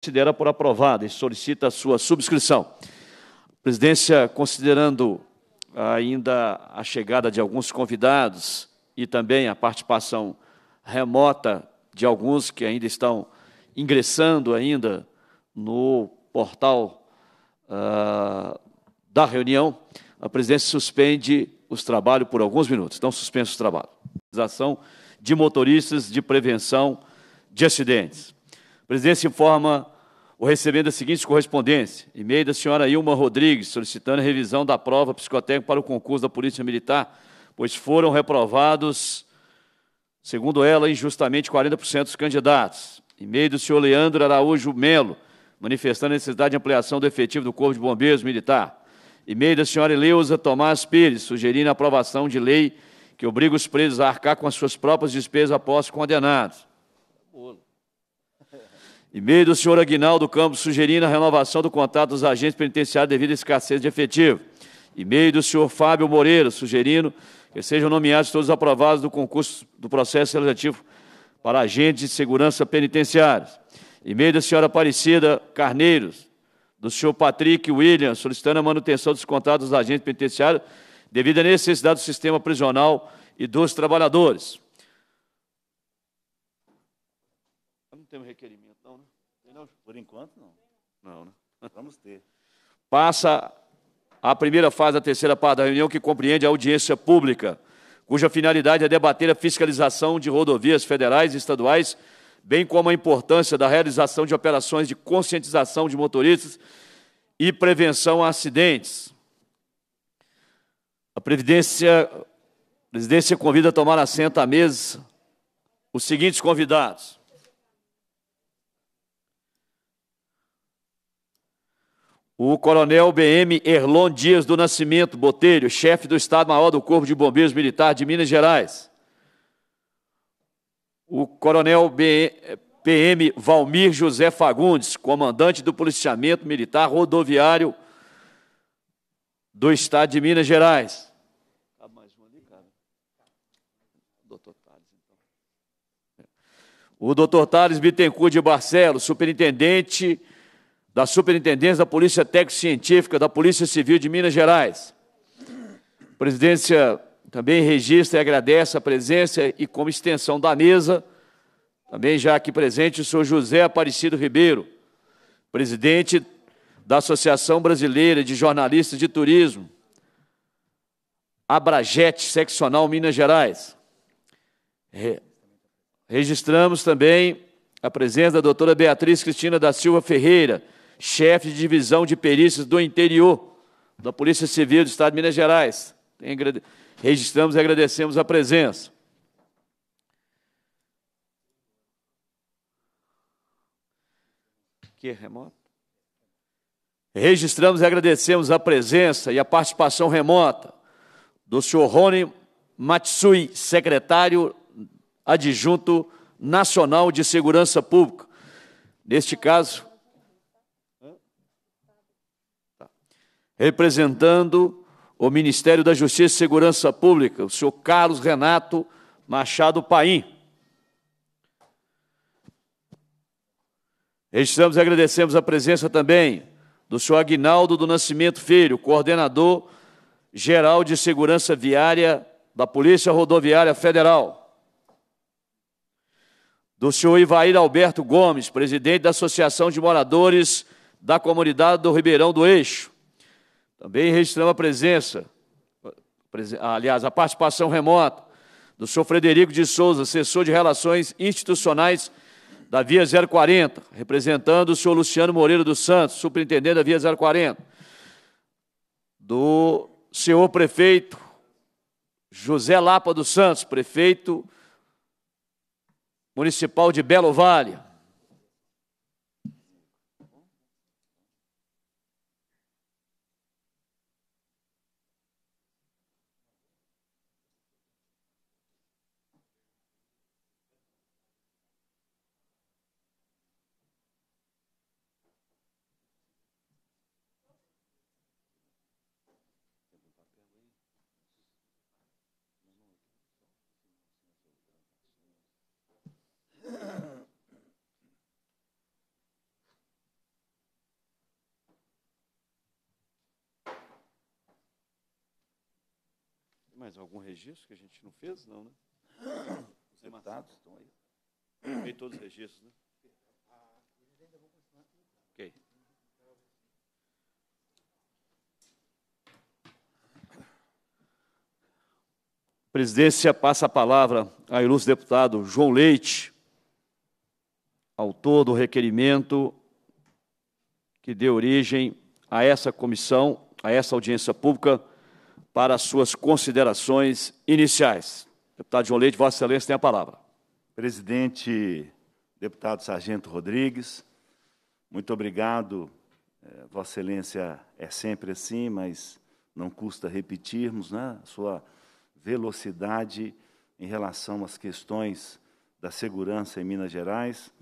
considera por aprovada e solicita a sua subscrição. A presidência, considerando ainda a chegada de alguns convidados e também a participação remota de alguns que ainda estão ingressando ainda no portal uh, da reunião, a presidência suspende os trabalhos por alguns minutos. Então, suspenso os trabalhos. De motoristas de prevenção de acidentes. A presidência informa ou recebendo as seguintes correspondências: e-mail da senhora Ilma Rodrigues, solicitando revisão da prova psicotécnica para o concurso da Polícia Militar, pois foram reprovados, segundo ela, injustamente 40% dos candidatos. E-mail do senhor Leandro Araújo Melo, manifestando a necessidade de ampliação do efetivo do Corpo de Bombeiros Militar. E-mail da senhora Eleusa Tomás Pires, sugerindo a aprovação de lei que obriga os presos a arcar com as suas próprias despesas após condenados. E-mail do senhor Aguinaldo Campos sugerindo a renovação do contrato dos agentes penitenciários devido à escassez de efetivo. E-mail do senhor Fábio Moreira sugerindo que sejam nomeados todos aprovados do concurso do processo relativo para agentes de segurança penitenciários. E-mail da senhora Aparecida Carneiros, do senhor Patrick Williams, solicitando a manutenção dos contratos dos agentes penitenciários devido à necessidade do sistema prisional e dos trabalhadores. Não temos requerimento. Por enquanto, não. Não, né? Vamos ter. Passa a primeira fase da terceira parte da reunião, que compreende a audiência pública, cuja finalidade é debater a fiscalização de rodovias federais e estaduais, bem como a importância da realização de operações de conscientização de motoristas e prevenção a acidentes. A Previdência, a Presidência convida a tomar assento à mesa os seguintes convidados. O coronel BM Erlon Dias do Nascimento Botelho, chefe do Estado-Maior do Corpo de Bombeiros Militar de Minas Gerais. O coronel PM Valmir José Fagundes, comandante do Policiamento Militar Rodoviário do Estado de Minas Gerais. Então. O doutor Thales Bittencourt de Barcelos, superintendente da Superintendência da Polícia Técnico-Científica da Polícia Civil de Minas Gerais. A presidência também registra e agradece a presença e, como extensão da mesa, também já aqui presente o senhor José Aparecido Ribeiro, presidente da Associação Brasileira de Jornalistas de Turismo, Abrajet seccional Minas Gerais. Registramos também a presença da doutora Beatriz Cristina da Silva Ferreira, chefe de divisão de perícias do interior da Polícia Civil do Estado de Minas Gerais. Registramos e agradecemos a presença. Que é, remoto? Registramos e agradecemos a presença e a participação remota do senhor Rony Matsui, secretário adjunto nacional de segurança pública. Neste caso, representando o Ministério da Justiça e Segurança Pública, o senhor Carlos Renato Machado Paim. Registramos e agradecemos a presença também do senhor Aguinaldo do Nascimento Filho, coordenador geral de segurança viária da Polícia Rodoviária Federal. Do senhor Ivair Alberto Gomes, presidente da Associação de Moradores da Comunidade do Ribeirão do Eixo também registramos a presença, aliás, a participação remota do senhor Frederico de Souza, assessor de Relações Institucionais da Via 040, representando o senhor Luciano Moreira dos Santos, superintendente da Via 040, do senhor prefeito José Lapa dos Santos, prefeito municipal de Belo Vale, mais algum registro que a gente não fez, não, né? Os deputados estão aí. tem todos os registros, né? Ok. Presidência passa a palavra ao ilustre deputado João Leite, autor do requerimento que deu origem a essa comissão, a essa audiência pública para as suas considerações iniciais. Deputado João Leite, Vossa Excelência tem a palavra. Presidente, deputado Sargento Rodrigues, muito obrigado. É, Vossa Excelência é sempre assim, mas não custa repetirmos né, a sua velocidade em relação às questões da segurança em Minas Gerais.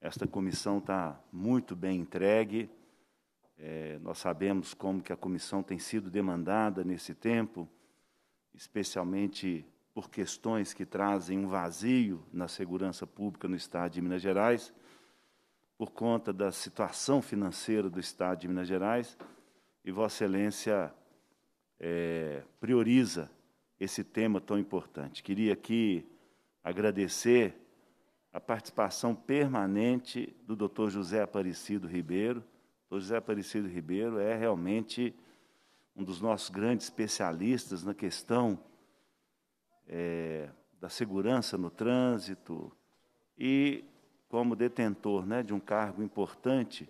Esta comissão está muito bem entregue. É, nós sabemos como que a comissão tem sido demandada nesse tempo, especialmente por questões que trazem um vazio na segurança pública no Estado de Minas Gerais, por conta da situação financeira do Estado de Minas Gerais, e Vossa Excelência é, prioriza esse tema tão importante. Queria aqui agradecer a participação permanente do Dr. José Aparecido Ribeiro, o José Aparecido Ribeiro é realmente um dos nossos grandes especialistas na questão é, da segurança no trânsito e como detentor né, de um cargo importante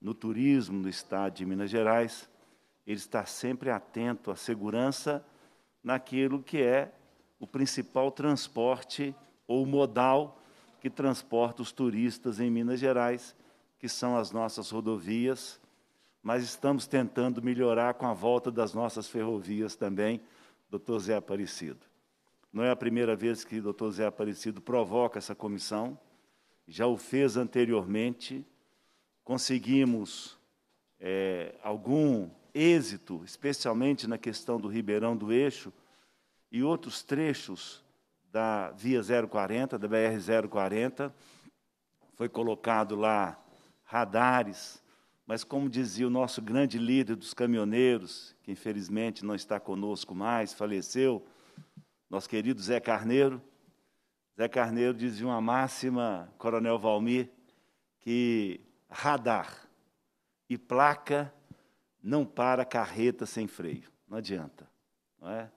no turismo no estado de Minas Gerais, ele está sempre atento à segurança naquilo que é o principal transporte ou modal que transporta os turistas em Minas Gerais, que são as nossas rodovias, mas estamos tentando melhorar com a volta das nossas ferrovias também, doutor Zé Aparecido. Não é a primeira vez que o doutor Zé Aparecido provoca essa comissão, já o fez anteriormente, conseguimos é, algum êxito, especialmente na questão do Ribeirão do Eixo e outros trechos da Via 040, da BR 040. Foi colocado lá radares, mas como dizia o nosso grande líder dos caminhoneiros, que infelizmente não está conosco mais, faleceu, nosso querido Zé Carneiro. Zé Carneiro dizia uma máxima, Coronel Valmir, que radar e placa não para carreta sem freio. Não adianta. Não é?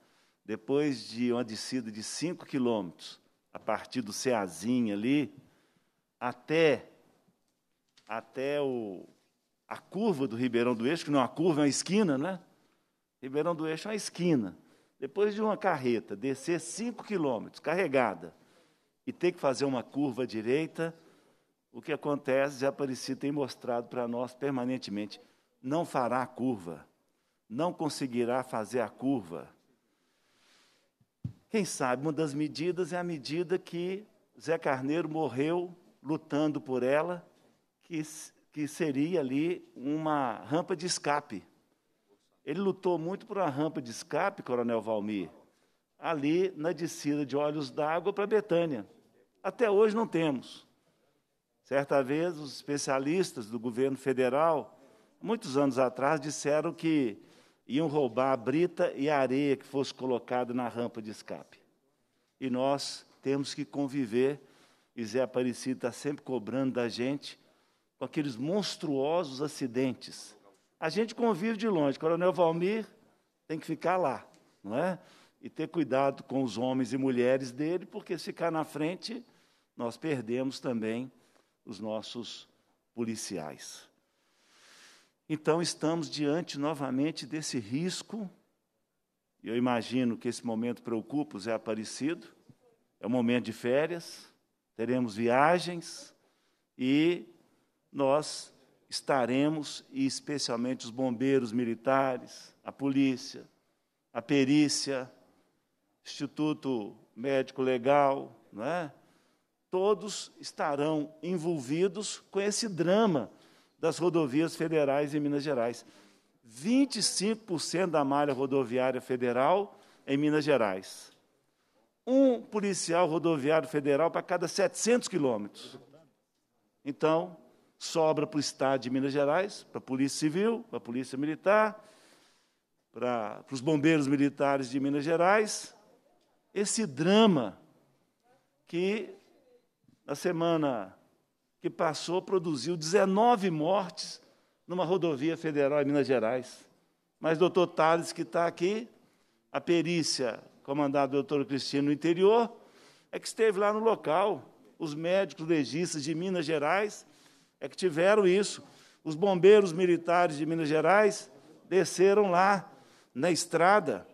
Depois de uma descida de 5 quilômetros, a partir do Ceazinha ali, até até o, a curva do Ribeirão do Eixo, que não é uma curva, é uma esquina, né? Ribeirão do Eixo é uma esquina. Depois de uma carreta descer 5 quilômetros, carregada, e ter que fazer uma curva direita, o que acontece, já Aparecido tem mostrado para nós permanentemente, não fará a curva, não conseguirá fazer a curva. Quem sabe uma das medidas é a medida que Zé Carneiro morreu lutando por ela que, que seria ali uma rampa de escape. Ele lutou muito por uma rampa de escape, Coronel Valmir, ali na descida de Olhos d'Água para Betânia. Até hoje não temos. Certa vez, os especialistas do governo federal, muitos anos atrás, disseram que iam roubar a brita e a areia que fosse colocada na rampa de escape. E nós temos que conviver, e Zé Aparecido está sempre cobrando da gente com aqueles monstruosos acidentes. A gente convive de longe. Coronel Valmir tem que ficar lá, não é? E ter cuidado com os homens e mulheres dele, porque se ficar na frente, nós perdemos também os nossos policiais. Então, estamos diante novamente desse risco. E eu imagino que esse momento preocupa o Zé Aparecido. É um momento de férias, teremos viagens e nós estaremos, e especialmente os bombeiros militares, a polícia, a perícia, Instituto Médico Legal, não é? todos estarão envolvidos com esse drama das rodovias federais em Minas Gerais. 25% da malha rodoviária federal em Minas Gerais. Um policial rodoviário federal para cada 700 quilômetros. Então, sobra para o Estado de Minas Gerais, para a Polícia Civil, para a Polícia Militar, para, para os bombeiros militares de Minas Gerais. Esse drama que, na semana que passou, produziu 19 mortes numa rodovia federal em Minas Gerais. Mas, doutor Tales, que está aqui, a perícia comandada pelo doutor Cristino no interior, é que esteve lá no local. Os médicos legistas de Minas Gerais é que tiveram isso. Os bombeiros militares de Minas Gerais desceram lá na estrada.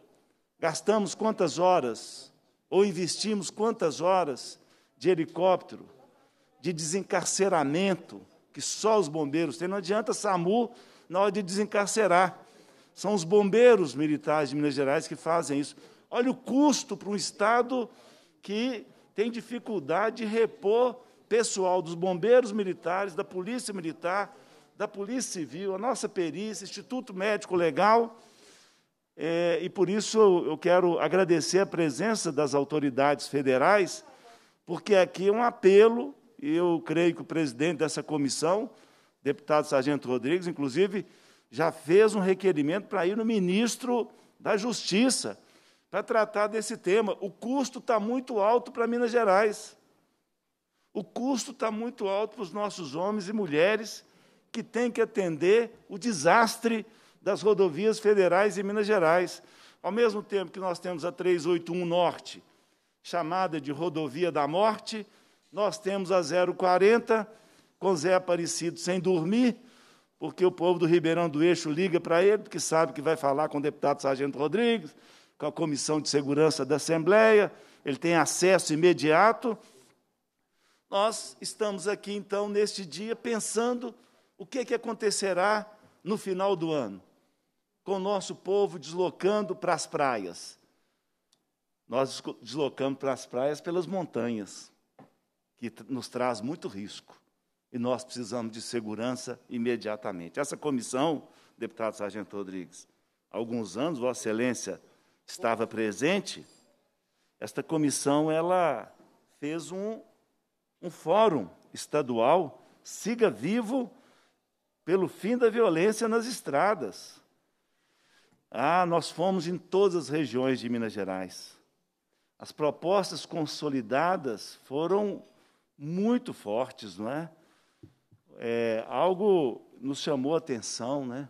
Gastamos quantas horas, ou investimos quantas horas de helicóptero, de desencarceramento, que só os bombeiros têm. Não adianta SAMU na hora de desencarcerar. São os bombeiros militares de Minas Gerais que fazem isso. Olha o custo para um Estado que tem dificuldade de repor pessoal dos bombeiros militares, da Polícia Militar, da Polícia Civil, a nossa perícia, Instituto Médico Legal. É, e por isso eu quero agradecer a presença das autoridades federais, porque aqui é um apelo, e eu creio que o presidente dessa comissão, deputado Sargento Rodrigues, inclusive, já fez um requerimento para ir no ministro da Justiça para tratar desse tema. O custo está muito alto para Minas Gerais. O custo está muito alto para os nossos homens e mulheres que têm que atender o desastre das rodovias federais e Minas Gerais. Ao mesmo tempo que nós temos a 381 Norte, chamada de Rodovia da Morte, nós temos a 040, com Zé Aparecido sem dormir, porque o povo do Ribeirão do Eixo liga para ele, porque sabe que vai falar com o deputado Sargento Rodrigues, com a Comissão de Segurança da Assembleia, ele tem acesso imediato nós estamos aqui, então, neste dia, pensando o que, é que acontecerá no final do ano, com o nosso povo deslocando para as praias. Nós deslocamos para as praias pelas montanhas, que nos traz muito risco. E nós precisamos de segurança imediatamente. Essa comissão, deputado Sargento Rodrigues, há alguns anos, Vossa Excelência estava presente, esta comissão ela fez um, um fórum estadual siga vivo pelo fim da violência nas estradas. Ah, nós fomos em todas as regiões de Minas Gerais. As propostas consolidadas foram muito fortes, não é? é algo nos chamou a atenção, né?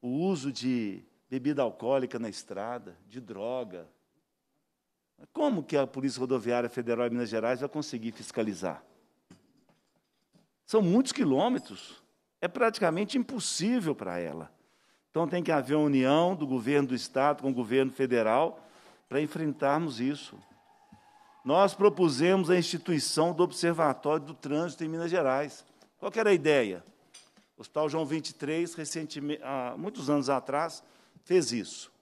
O uso de bebida alcoólica na estrada, de droga, como que a Polícia Rodoviária Federal de Minas Gerais vai conseguir fiscalizar? São muitos quilômetros. É praticamente impossível para ela. Então tem que haver uma união do governo do Estado com o governo federal para enfrentarmos isso. Nós propusemos a instituição do Observatório do Trânsito em Minas Gerais. Qual era a ideia? O Hospital João 23, recentemente, há muitos anos atrás, fez isso.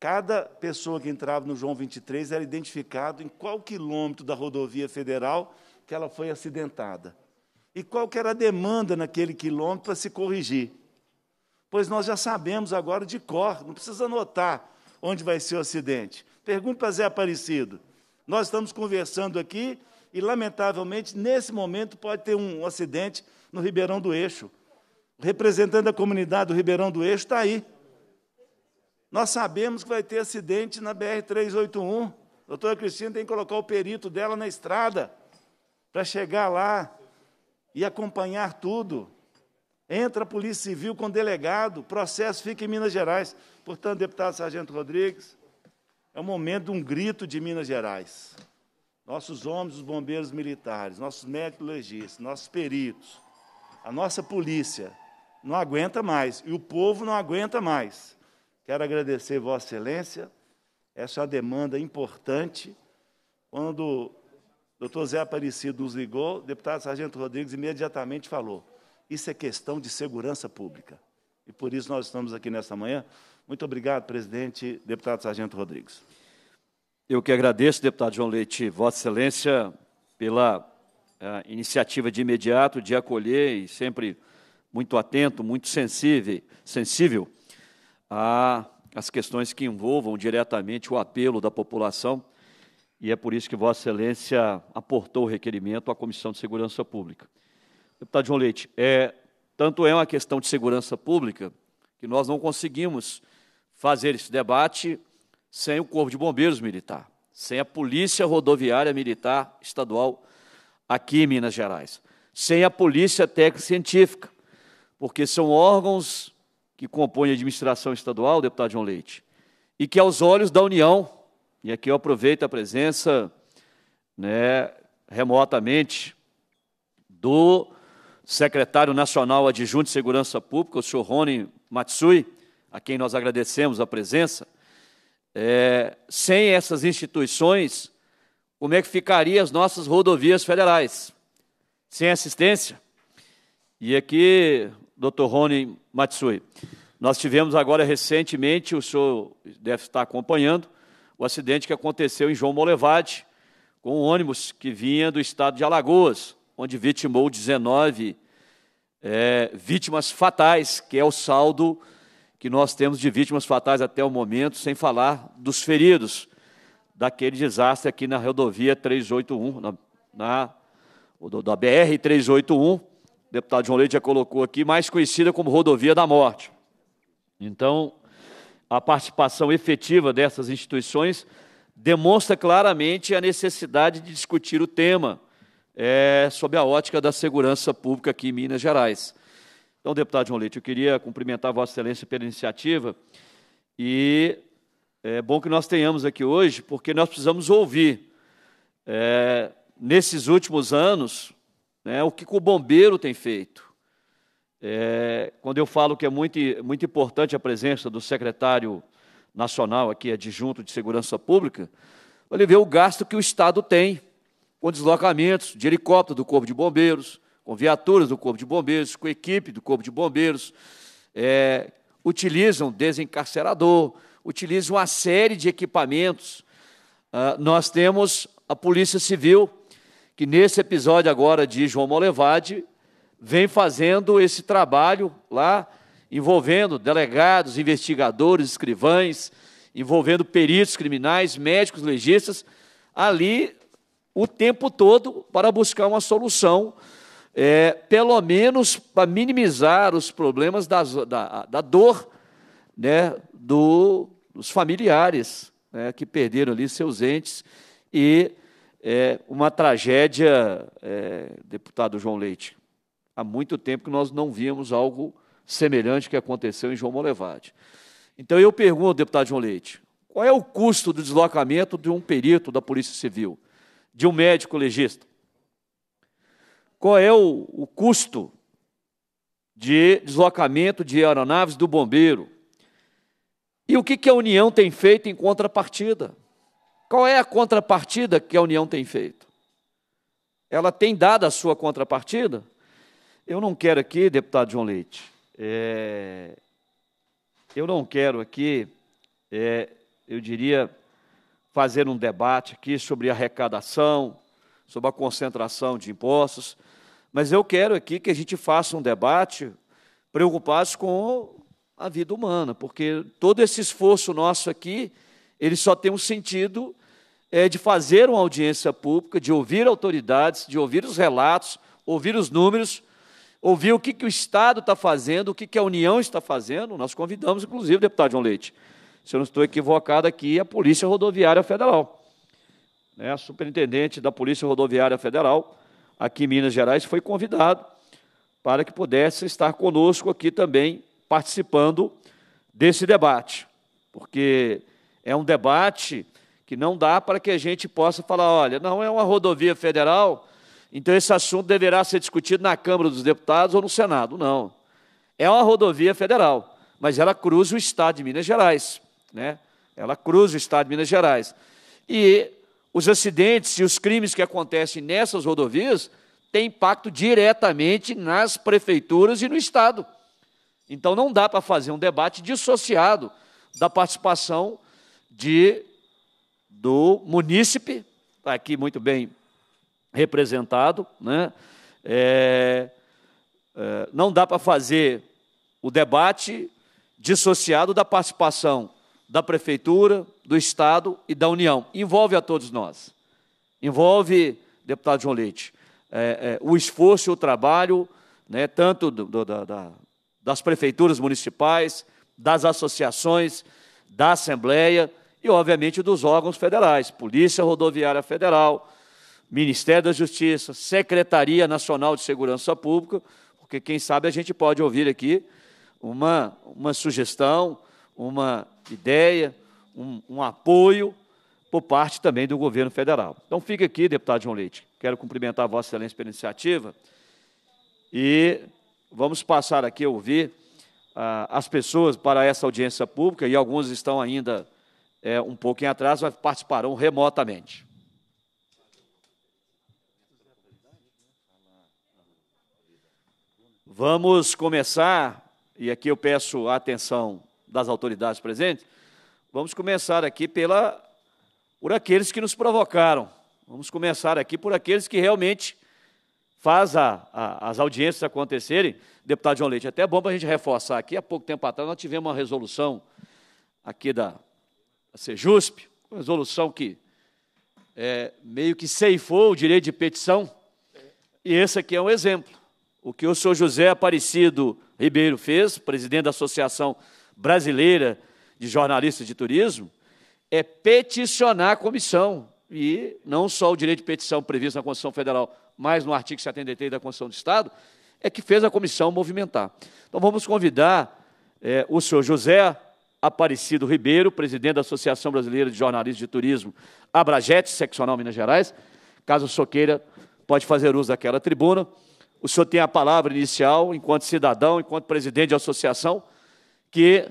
Cada pessoa que entrava no João 23 era identificado em qual quilômetro da rodovia federal que ela foi acidentada. E qual que era a demanda naquele quilômetro para se corrigir. Pois nós já sabemos agora de cor, não precisa anotar onde vai ser o acidente. Pergunte para Zé Aparecido. Nós estamos conversando aqui e, lamentavelmente, nesse momento pode ter um acidente no Ribeirão do Eixo. O representante da comunidade do Ribeirão do Eixo está aí. Nós sabemos que vai ter acidente na BR-381. A doutora Cristina tem que colocar o perito dela na estrada para chegar lá e acompanhar tudo. Entra a Polícia Civil com delegado, processo fica em Minas Gerais. Portanto, deputado Sargento Rodrigues, é o momento de um grito de Minas Gerais. Nossos homens, os bombeiros militares, nossos médicos legistas, nossos peritos, a nossa polícia não aguenta mais e o povo não aguenta mais. Quero agradecer Vossa Excelência. Essa é uma demanda importante. Quando o doutor Zé Aparecido nos ligou, o deputado Sargento Rodrigues imediatamente falou: isso é questão de segurança pública. E por isso nós estamos aqui nesta manhã. Muito obrigado, presidente, deputado Sargento Rodrigues. Eu que agradeço, deputado João Leite, Vossa Excelência, pela eh, iniciativa de imediato de acolher e sempre muito atento, muito sensível, sensível a as questões que envolvam diretamente o apelo da população, e é por isso que Vossa Excelência aportou o requerimento à Comissão de Segurança Pública. Deputado João Leite, é, tanto é uma questão de segurança pública que nós não conseguimos fazer esse debate sem o Corpo de Bombeiros Militar, sem a Polícia Rodoviária Militar Estadual aqui em Minas Gerais, sem a Polícia Técnica Científica, porque são órgãos que compõe a administração estadual, deputado João Leite, e que, aos olhos da União, e aqui eu aproveito a presença né, remotamente do secretário nacional adjunto de Segurança Pública, o senhor Rony Matsui, a quem nós agradecemos a presença, é, sem essas instituições, como é que ficariam as nossas rodovias federais? Sem assistência? E aqui Dr. Rony Matsui. Nós tivemos agora recentemente, o senhor deve estar acompanhando, o acidente que aconteceu em João Molevade, com um ônibus que vinha do estado de Alagoas, onde vitimou 19 é, vítimas fatais, que é o saldo que nós temos de vítimas fatais até o momento, sem falar dos feridos daquele desastre aqui na rodovia 381, na, na da BR 381, o deputado João Leite já colocou aqui, mais conhecida como rodovia da morte. Então, a participação efetiva dessas instituições demonstra claramente a necessidade de discutir o tema é, sob a ótica da segurança pública aqui em Minas Gerais. Então, deputado João Leite, eu queria cumprimentar Vossa Excelência pela iniciativa e é bom que nós tenhamos aqui hoje, porque nós precisamos ouvir. É, nesses últimos anos, né, o que o bombeiro tem feito. É, quando eu falo que é muito, muito importante a presença do secretário nacional aqui, adjunto de segurança pública, ele vê o gasto que o Estado tem com deslocamentos de helicóptero do Corpo de Bombeiros, com viaturas do Corpo de Bombeiros, com equipe do Corpo de Bombeiros, é, utilizam desencarcerador, utilizam uma série de equipamentos. Ah, nós temos a Polícia Civil, que nesse episódio agora de João Molevade, vem fazendo esse trabalho lá, envolvendo delegados, investigadores, escrivães, envolvendo peritos criminais, médicos, legistas, ali o tempo todo para buscar uma solução, é, pelo menos para minimizar os problemas das, da, da dor né, do, dos familiares né, que perderam ali seus entes e é, uma tragédia, é, deputado João Leite. Há muito tempo que nós não víamos algo semelhante que aconteceu em João Molevade. Então eu pergunto, deputado João Leite, qual é o custo do deslocamento de um perito da Polícia Civil, de um médico legista? Qual é o, o custo de deslocamento de aeronaves do bombeiro? E o que, que a União tem feito em contrapartida? Qual é a contrapartida que a União tem feito? Ela tem dado a sua contrapartida? Eu não quero aqui, deputado João Leite, é, eu não quero aqui, é, eu diria, fazer um debate aqui sobre arrecadação, sobre a concentração de impostos, mas eu quero aqui que a gente faça um debate preocupado com a vida humana, porque todo esse esforço nosso aqui ele só tem um sentido é, de fazer uma audiência pública, de ouvir autoridades, de ouvir os relatos, ouvir os números, ouvir o que, que o Estado está fazendo, o que, que a União está fazendo. Nós convidamos, inclusive, deputado João Leite, se eu não estou equivocado aqui, a Polícia Rodoviária Federal. Né, a superintendente da Polícia Rodoviária Federal, aqui em Minas Gerais, foi convidado para que pudesse estar conosco aqui também, participando desse debate, porque é um debate que não dá para que a gente possa falar, olha, não é uma rodovia federal, então esse assunto deverá ser discutido na Câmara dos Deputados ou no Senado. Não. É uma rodovia federal, mas ela cruza o estado de Minas Gerais, né? Ela cruza o estado de Minas Gerais. E os acidentes e os crimes que acontecem nessas rodovias têm impacto diretamente nas prefeituras e no Estado. Então não dá para fazer um debate dissociado da participação de, do munícipe, está aqui muito bem representado. Né? É, é, não dá para fazer o debate dissociado da participação da prefeitura, do Estado e da União. Envolve a todos nós. Envolve, deputado João Leite, é, é o esforço e o trabalho, né, tanto do, do, da, das prefeituras municipais, das associações, da Assembleia, e, obviamente, dos órgãos federais, Polícia Rodoviária Federal, Ministério da Justiça, Secretaria Nacional de Segurança Pública, porque quem sabe a gente pode ouvir aqui uma, uma sugestão, uma ideia, um, um apoio por parte também do governo federal. Então fica aqui, deputado João Leite. Quero cumprimentar a Vossa Excelência pela iniciativa e vamos passar aqui a ouvir ah, as pessoas para essa audiência pública e alguns estão ainda é, um pouquinho atrás, mas participarão remotamente. Vamos começar, e aqui eu peço a atenção das autoridades presentes, vamos começar aqui pela, por aqueles que nos provocaram. Vamos começar aqui por aqueles que realmente faz a, a, as audiências acontecerem. Deputado João Leite, é até é bom para a gente reforçar aqui, há pouco tempo atrás nós tivemos uma resolução aqui da a Sejusp, uma resolução que é, meio que ceifou o direito de petição, e esse aqui é um exemplo. O que o senhor José Aparecido Ribeiro fez, presidente da Associação Brasileira de Jornalistas de Turismo, é peticionar a comissão, e não só o direito de petição previsto na Constituição Federal, mas no artigo 73 da Constituição do Estado, é que fez a comissão movimentar. Então, vamos convidar é, o senhor José Aparecido Ribeiro, presidente da Associação Brasileira de Jornalistas de Turismo, Abrajetes, seccional Minas Gerais. Caso o senhor queira, pode fazer uso daquela tribuna. O senhor tem a palavra inicial, enquanto cidadão, enquanto presidente de associação, que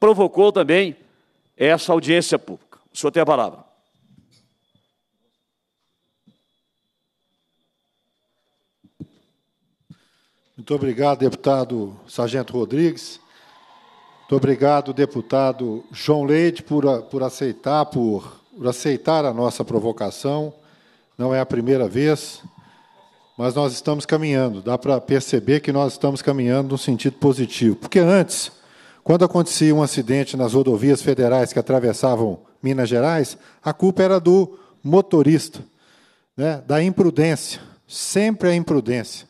provocou também essa audiência pública. O senhor tem a palavra. Muito obrigado, deputado Sargento Rodrigues. Muito obrigado, deputado João Leite, por, por aceitar, por, por aceitar a nossa provocação. Não é a primeira vez, mas nós estamos caminhando. Dá para perceber que nós estamos caminhando no sentido positivo. Porque antes, quando acontecia um acidente nas rodovias federais que atravessavam Minas Gerais, a culpa era do motorista, né, da imprudência, sempre a imprudência.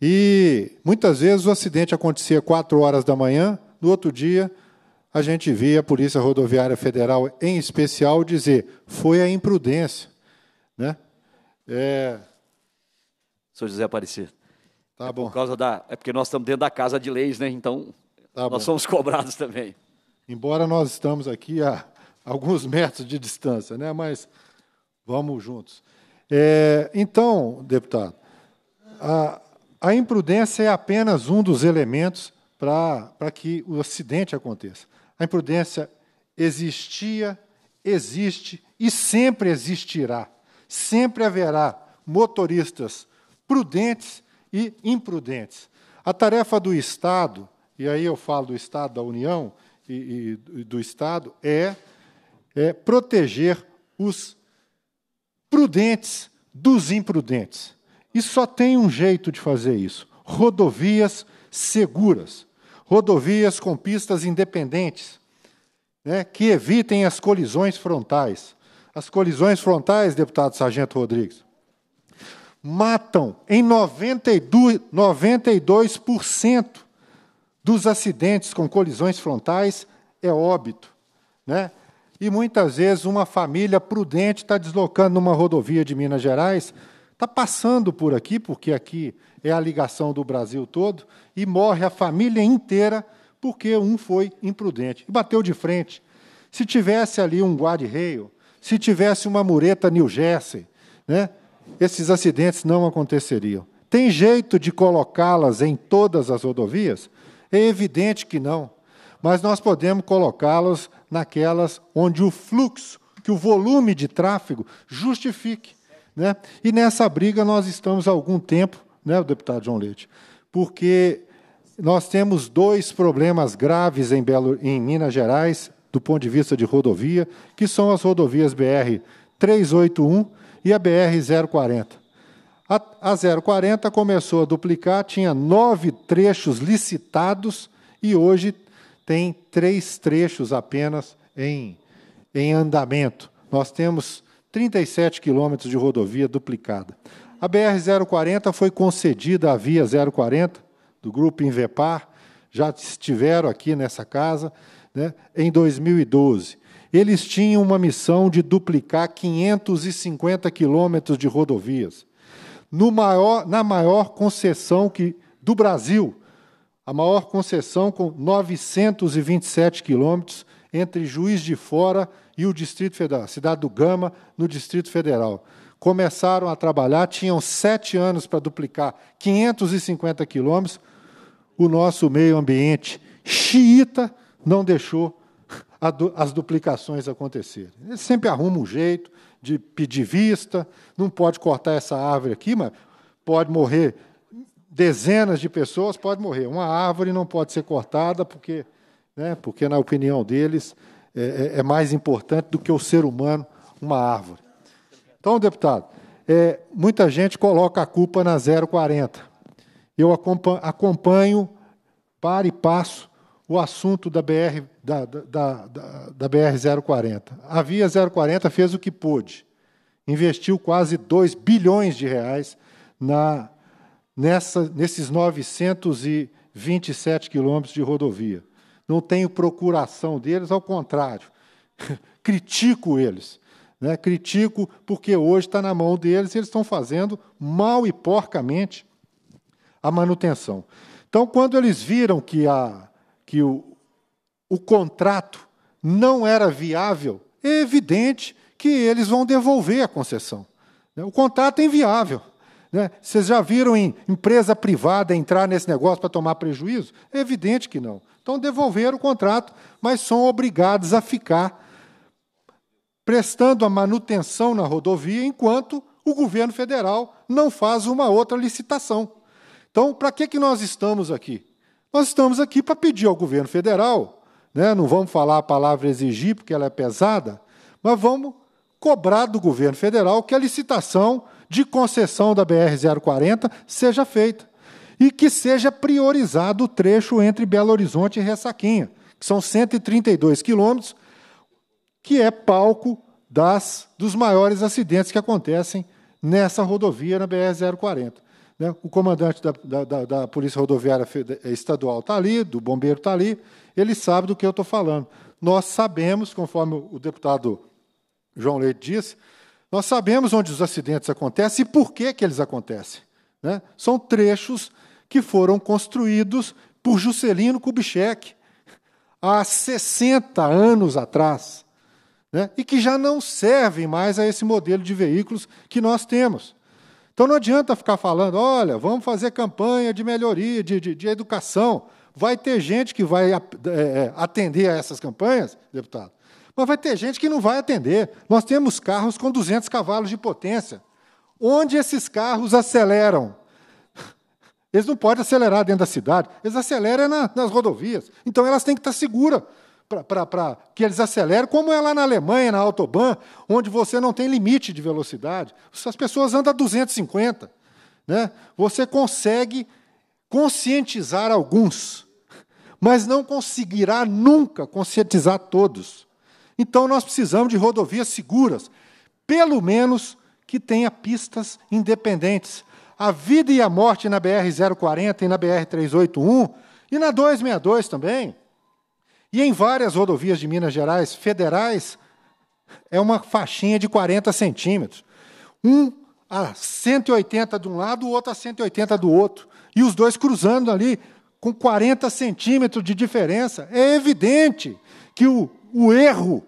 E muitas vezes o acidente acontecia 4 horas da manhã no outro dia, a gente via a Polícia Rodoviária Federal, em especial, dizer foi a imprudência. Né? É... Sr. José Aparecido. Tá é bom. Por causa da... É porque nós estamos dentro da casa de leis, né? então tá nós bom. somos cobrados também. Embora nós estamos aqui a alguns metros de distância, né? mas vamos juntos. É... Então, deputado, a, a imprudência é apenas um dos elementos para que o acidente aconteça. A imprudência existia, existe e sempre existirá. Sempre haverá motoristas prudentes e imprudentes. A tarefa do Estado, e aí eu falo do Estado da União e, e do Estado, é, é proteger os prudentes dos imprudentes. E só tem um jeito de fazer isso: rodovias seguras, rodovias com pistas independentes, né, que evitem as colisões frontais. As colisões frontais, deputado Sargento Rodrigues, matam em 92%, 92 dos acidentes com colisões frontais é óbito. Né? E muitas vezes uma família prudente está deslocando numa rodovia de Minas Gerais Está passando por aqui, porque aqui é a ligação do Brasil todo, e morre a família inteira porque um foi imprudente e bateu de frente. Se tivesse ali um guard reio se tivesse uma mureta New Jersey, né, esses acidentes não aconteceriam. Tem jeito de colocá-las em todas as rodovias? É evidente que não. Mas nós podemos colocá-las naquelas onde o fluxo, que o volume de tráfego justifique. Né? E nessa briga nós estamos há algum tempo, né, o deputado João Leite, porque nós temos dois problemas graves em, Belo, em Minas Gerais, do ponto de vista de rodovia, que são as rodovias BR 381 e a BR 040. A, a 040 começou a duplicar, tinha nove trechos licitados e hoje tem três trechos apenas em, em andamento. Nós temos 37 quilômetros de rodovia duplicada. A BR-040 foi concedida à Via 040, do Grupo Invepar, já estiveram aqui nessa casa, né, em 2012. Eles tinham uma missão de duplicar 550 quilômetros de rodovias. Maior, na maior concessão que, do Brasil, a maior concessão com 927 quilômetros entre Juiz de Fora e e o Distrito Federal, cidade do Gama, no Distrito Federal. Começaram a trabalhar, tinham sete anos para duplicar 550 quilômetros. O nosso meio ambiente xiita não deixou as duplicações acontecerem. Eles sempre arrumam um jeito de pedir vista, não pode cortar essa árvore aqui, mas pode morrer dezenas de pessoas, pode morrer. Uma árvore não pode ser cortada porque, né, porque na opinião deles, é, é, é, mais importante do que o ser humano, uma árvore. Então, deputado, é, muita gente coloca a culpa na 040. Eu acompanho, acompanho para e passo o assunto da BR da, da, da, da BR 040. A Via 040 fez o que pôde, investiu quase 2 bilhões de reais na, nessa, nesses 927 quilômetros de rodovia não tenho procuração deles, ao contrário, critico eles. Né? Critico porque hoje está na mão deles e eles estão fazendo mal e porcamente a manutenção. Então, quando eles viram que, a, que o, o contrato não era viável, é evidente que eles vão devolver a concessão. Né? O contrato é inviável. Né? Vocês já viram em empresa privada entrar nesse negócio para tomar prejuízo? É evidente que não. Então devolveram o contrato, mas são obrigados a ficar prestando a manutenção na rodovia enquanto o governo federal não faz uma outra licitação. Então, para que, que nós estamos aqui? Nós estamos aqui para pedir ao governo federal, né? não vamos falar a palavra exigir, porque ela é pesada, mas vamos cobrar do governo federal que a licitação de concessão da BR-040 seja feita e que seja priorizado o trecho entre Belo Horizonte e Ressaquinha, que são 132 quilômetros, que é palco das, dos maiores acidentes que acontecem nessa rodovia na BR-040. Né? O comandante da, da, da, Polícia Rodoviária eh, Estadual está ali, do bombeiro está ali, ele sabe do que eu estou falando. Nós sabemos, conforme o deputado João Leite disse, nós sabemos onde os acidentes acontecem e por que, que eles acontecem. Né? São trechos que foram construídos por Juscelino Kubitschek há 60 anos atrás né? e que já não servem mais a esse modelo de veículos que nós temos. Então não adianta ficar falando, olha, vamos fazer campanha de melhoria, de, de, de educação. Vai ter gente que vai é, é, atender a essas campanhas, deputado, mas vai ter gente que não vai atender. Nós temos carros com 200 cavalos de potência. Onde esses carros aceleram? Eles não podem acelerar dentro da cidade, eles aceleram é na, nas rodovias. Então elas têm que estar seguras para que eles acelerem, como é lá na Alemanha, na Autobahn, onde você não tem limite de velocidade. As pessoas andam a 250. Né? Você consegue conscientizar alguns, mas não conseguirá nunca conscientizar todos. Então nós precisamos de rodovias seguras, pelo menos que tenha pistas independentes. A vida e a morte na BR-040 e na BR-381 e na 262 também. E em várias rodovias de Minas Gerais federais, é uma faixinha de 40 centímetros. Um a 180 de um lado, o outro a 180 do outro. E os dois cruzando ali com 40 centímetros de diferença. É evidente que o o erro,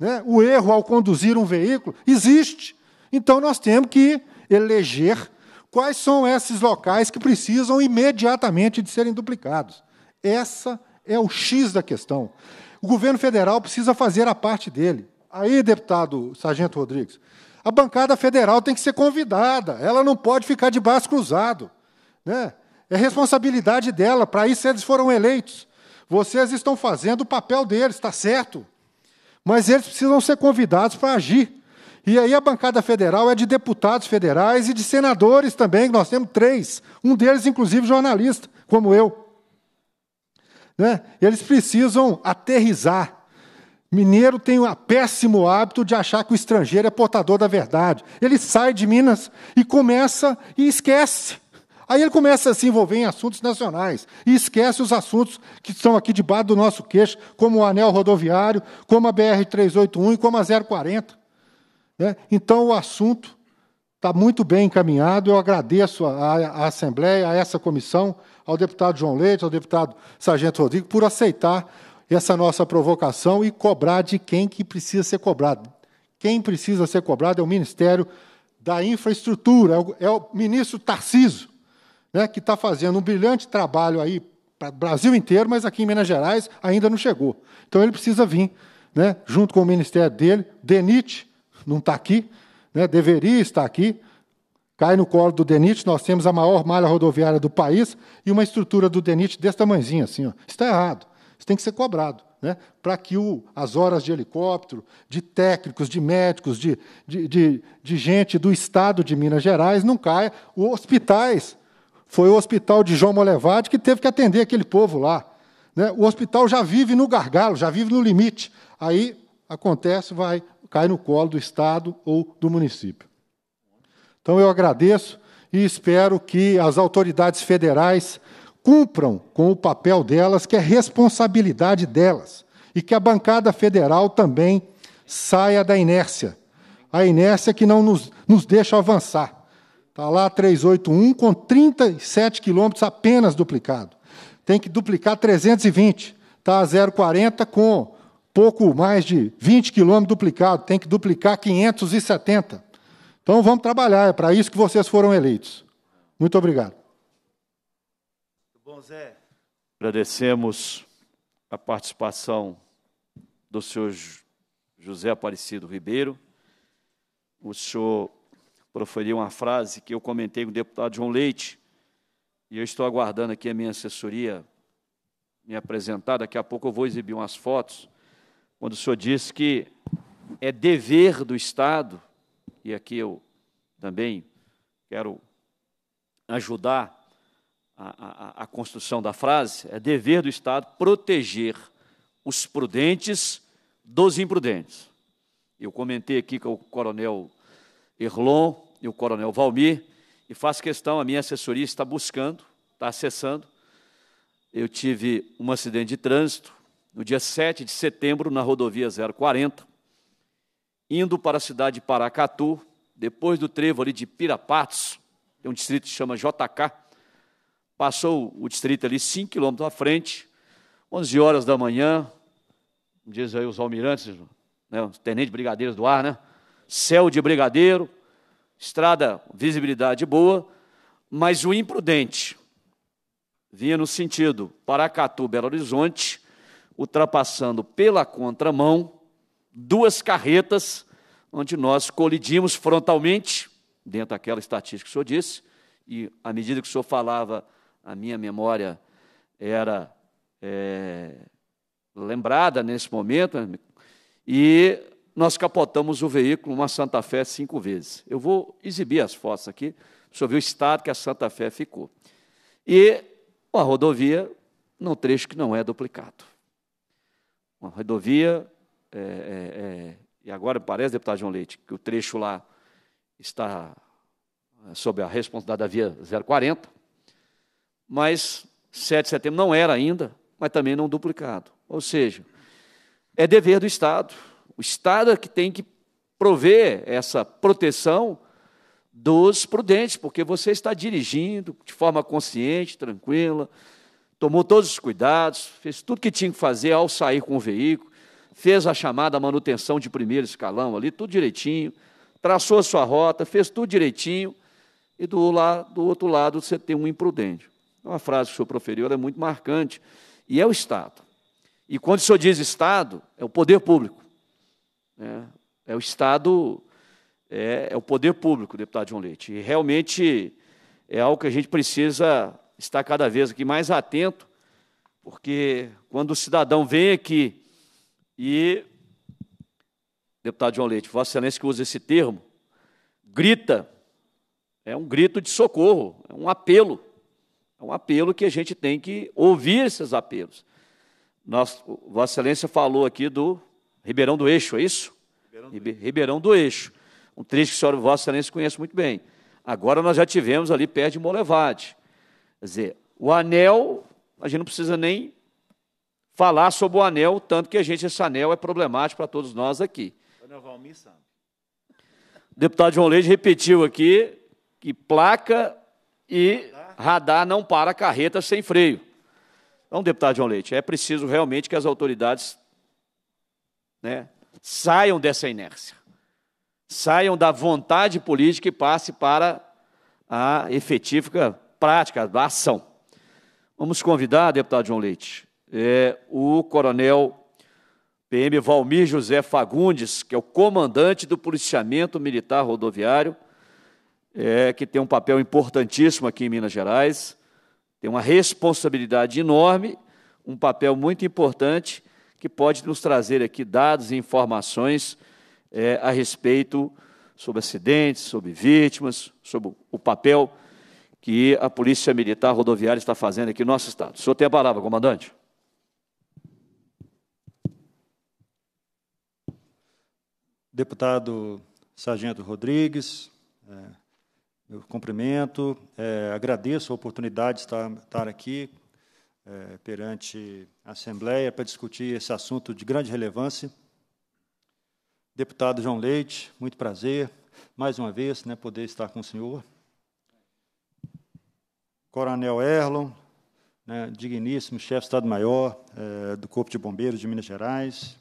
né, o erro ao conduzir um veículo, existe. Então nós temos que eleger quais são esses locais que precisam imediatamente de serem duplicados. Essa é o X da questão. O governo federal precisa fazer a parte dele. Aí, deputado Sargento Rodrigues, a bancada federal tem que ser convidada, ela não pode ficar de braço cruzado. Né? É responsabilidade dela, para isso eles foram eleitos. Vocês estão fazendo o papel deles, está certo. Mas eles precisam ser convidados para agir. E aí a bancada federal é de deputados federais e de senadores também, nós temos três, um deles, inclusive, jornalista, como eu. Né? Eles precisam aterrizar. Mineiro tem o péssimo hábito de achar que o estrangeiro é portador da verdade. Ele sai de Minas e começa e esquece. Aí ele começa a se envolver em assuntos nacionais e esquece os assuntos que estão aqui debaixo do nosso queixo, como o anel rodoviário, como a BR-381 e como a 040. Né? Então, o assunto está muito bem encaminhado. Eu agradeço à Assembleia, a essa comissão, ao deputado João Leite, ao deputado Sargento Rodrigo, por aceitar essa nossa provocação e cobrar de quem que precisa ser cobrado. Quem precisa ser cobrado é o Ministério da Infraestrutura, é o, é o ministro Tarciso, né, que está fazendo um brilhante trabalho aí para o Brasil inteiro, mas aqui em Minas Gerais ainda não chegou. Então ele precisa vir, né, junto com o ministério dele. DENIT não está aqui, né, deveria estar aqui. Cai no colo do DENIT, nós temos a maior malha rodoviária do país e uma estrutura do DENIT desse tamanhozinho, assim. Ó. Está errado, isso tem que ser cobrado. Né, para que o, as horas de helicóptero, de técnicos, de médicos, de, de, de, de gente do estado de Minas Gerais não caia. Os Hospitais foi o hospital de João Molevade que teve que atender aquele povo lá. Né? O hospital já vive no gargalo, já vive no limite. Aí acontece, vai cair no colo do Estado ou do município. Então eu agradeço e espero que as autoridades federais cumpram com o papel delas, que é responsabilidade delas, e que a bancada federal também saia da inércia a inércia que não nos, nos deixa avançar. Está lá 381 com 37 quilômetros apenas duplicado. Tem que duplicar 320. Está 0,40 com pouco mais de 20 quilômetros duplicado. Tem que duplicar 570. Então vamos trabalhar, é para isso que vocês foram eleitos. Muito obrigado. Bom, Zé, agradecemos a participação do senhor José Aparecido Ribeiro. O senhor proferiu uma frase que eu comentei com o deputado João Leite, e eu estou aguardando aqui a minha assessoria me apresentar, daqui a pouco eu vou exibir umas fotos, quando o senhor disse que é dever do Estado, e aqui eu também quero ajudar a, a, a, construção da frase, é dever do Estado proteger os prudentes dos imprudentes. Eu comentei aqui com o coronel Erlon, e o coronel Valmir, e faz questão, a minha assessoria está buscando, está acessando. Eu tive um acidente de trânsito no dia 7 de setembro, na rodovia 040, indo para a cidade de Paracatu, depois do trevo ali de Pirapatos, tem é um distrito que chama JK, passou o distrito ali 5 quilômetros à frente, 11 horas da manhã, diz aí os almirantes, né, os tenentes brigadeiros do ar, né? Céu de brigadeiro, estrada, visibilidade boa, mas o imprudente vinha no sentido Paracatu, Belo Horizonte, ultrapassando pela contramão duas carretas, onde nós colidimos frontalmente, dentro daquela estatística que o senhor disse, e à medida que o senhor falava, a minha memória era é, lembrada nesse momento, né, e nós capotamos o veículo, uma Santa Fé, cinco vezes. Eu vou exibir as fotos aqui, para ver o estado que a Santa Fé ficou. E uma rodovia num trecho que não é duplicado. Uma rodovia, é, é, é, e agora parece, deputado João Leite, que o trecho lá está é, sob a responsabilidade da via 040, mas 7 de setembro não era ainda, mas também não duplicado. Ou seja, é dever do Estado o Estado é que tem que prover essa proteção dos prudentes, porque você está dirigindo de forma consciente, tranquila, tomou todos os cuidados, fez tudo o que tinha que fazer ao sair com o veículo, fez a chamada manutenção de primeiro escalão ali, tudo direitinho, traçou a sua rota, fez tudo direitinho, e do, lá, do outro lado você tem um imprudente. Uma frase que o senhor proferiu é muito marcante, e é o Estado. E quando o senhor diz Estado, é o poder público. Né? É o Estado, é, é, o poder público, deputado João Leite. E realmente é algo que a gente precisa estar cada vez aqui mais atento, porque quando o cidadão vem aqui e, deputado João Leite, Vossa Excelência que usa esse termo, grita, é um grito de socorro, é um apelo. É um apelo que a gente tem que ouvir esses apelos. Nós, Vossa Excelência falou aqui do Ribeirão do Eixo, é isso? Ribeirão do, Eixo. Ribeirão do Eixo. Um trecho que o senhor Vossa Excelência conhece muito bem. Agora nós já tivemos ali perto de Molevade. Quer dizer, o anel, a gente não precisa nem falar sobre o anel, tanto que a gente, esse anel é problemático para todos nós aqui. O deputado João Leite repetiu aqui que placa e radar não para carreta sem freio. Então, deputado João Leite, é preciso realmente que as autoridades né? Saiam dessa inércia. Saiam da vontade política e passe para a efetiva prática, a ação. Vamos convidar, deputado João Leite, é, o coronel PM Valmir José Fagundes, que é o comandante do policiamento militar rodoviário, é, que tem um papel importantíssimo aqui em Minas Gerais, tem uma responsabilidade enorme, um papel muito importante que pode nos trazer aqui dados e informações é, a respeito sobre acidentes, sobre vítimas, sobre o papel que a Polícia Militar Rodoviária está fazendo aqui no nosso Estado. O senhor tem a palavra, comandante. Deputado Sargento Rodrigues, é, eu cumprimento, é, agradeço a oportunidade de estar, estar aqui é, perante a Assembleia para discutir esse assunto de grande relevância. Deputado João Leite, muito prazer, mais uma vez, né, poder estar com o senhor. Coronel Erlon, né, digníssimo chefe de Estado-Maior é, do Corpo de Bombeiros de Minas Gerais.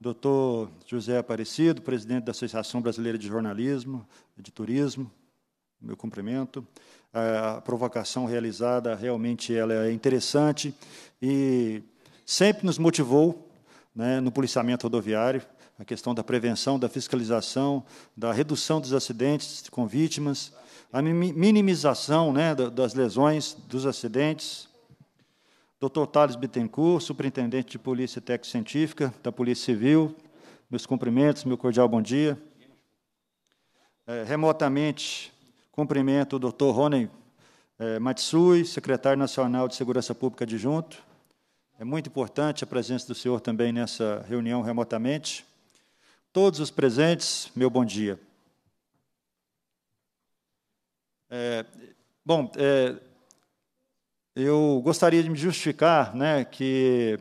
Doutor José Aparecido, presidente da Associação Brasileira de Jornalismo, de Turismo, meu cumprimento a provocação realizada realmente ela é interessante e sempre nos motivou né, no policiamento rodoviário a questão da prevenção, da fiscalização, da redução dos acidentes com vítimas, a minimização né, das lesões, dos acidentes. doutor Thales Bittencourt, superintendente de Polícia Técnica Científica da Polícia Civil, meus cumprimentos, meu cordial bom dia. É, remotamente Cumprimento o doutor Rony eh, Matsui, secretário nacional de Segurança Pública adjunto. É muito importante a presença do senhor também nessa reunião remotamente. Todos os presentes, meu bom dia. É, bom, é, eu gostaria de me justificar né, que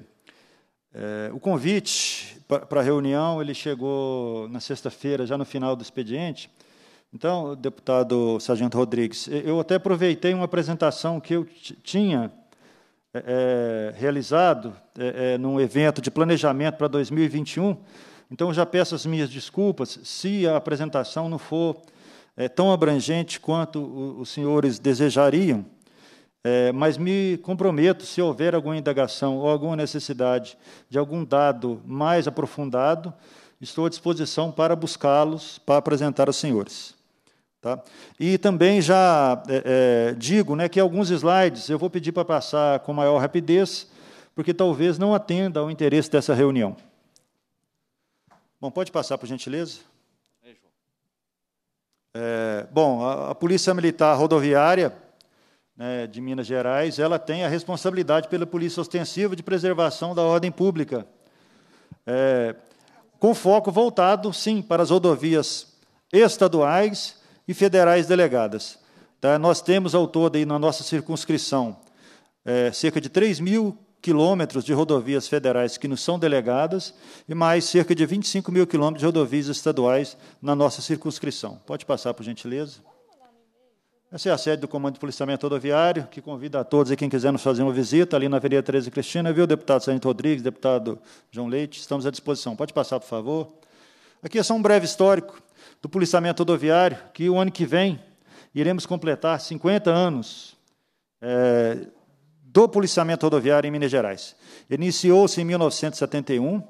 é, o convite para a reunião ele chegou na sexta-feira, já no final do expediente, então, deputado Sargento Rodrigues, eu até aproveitei uma apresentação que eu tinha é, é realizado é, é, num evento de planejamento para 2021. Então, já peço as minhas desculpas se a apresentação não for é, tão abrangente quanto os senhores desejariam, é, mas me comprometo, se houver alguma indagação ou alguma necessidade de algum dado mais aprofundado, estou à disposição para buscá-los, para apresentar aos senhores. Tá? E também já é, é, digo né, que alguns slides eu vou pedir para passar com maior rapidez, porque talvez não atenda ao interesse dessa reunião. Bom, pode passar, por gentileza? É, bom, a, a Polícia Militar Rodoviária né, de Minas Gerais, ela tem a responsabilidade pela polícia ostensiva de preservação da ordem pública, é, com foco voltado, sim, para as rodovias estaduais e federais delegadas. Tá? Nós temos ao todo aí na nossa circunscrição é, cerca de 3 mil quilômetros de rodovias federais que nos são delegadas e mais cerca de 25 mil quilômetros de rodovias estaduais na nossa circunscrição. Pode passar, por gentileza. Essa é a sede do Comando de Policiamento Rodoviário, que convida a todos e quem quiser nos fazer uma visita ali na Avenida Tereza Cristina, viu, deputado Sargento Rodrigues, deputado João Leite, estamos à disposição. Pode passar, por favor. Aqui é só um breve histórico do policiamento rodoviário, que o ano que vem iremos completar 50 anos é, do policiamento rodoviário em Minas Gerais. Iniciou-se em 1971.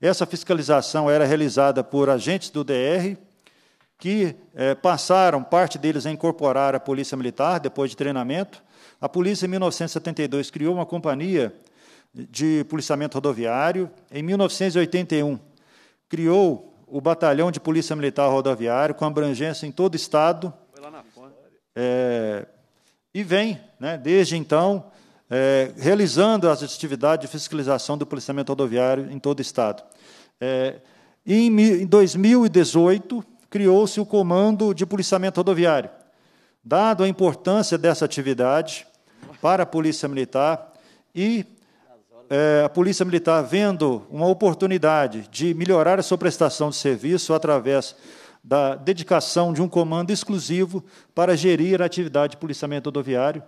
Essa fiscalização era realizada por agentes do DR, que é, passaram, parte deles a incorporar a Polícia Militar depois de treinamento. A polícia, em 1972, criou uma companhia de policiamento rodoviário. Em 1981, criou o Batalhão de Polícia Militar Rodoviário, com abrangência em todo o Estado. É, e vem, né, desde então, é, realizando as atividades de fiscalização do policiamento rodoviário em todo o Estado. É, em, em 2018, criou-se o Comando de Policiamento Rodoviário. Dado a importância dessa atividade para a Polícia Militar e é, a Polícia Militar, vendo uma oportunidade de melhorar a sua prestação de serviço através da dedicação de um comando exclusivo para gerir a atividade de policiamento rodoviário,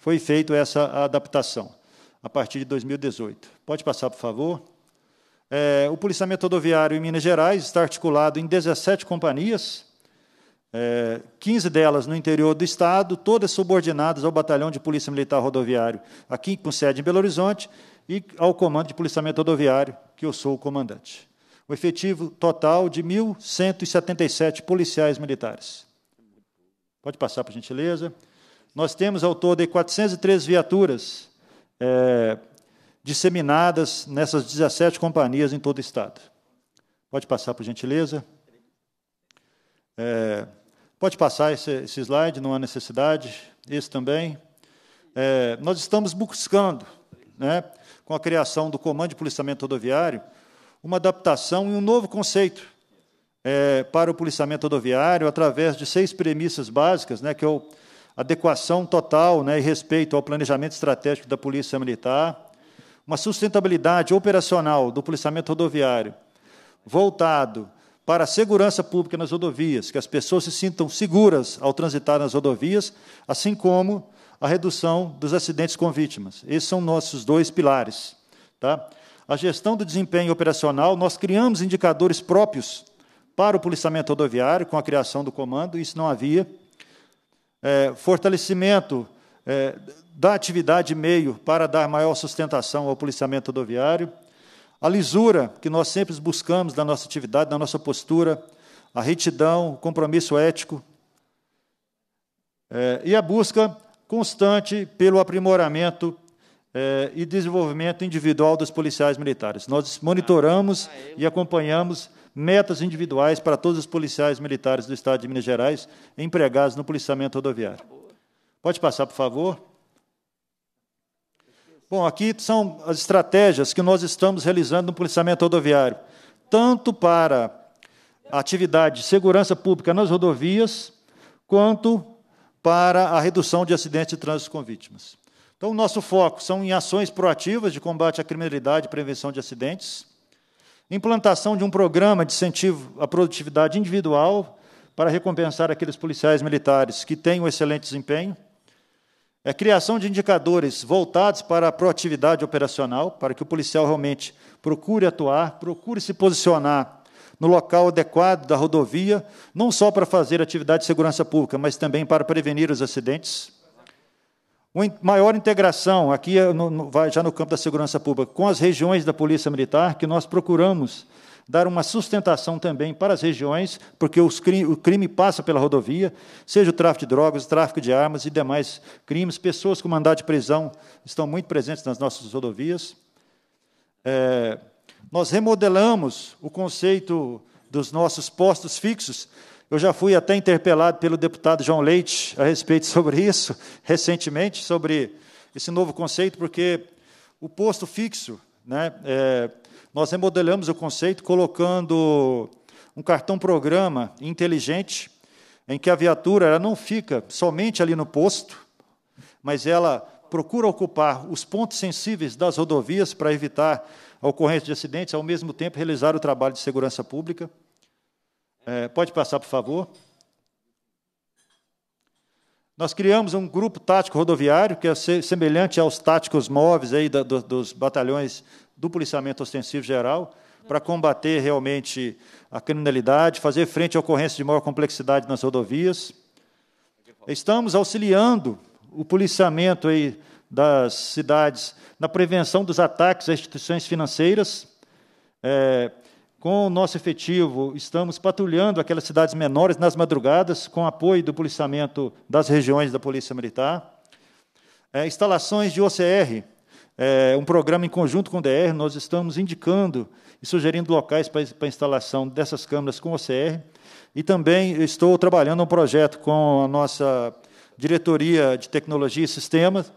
foi feita essa adaptação a partir de 2018. Pode passar, por favor. É, o policiamento rodoviário em Minas Gerais está articulado em 17 companhias, é, 15 delas no interior do Estado, todas subordinadas ao Batalhão de Polícia Militar Rodoviário, aqui com sede em Belo Horizonte, e ao Comando de Policiamento Rodoviário, que eu sou o comandante. O efetivo total de 1.177 policiais militares. Pode passar, por gentileza. Nós temos ao todo 403 viaturas é, disseminadas nessas 17 companhias em todo o Estado. Pode passar, por gentileza. É, pode passar esse, esse, slide, não há necessidade. Esse também. É, nós estamos buscando né, com a criação do Comando de Policiamento Rodoviário, uma adaptação e um novo conceito é, para o policiamento rodoviário através de seis premissas básicas, né, que é a adequação total né, e respeito ao planejamento estratégico da Polícia Militar, uma sustentabilidade operacional do policiamento rodoviário voltado para a segurança pública nas rodovias, que as pessoas se sintam seguras ao transitar nas rodovias, assim como a redução dos acidentes com vítimas. Esses são nossos dois pilares. Tá? A gestão do desempenho operacional, nós criamos indicadores próprios para o policiamento rodoviário, com a criação do comando, isso não havia. É, fortalecimento é, da atividade meio para dar maior sustentação ao policiamento rodoviário. A lisura que nós sempre buscamos da nossa atividade, da nossa postura, a retidão, o compromisso ético. É, e a busca constante pelo aprimoramento eh, e desenvolvimento individual dos policiais militares. Nós monitoramos e acompanhamos metas individuais para todos os policiais militares do Estado de Minas Gerais empregados no policiamento rodoviário. Pode passar, por favor. Bom, aqui são as estratégias que nós estamos realizando no policiamento rodoviário, tanto para a atividade de segurança pública nas rodovias, quanto para a redução de acidentes de trânsito com vítimas. Então, o nosso foco são em ações proativas de combate à criminalidade e prevenção de acidentes, implantação de um programa de incentivo à produtividade individual para recompensar aqueles policiais militares que têm um excelente desempenho, a é criação de indicadores voltados para a proatividade operacional, para que o policial realmente procure atuar, procure se posicionar no local adequado da rodovia, não só para fazer atividade de segurança pública, mas também para prevenir os acidentes. Uma maior integração, aqui eh, já no campo da segurança pública, com as regiões da Polícia Militar, que nós procuramos dar uma sustentação também para as regiões, porque cri o crime passa pela rodovia, seja o tráfico de drogas, o tráfico de armas e demais crimes. Pessoas com mandado de prisão estão muito presentes nas nossas rodovias. É, nós remodelamos o conceito dos nossos postos fixos. Eu já fui até interpelado pelo deputado João Leite a respeito sobre isso, recentemente, sobre esse novo conceito, porque o posto fixo, né, é, nós remodelamos o conceito colocando um cartão-programa inteligente, em que a viatura ela não fica somente ali no posto, mas ela procura ocupar os pontos sensíveis das rodovias para evitar a ocorrência de acidentes, ao mesmo tempo realizar o trabalho de segurança pública. É, pode passar, por favor. Nós criamos um grupo tático rodoviário, que é semelhante aos táticos móveis aí da, do, dos batalhões do policiamento ostensivo geral, para combater realmente a criminalidade, fazer frente a ocorrências de maior complexidade nas rodovias. Estamos auxiliando o policiamento aí das cidades, na prevenção dos ataques a instituições financeiras. É, com o nosso efetivo, estamos patrulhando aquelas cidades menores nas madrugadas, com apoio do policiamento das regiões da Polícia Militar. É, instalações de OCR, é, um programa em conjunto com o DR, nós estamos indicando e sugerindo locais para, para instalação dessas câmeras com OCR. E também estou trabalhando um projeto com a nossa diretoria de tecnologia e sistemas,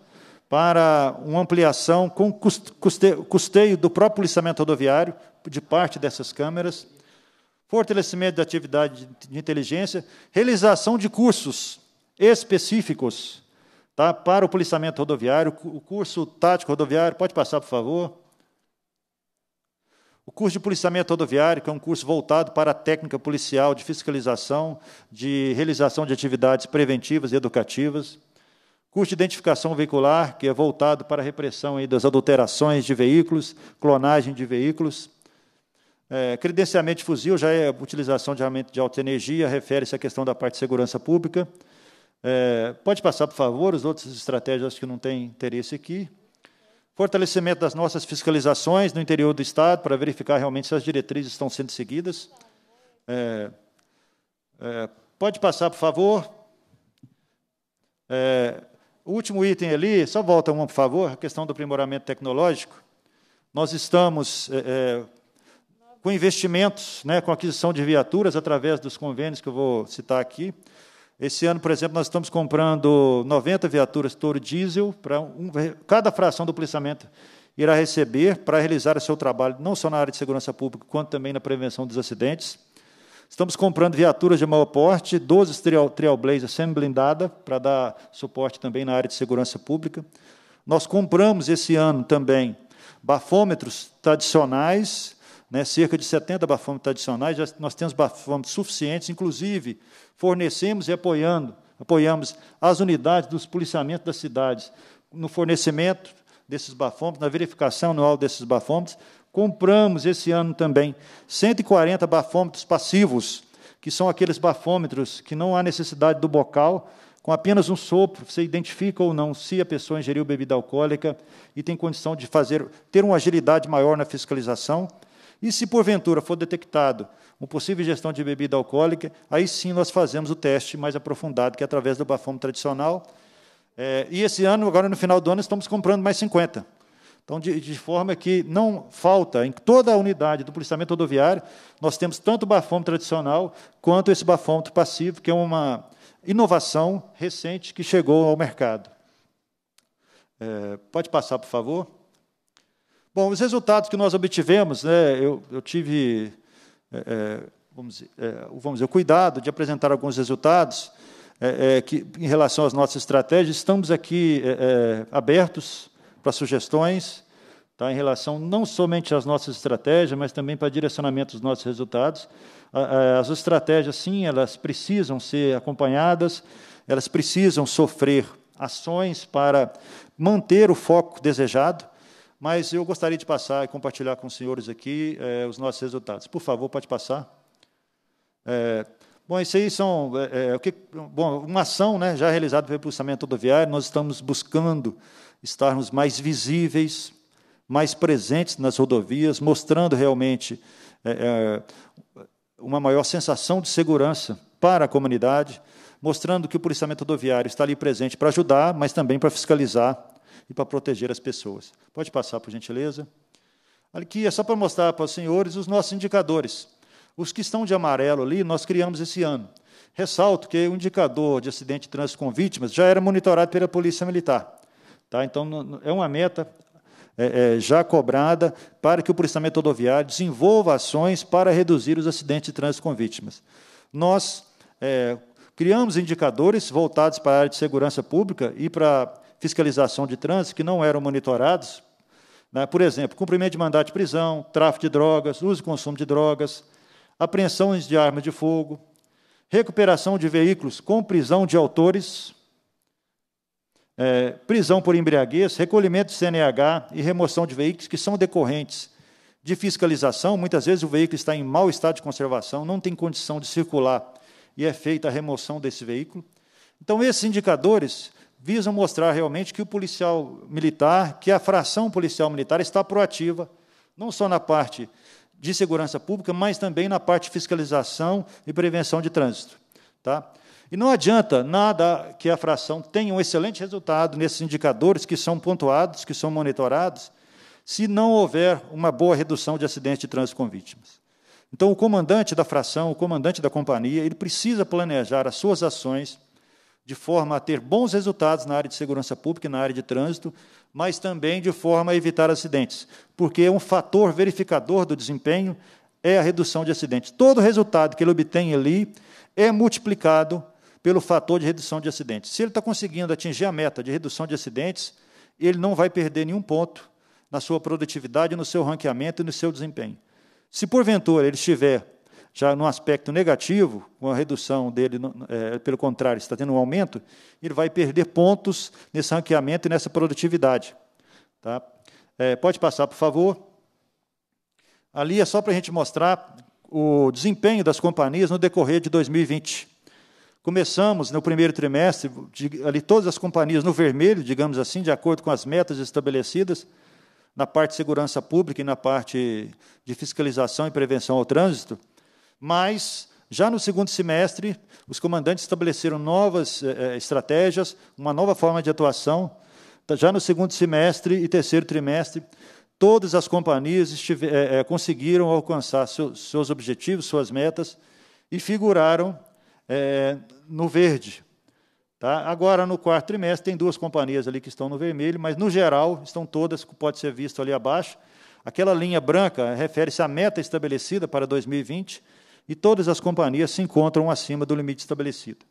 para uma ampliação com custeio do próprio policiamento rodoviário, de parte dessas câmeras, fortalecimento da atividade de inteligência, realização de cursos específicos tá, para o policiamento rodoviário, o curso tático rodoviário, pode passar, por favor. O curso de policiamento rodoviário, que é um curso voltado para a técnica policial de fiscalização, de realização de atividades preventivas e educativas. Curso de identificação veicular, que é voltado para a repressão aí das adulterações de veículos, clonagem de veículos. É, credenciamento de fuzil já é a utilização de armamento de alta energia, refere-se à questão da parte de segurança pública. É, pode passar, por favor, os outros estratégias que não têm interesse aqui. Fortalecimento das nossas fiscalizações no interior do Estado para verificar realmente se as diretrizes estão sendo seguidas. É, é, pode passar, por favor. É, o último item ali, só volta uma, por favor, a questão do aprimoramento tecnológico. Nós estamos é, é, com investimentos, né, com aquisição de viaturas através dos convênios que eu vou citar aqui. Esse ano, por exemplo, nós estamos comprando 90 viaturas touro diesel, para um, cada fração do policiamento irá receber para realizar o seu trabalho, não só na área de segurança pública, quanto também na prevenção dos acidentes. Estamos comprando viaturas de maior porte, 12 Trailblazer semi-blindada, para dar suporte também na área de segurança pública. Nós compramos esse ano também bafômetros tradicionais, né, cerca de 70 bafômetros tradicionais, já, nós temos bafômetros suficientes, inclusive fornecemos e apoiando, apoiamos as unidades dos policiamentos das cidades no fornecimento desses bafômetros, na verificação anual desses bafômetros, Compramos esse ano também 140 bafômetros passivos, que são aqueles bafômetros que não há necessidade do bocal, com apenas um sopro, você identifica ou não se a pessoa ingeriu bebida alcoólica e tem condição de fazer ter uma agilidade maior na fiscalização. E se porventura for detectado uma possível ingestão de bebida alcoólica, aí sim nós fazemos o teste mais aprofundado, que é através do bafômetro tradicional. É, e esse ano, agora no final do ano, estamos comprando mais 50. Então, de, de, forma que não falta, em toda a unidade do policiamento rodoviário, nós temos tanto o bafômetro tradicional quanto esse bafômetro passivo, que é uma inovação recente que chegou ao mercado. É, pode passar, por favor? Bom, os resultados que nós obtivemos, né, eu, eu tive, é, é vamos, dizer, é, vamos dizer, o cuidado de apresentar alguns resultados é, é, que, em relação às nossas estratégias. Estamos aqui abertos para sugestões tá, em relação não somente às nossas estratégias, mas também para direcionamento dos nossos resultados. As estratégias, sim, elas precisam ser acompanhadas, elas precisam sofrer ações para manter o foco desejado, mas eu gostaria de passar e compartilhar com os senhores aqui eh, os nossos resultados. Por favor, pode passar. É, bom, isso aí são é, é, o que, bom, uma ação né, já realizada pelo policiamento rodoviário, nós estamos buscando estarmos mais visíveis, mais presentes nas rodovias, mostrando realmente é, é, uma maior sensação de segurança para a comunidade, mostrando que o policiamento rodoviário está ali presente para ajudar, mas também para fiscalizar e para proteger as pessoas. Pode passar, por gentileza. Aqui é só para mostrar para os senhores os nossos indicadores. Os que estão de amarelo ali, nós criamos esse ano. Ressalto que o indicador de acidente de trânsito com vítimas já era monitorado pela Polícia Militar. Tá? Então, é uma meta é, é, já cobrada para que o policiamento rodoviário desenvolva ações para reduzir os acidentes de trânsito com vítimas. Nós é, criamos indicadores voltados para a área de segurança pública e para fiscalização de trânsito, que não eram monitorados. Né? Por exemplo, cumprimento de mandato de prisão, tráfico de drogas, uso e consumo de drogas, apreensões de armas de fogo, recuperação de veículos com prisão de autores, é, prisão por embriaguez, recolhimento de CNH e remoção de veículos que são decorrentes de fiscalização. Muitas vezes o veículo está em mau estado de conservação, não tem condição de circular e é feita a remoção desse veículo. Então, esses indicadores visam mostrar realmente que o policial militar, que a fração policial militar está proativa, não só na parte de segurança pública, mas também na parte de fiscalização e prevenção de trânsito. Tá? E não adianta nada que a fração tenha um excelente resultado nesses indicadores que são pontuados, que são monitorados, se não houver uma boa redução de acidentes de trânsito com vítimas. Então, o comandante da fração, o comandante da companhia, ele precisa planejar as suas ações de forma a ter bons resultados na área de segurança pública e na área de trânsito, mas também de forma a evitar acidentes, porque um fator verificador do desempenho é a redução de acidentes. Todo resultado que ele obtém ali é multiplicado pelo fator de redução de acidentes. Se ele está conseguindo atingir a meta de redução de acidentes, ele não vai perder nenhum ponto na sua produtividade, no seu ranqueamento e no seu desempenho. Se porventura ele estiver já num aspecto negativo, com a redução dele, é, pelo contrário, está tendo um aumento, ele vai perder pontos nesse ranqueamento e nessa produtividade. Tá? É, pode passar, por favor. Ali é só para a gente mostrar o desempenho das companhias no decorrer de 2020. Começamos no primeiro trimestre, de, ali todas as companhias no vermelho, digamos assim, de acordo com as metas estabelecidas, na parte de segurança pública e na parte de fiscalização e prevenção ao trânsito, mas já no segundo semestre, os comandantes estabeleceram novas eh, eh estratégias, uma nova forma de atuação. Tá, já no segundo semestre e terceiro trimestre, todas as companhias estive, eh, eh, conseguiram alcançar seu, seus objetivos, suas metas, e figuraram eh, no verde. Tá? Agora, no quarto trimestre, tem duas companhias ali que estão no vermelho, mas, no geral, estão todas, pode ser visto ali abaixo. Aquela linha branca refere-se à meta estabelecida para 2020 e todas as companhias se encontram acima do limite estabelecido.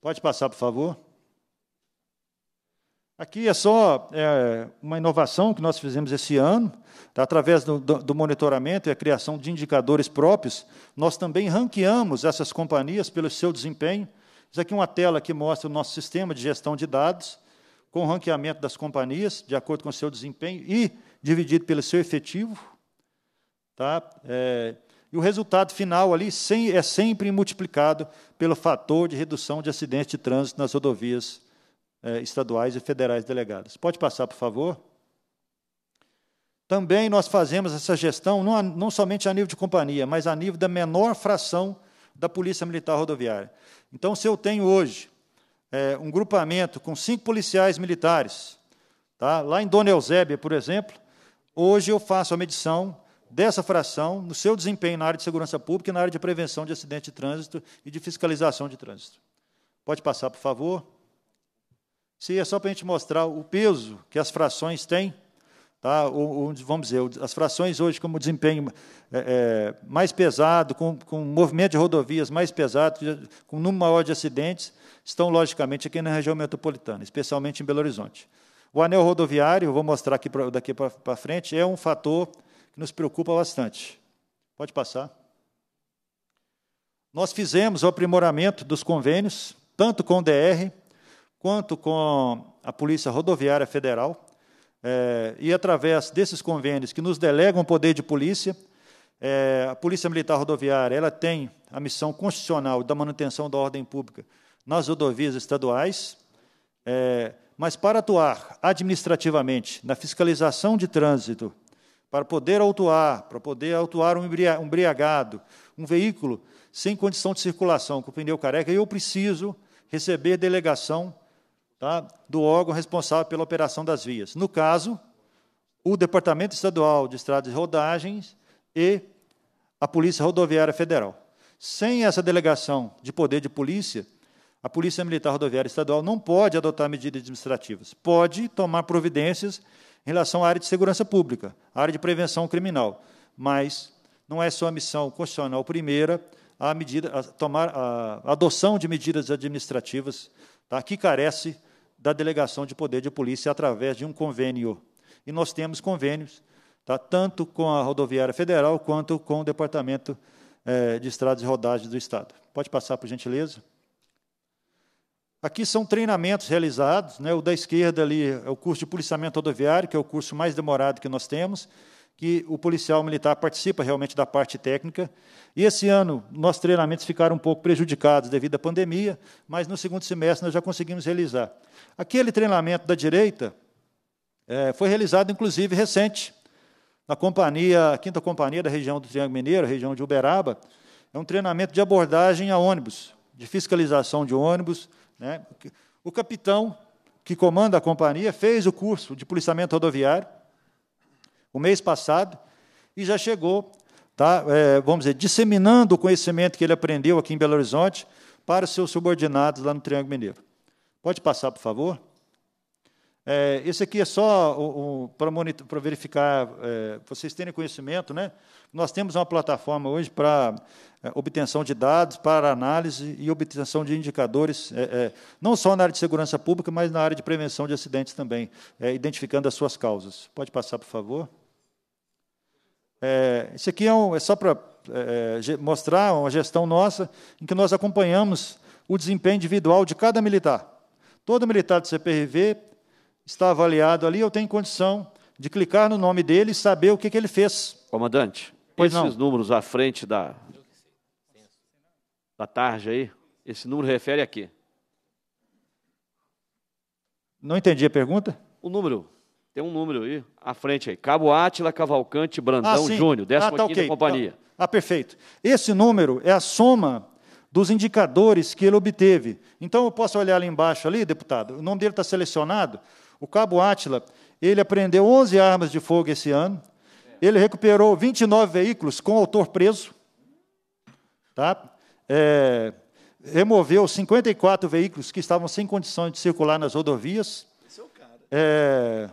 Pode passar, por favor. Aqui é só é, uma inovação que nós fizemos esse ano, tá? através do, do, monitoramento e a criação de indicadores próprios, nós também ranqueamos essas companhias pelo seu desempenho. Isso aqui é uma tela que mostra o nosso sistema de gestão de dados, com o ranqueamento das companhias, de acordo com o seu desempenho, e dividido pelo seu efetivo. Tá? É, e o resultado final ali sem, é sempre multiplicado pelo fator de redução de acidentes de trânsito nas rodovias eh, estaduais e federais delegadas. Pode passar, por favor? Também nós fazemos essa gestão não, não somente a nível de companhia, mas a nível da menor fração da Polícia Militar Rodoviária. Então, se eu tenho hoje eh, um grupamento com cinco policiais militares, tá? lá em Dona Eusébia, por exemplo, hoje eu faço a medição dessa fração no seu desempenho na área de segurança pública e na área de prevenção de acidente de trânsito e de fiscalização de trânsito. Pode passar, por favor. Se é só para a gente mostrar o peso que as frações têm, tá? Ou, vamos dizer, as frações hoje como desempenho é, é, mais pesado, com, com movimento de rodovias mais pesado, com número maior de acidentes, estão logicamente aqui na região metropolitana, especialmente em Belo Horizonte. O anel rodoviário, vou mostrar aqui pra, daqui para frente, é um fator que nos preocupa bastante. Pode passar. Nós fizemos o aprimoramento dos convênios, tanto com o DR quanto com a Polícia Rodoviária Federal, é, e através desses convênios que nos delegam poder de polícia, é, a Polícia Militar Rodoviária ela tem a missão constitucional da manutenção da ordem pública nas rodovias estaduais, é, mas para atuar administrativamente na fiscalização de trânsito, para poder autuar, para poder autuar um embriagado, um veículo sem condição de circulação, com o pneu careca, eu preciso receber delegação tá, do órgão responsável pela operação das vias. No caso, o Departamento Estadual de Estradas e Rodagens e a Polícia Rodoviária Federal. Sem essa delegação de poder de polícia, a Polícia Militar Rodoviária Estadual não pode adotar medidas administrativas. Pode tomar providências em relação à área de segurança pública, à área de prevenção criminal, mas não é sua missão constitucional primeira a, medida, a tomar a adoção de medidas administrativas, tá, que carece da delegação de poder de polícia através de um convênio. E nós temos convênios, tá, tanto com a Rodoviária Federal quanto com o Departamento é, de Estradas e Rodagens do Estado. Pode passar, por gentileza. Aqui são treinamentos realizados. Né, o da esquerda ali é o curso de policiamento rodoviário, que é o curso mais demorado que nós temos que o policial militar participa realmente da parte técnica. E esse ano, nossos treinamentos ficaram um pouco prejudicados devido à pandemia, mas no segundo semestre nós já conseguimos realizar. Aquele treinamento da direita é, foi realizado, inclusive, recente, na companhia, quinta companhia da região do Triângulo Mineiro, região de Uberaba. É um treinamento de abordagem a ônibus, de fiscalização de ônibus. Né? O capitão que comanda a companhia fez o curso de policiamento rodoviário, o mês passado, e já chegou, tá, é, vamos dizer, disseminando o conhecimento que ele aprendeu aqui em Belo Horizonte para os seus subordinados lá no Triângulo Mineiro. Pode passar, por favor? É, esse aqui é só para, para verificar, é, vocês terem conhecimento, né? Nós temos uma plataforma hoje para é, obtenção de dados, para análise e obtenção de indicadores, é, é, não só na área de segurança pública, mas na área de prevenção de acidentes também, é, identificando as suas causas. Pode passar, por favor. É, isso aqui é, um, é só para é, é mostrar é uma gestão nossa, em que nós acompanhamos o desempenho individual de cada militar. Todo militar do CPRV está avaliado ali, eu tenho condição de clicar no nome dele e saber o que, que ele fez. Comandante, pois esses não. números à frente da, da tarde aí, esse número refere a quê? Não entendi a pergunta. O número tem um número aí à frente aí. Cabo Átila Cavalcante Brandão ah, Júnior, 15 ah, tá, okay. Companhia. Ah, perfeito. Esse número é a soma dos indicadores que ele obteve. Então eu posso olhar ali embaixo ali, deputado. O nome dele está selecionado. O Cabo Átila, ele apreendeu 11 armas de fogo esse ano. Ele recuperou 29 veículos com autor preso. Tá? É, removeu 54 veículos que estavam sem condições de circular nas rodovias. Esse é o cara. É,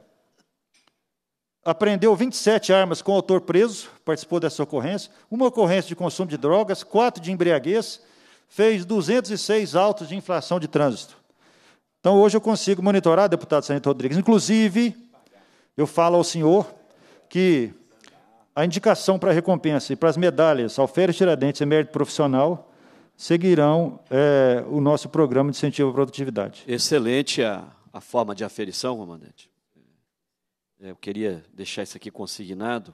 apreendeu 27 armas com o autor preso, participou dessa ocorrência, uma ocorrência de consumo de drogas, quatro de embriaguez, fez 206 autos de inflação de trânsito. Então, hoje eu consigo monitorar, deputado Sargento Rodrigues. Inclusive, eu falo ao senhor que a indicação para a recompensa e para as medalhas Alferes Tiradentes e Mérito Profissional seguirão é, o nosso programa de incentivo à produtividade. Excelente a, a forma de aferição, comandante. Eu queria deixar isso aqui consignado,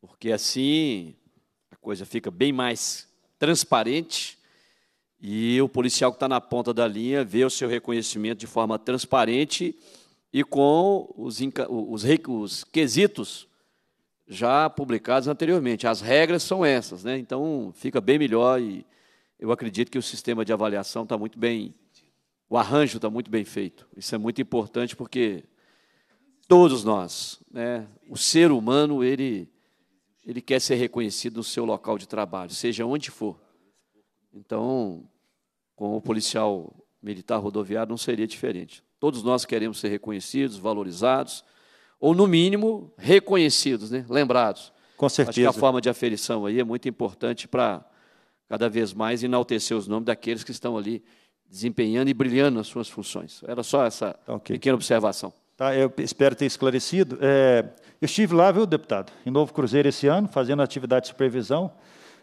porque assim a coisa fica bem mais transparente e o policial que está na ponta da linha vê o seu reconhecimento de forma transparente e com os, os, os quesitos já publicados anteriormente. As regras são essas, né? então fica bem melhor e eu acredito que o sistema de avaliação está muito bem, o arranjo está muito bem feito. Isso é muito importante porque Todos nós, né? O ser humano, ele ele quer ser reconhecido no seu local de trabalho, seja onde for. Então, com o policial militar rodoviário não seria diferente. Todos nós queremos ser reconhecidos, valorizados, ou no mínimo reconhecidos, né? lembrados. Com certeza. Acho que a forma de aferição aí é muito importante para cada vez mais enaltecer os nomes daqueles que estão ali desempenhando e brilhando nas suas funções. Era só essa tá okay. pequena observação. Tá, eu espero ter esclarecido. É, eu estive lá, viu, deputado, em Novo Cruzeiro esse ano, fazendo atividade de supervisão.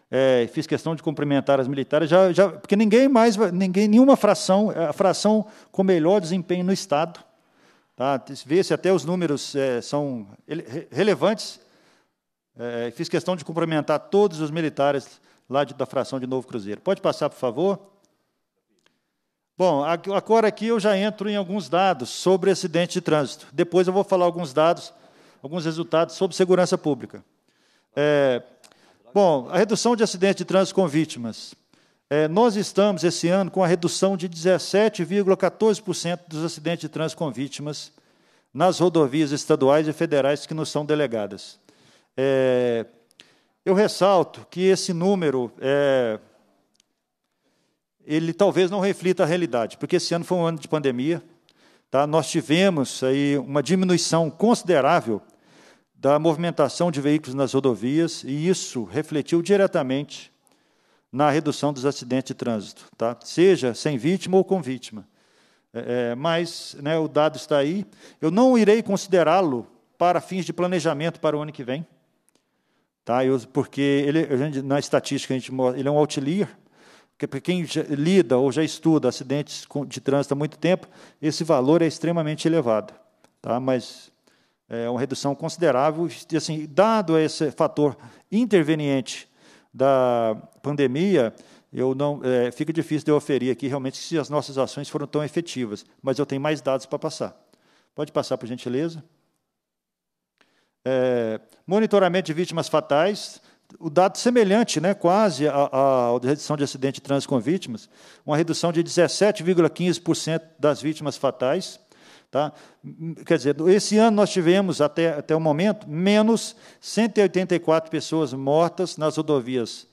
É, fiz questão de cumprimentar as militares, já, já, porque ninguém mais, ninguém, nenhuma fração, a fração com melhor desempenho no Estado, tá? vê se até os números é, são relevantes. É, fiz questão de cumprimentar todos os militares lá de, da fração de Novo Cruzeiro. Pode passar, por favor. Bom, agora aqui eu já entro em alguns dados sobre acidente de trânsito. Depois eu vou falar alguns dados, alguns resultados sobre segurança pública. É, bom, a redução de acidente de trânsito com vítimas. É, nós estamos, esse ano, com a redução de 17,14% dos acidentes de trânsito com vítimas nas rodovias estaduais e federais que nos são delegadas. É, eu ressalto que esse número é, ele talvez não reflita a realidade, porque esse ano foi um ano de pandemia. Tá? Nós tivemos aí uma diminuição considerável da movimentação de veículos nas rodovias, e isso refletiu diretamente na redução dos acidentes de trânsito, tá? seja sem vítima ou com vítima. É, é mas né, o dado está aí. Eu não irei considerá-lo para fins de planejamento para o ano que vem, tá? Eu, porque ele, gente, na estatística, a gente, ele é um outlier, para quem lida ou já estuda acidentes de trânsito há muito tempo, esse valor é extremamente elevado. Tá? Mas é uma redução considerável. E, assim, dado esse fator interveniente da pandemia, eu não é, fica difícil de eu oferir aqui realmente se as nossas ações foram tão efetivas, mas eu tenho mais dados para passar. Pode passar, por gentileza. É, monitoramento de vítimas fatais o dado semelhante, né, quase, à, redução de acidente de trânsito com vítimas, uma redução de 17,15% das vítimas fatais. Tá? Quer dizer, esse ano nós tivemos, até, até o momento, menos 184 pessoas mortas nas rodovias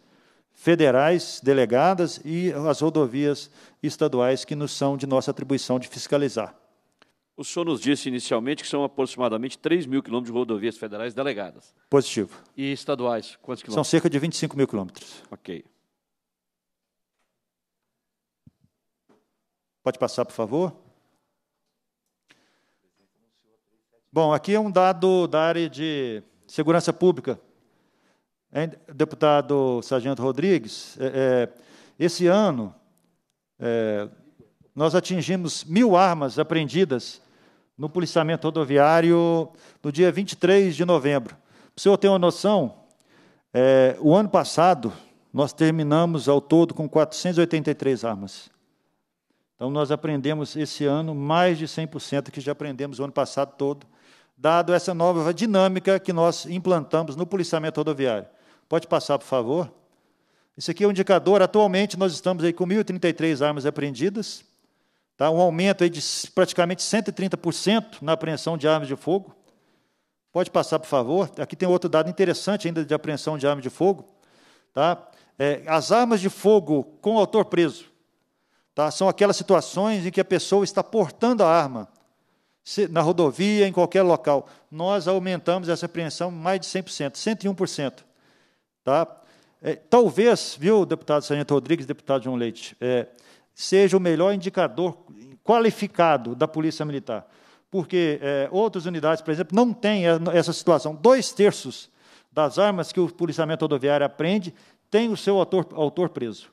federais delegadas e as rodovias estaduais que nos são de nossa atribuição de fiscalizar. O senhor nos disse inicialmente que são aproximadamente 3 mil quilômetros de rodovias federais delegadas. Positivo. E estaduais, quantos quilômetros? São cerca de 25 mil quilômetros. Ok. Pode passar, por favor. Bom, aqui é um dado da área de segurança pública. Deputado Sargento Rodrigues, é, é, esse ano é, nós atingimos mil armas apreendidas no policiamento rodoviário no dia 23 de novembro. Para o senhor ter uma noção, é, o ano passado nós terminamos ao todo com 483 armas. Então nós aprendemos esse ano mais de 100% que já aprendemos o ano passado todo, dado essa nova dinâmica que nós implantamos no policiamento rodoviário. Pode passar, por favor? Isso aqui é um indicador. Atualmente nós estamos aí com 1.033 armas apreendidas, Tá? Um aumento aí de praticamente 130% na apreensão de armas de fogo. Pode passar, por favor. Aqui tem outro dado interessante ainda de apreensão de armas de fogo. Tá? É, as armas de fogo com o autor preso tá? são aquelas situações em que a pessoa está portando a arma na rodovia, em qualquer local. Nós aumentamos essa apreensão mais de 100%, 101%. Tá? É, talvez, viu, deputado Sargento Rodrigues, deputado João Leite, é, seja o melhor indicador qualificado da Polícia Militar. Porque é, outras unidades, por exemplo, não têm essa situação. Dois terços das armas que o policiamento rodoviário apreende tem o seu autor, autor preso.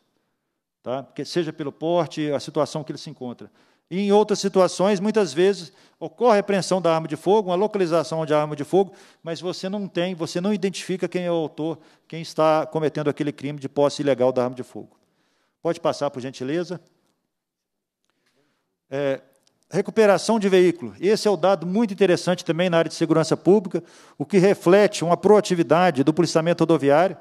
Tá? Que seja pelo porte, a situação que ele se encontra. E em outras situações, muitas vezes, ocorre a apreensão da arma de fogo, uma localização de arma de fogo, mas você não tem, você não identifica quem é o autor, quem está cometendo aquele crime de posse ilegal da arma de fogo. Pode passar, por gentileza. É, recuperação de veículo. Esse é o um dado muito interessante também na área de segurança pública, o que reflete uma proatividade do policiamento rodoviário.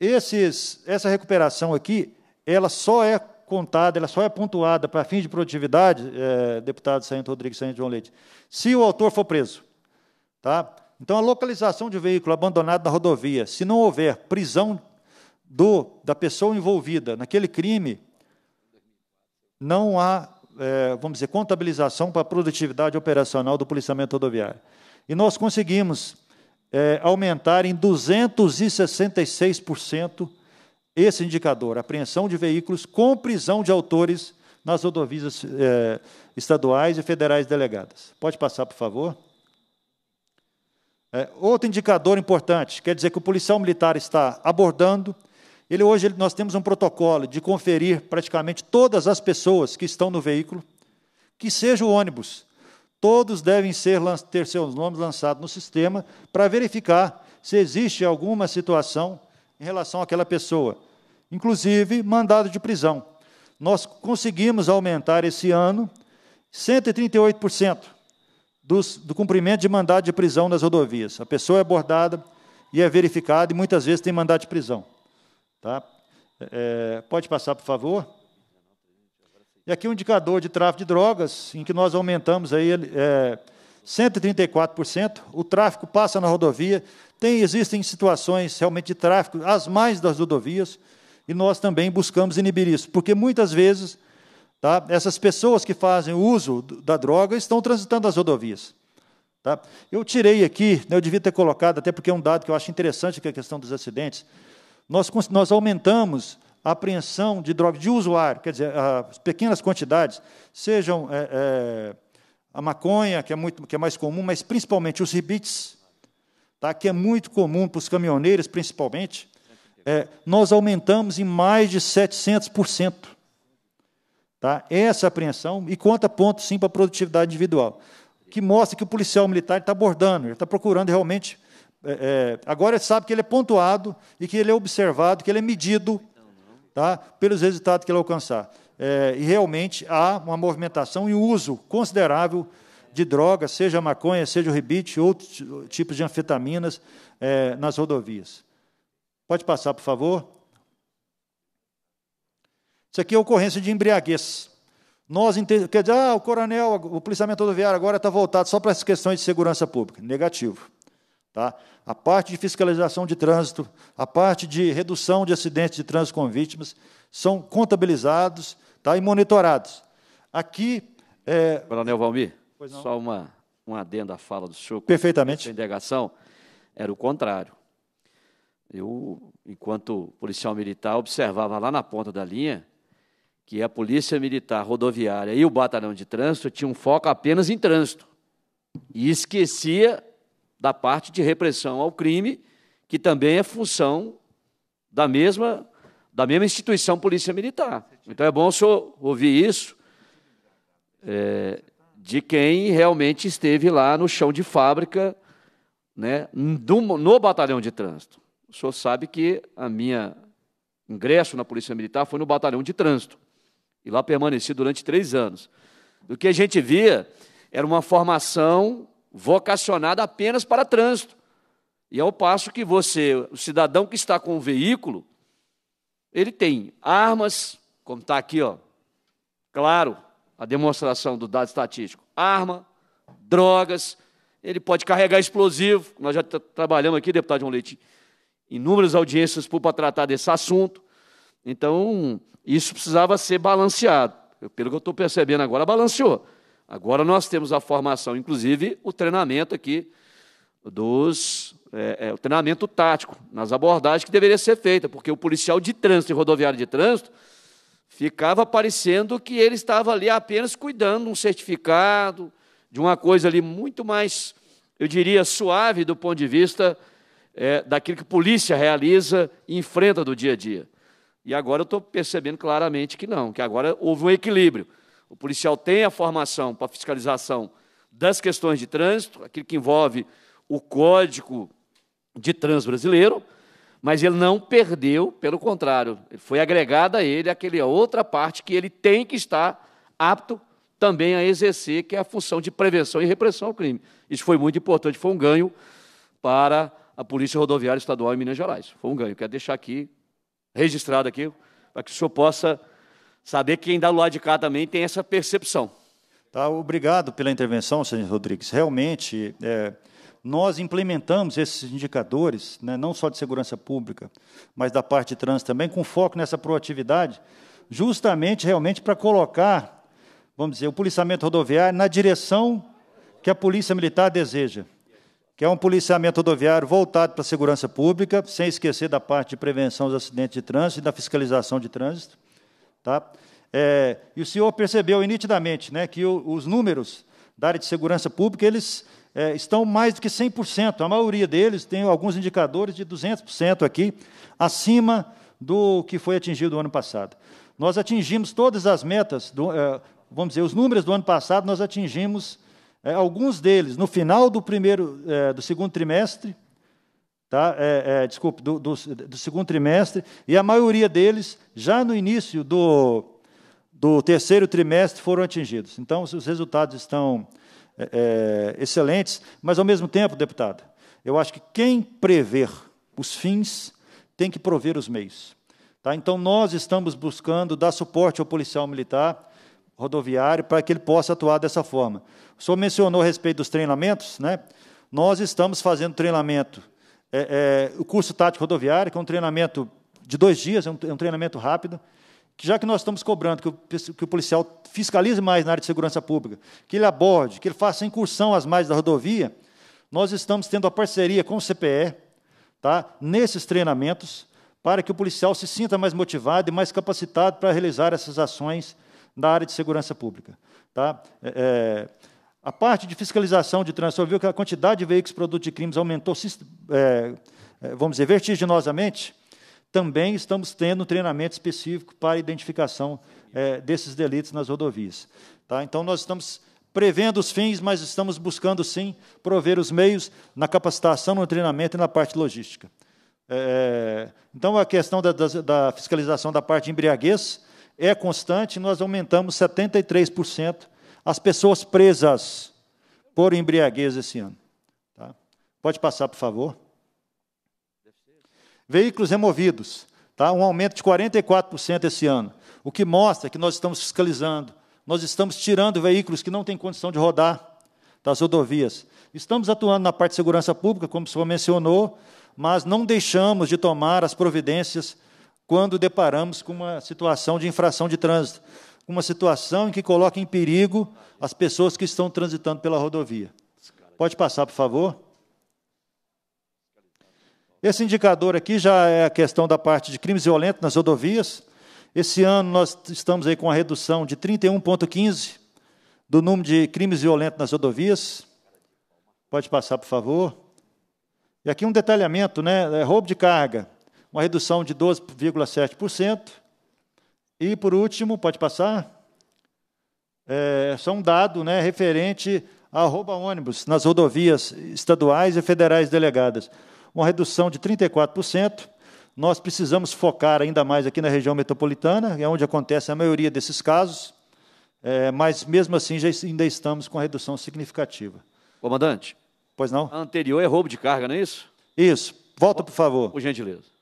Esses, essa recuperação aqui, ela só é contada, ela só é pontuada para fins de produtividade, é, deputado Santo Rodrigues Santos João Leite, se o autor for preso. Tá? Então, a localização de veículo abandonado na rodovia, se não houver prisão do, da pessoa envolvida naquele crime, não há é, vamos dizer, contabilização para a produtividade operacional do policiamento rodoviário. E nós conseguimos é, aumentar em 266% esse indicador, apreensão de veículos com prisão de autores nas rodovias é, estaduais e federais delegadas. Pode passar, por favor. É, outro indicador importante, quer dizer que o policial militar está abordando, ele hoje nós temos um protocolo de conferir praticamente todas as pessoas que estão no veículo, que seja o ônibus. Todos devem ser, ter seus nomes lançados no sistema para verificar se existe alguma situação em relação àquela pessoa, inclusive mandado de prisão. Nós conseguimos aumentar esse ano 138% dos, do cumprimento de mandado de prisão nas rodovias. A pessoa é abordada e é verificada e muitas vezes tem mandado de prisão. Tá? É, pode passar, por favor? E aqui um indicador de tráfico de drogas, em que nós aumentamos aí, é, 134%. O tráfico passa na rodovia. Tem, existem situações realmente de tráfico, as mais das rodovias, e nós também buscamos inibir isso, porque muitas vezes tá, essas pessoas que fazem uso da droga estão transitando as rodovias. Tá? Eu tirei aqui, né, eu devia ter colocado, até porque é um dado que eu acho interessante, que é a questão dos acidentes nós, nós aumentamos a apreensão de drogas de usuário, quer dizer, as pequenas quantidades, sejam é, é, a maconha, que é, muito, que é mais comum, mas principalmente os ribites, tá, que é muito comum para os caminhoneiros, principalmente, é, nós aumentamos em mais de 700%. Tá? Essa apreensão, e conta ponto sim para a produtividade individual, que mostra que o policial militar está abordando, ele está procurando realmente é, é, agora sabe que ele é pontuado e que ele é observado, que ele é medido tá, pelos resultados que ele alcançar. É, e realmente há uma movimentação e um uso considerável de drogas, seja maconha, seja o rebite, outros tipos de anfetaminas é, nas rodovias. Pode passar, por favor. Isso aqui é ocorrência de embriaguez. Nós entendemos, quer dizer, ah, o coronel, o policiamento rodoviário agora está voltado só para as questões de segurança pública. Negativo. Tá? A parte de fiscalização de trânsito, a parte de redução de acidentes de trânsito com vítimas, são contabilizados tá? e monitorados. Aqui. É... Coronel Valmir, só uma, uma adenda à fala do senhor. Perfeitamente. A indagação era o contrário. Eu, enquanto policial militar, observava lá na ponta da linha que a Polícia Militar Rodoviária e o Batalhão de Trânsito tinham foco apenas em trânsito. E esquecia da parte de repressão ao crime, que também é função da mesma, da mesma instituição Polícia Militar. Então é bom o senhor ouvir isso é, de quem realmente esteve lá no chão de fábrica, né, no, no batalhão de trânsito. O senhor sabe que a minha ingresso na Polícia Militar foi no batalhão de trânsito. E lá permaneci durante três anos. O que a gente via era uma formação vocacionada apenas para trânsito. E ao passo que você, o cidadão que está com o veículo, ele tem armas, como está aqui, ó, claro, a demonstração do dado estatístico, arma, drogas, ele pode carregar explosivo, nós já trabalhamos aqui, deputado João Leite, inúmeras audiências para tratar desse assunto, então isso precisava ser balanceado, pelo que eu estou percebendo agora, balanceou. Agora nós temos a formação, inclusive o treinamento aqui dos é, é, o treinamento tático nas abordagens que deveria ser feita, porque o policial de trânsito e rodoviário de trânsito ficava parecendo que ele estava ali apenas cuidando de um certificado, de uma coisa ali muito mais, eu diria, suave do ponto de vista é, daquilo que a polícia realiza e enfrenta do dia a dia. E agora eu estou percebendo claramente que não, que agora houve um equilíbrio. O policial tem a formação para fiscalização das questões de trânsito, aquilo que envolve o Código de Trânsito Brasileiro, mas ele não perdeu, pelo contrário, foi agregada a ele aquela outra parte que ele tem que estar apto também a exercer, que é a função de prevenção e repressão ao crime. Isso foi muito importante, foi um ganho para a Polícia Rodoviária Estadual em Minas Gerais. Foi um ganho. Quero deixar aqui, registrado aqui, para que o senhor possa saber que quem dá do lado de cá também tem essa percepção. Tá, obrigado pela intervenção, senhor Rodrigues. Realmente, é, nós implementamos esses indicadores, né, não só de segurança pública, mas da parte de trânsito também, com foco nessa proatividade, justamente, realmente, para colocar, vamos dizer, o policiamento rodoviário na direção que a Polícia Militar deseja, que é um policiamento rodoviário voltado para a segurança pública, sem esquecer da parte de prevenção dos acidentes de trânsito e da fiscalização de trânsito, Tá? É, e o senhor percebeu nitidamente né, que o, os números da área de segurança pública, eles é, estão mais do que 100%, a maioria deles tem alguns indicadores de 200% aqui, acima do que foi atingido no ano passado. Nós atingimos todas as metas, do, é, vamos dizer, os números do ano passado, nós atingimos é, alguns deles no final do, primeiro, é, do segundo trimestre, tá? É, é, desculpe, do, do, do, segundo trimestre, e a maioria deles, já no início do, do terceiro trimestre, foram atingidos. Então, os resultados estão é, é, excelentes, mas, ao mesmo tempo, deputado eu acho que quem prever os fins tem que prover os meios. Tá? Então, nós estamos buscando dar suporte ao policial militar rodoviário para que ele possa atuar dessa forma. O senhor mencionou a respeito dos treinamentos, né? Nós estamos fazendo treinamento é, é, o curso tático rodoviário, que é um treinamento de dois dias, é um, é um treinamento rápido, que já que nós estamos cobrando que o, que o, policial fiscalize mais na área de segurança pública, que ele aborde, que ele faça incursão às margens da rodovia, nós estamos tendo a parceria com o CPE tá, nesses treinamentos, para que o policial se sinta mais motivado e mais capacitado para realizar essas ações na área de segurança pública. Tá? É, é a parte de fiscalização de trânsito viu que a quantidade de veículos produto de crimes aumentou, é, é, vamos dizer, vertiginosamente. Também estamos tendo um treinamento específico para a identificação é, desses delitos nas rodovias. Tá? Então, nós estamos prevendo os fins, mas estamos buscando, sim, prover os meios na capacitação, no treinamento e na parte logística. É, é então, a questão da, da, da, fiscalização da parte de embriaguez é constante, nós aumentamos 73% as pessoas presas por embriaguez esse ano. Tá? Pode passar, por favor. Veículos removidos, tá? um aumento de 44% esse ano, o que mostra que nós estamos fiscalizando, nós estamos tirando veículos que não têm condição de rodar das rodovias. Estamos atuando na parte de segurança pública, como o senhor mencionou, mas não deixamos de tomar as providências quando deparamos com uma situação de infração de trânsito com uma situação em que coloca em perigo as pessoas que estão transitando pela rodovia. Pode passar, por favor. Esse indicador aqui já é a questão da parte de crimes violentos nas rodovias. Esse ano nós estamos aí com a redução de 31,15 do número de crimes violentos nas rodovias. Pode passar, por favor. E aqui um detalhamento, né? É roubo de carga, uma redução de 12,7%. E, por último, pode passar? É, só um dado né, referente a ônibus nas rodovias estaduais e federais delegadas. Uma redução de 34%. Nós precisamos focar ainda mais aqui na região metropolitana, é onde acontece a maioria desses casos, é, mas mesmo assim já ainda estamos com redução significativa. Comandante. Pois não? A anterior é roubo de carga, não é isso? Isso. Volta, por favor. Por gentileza.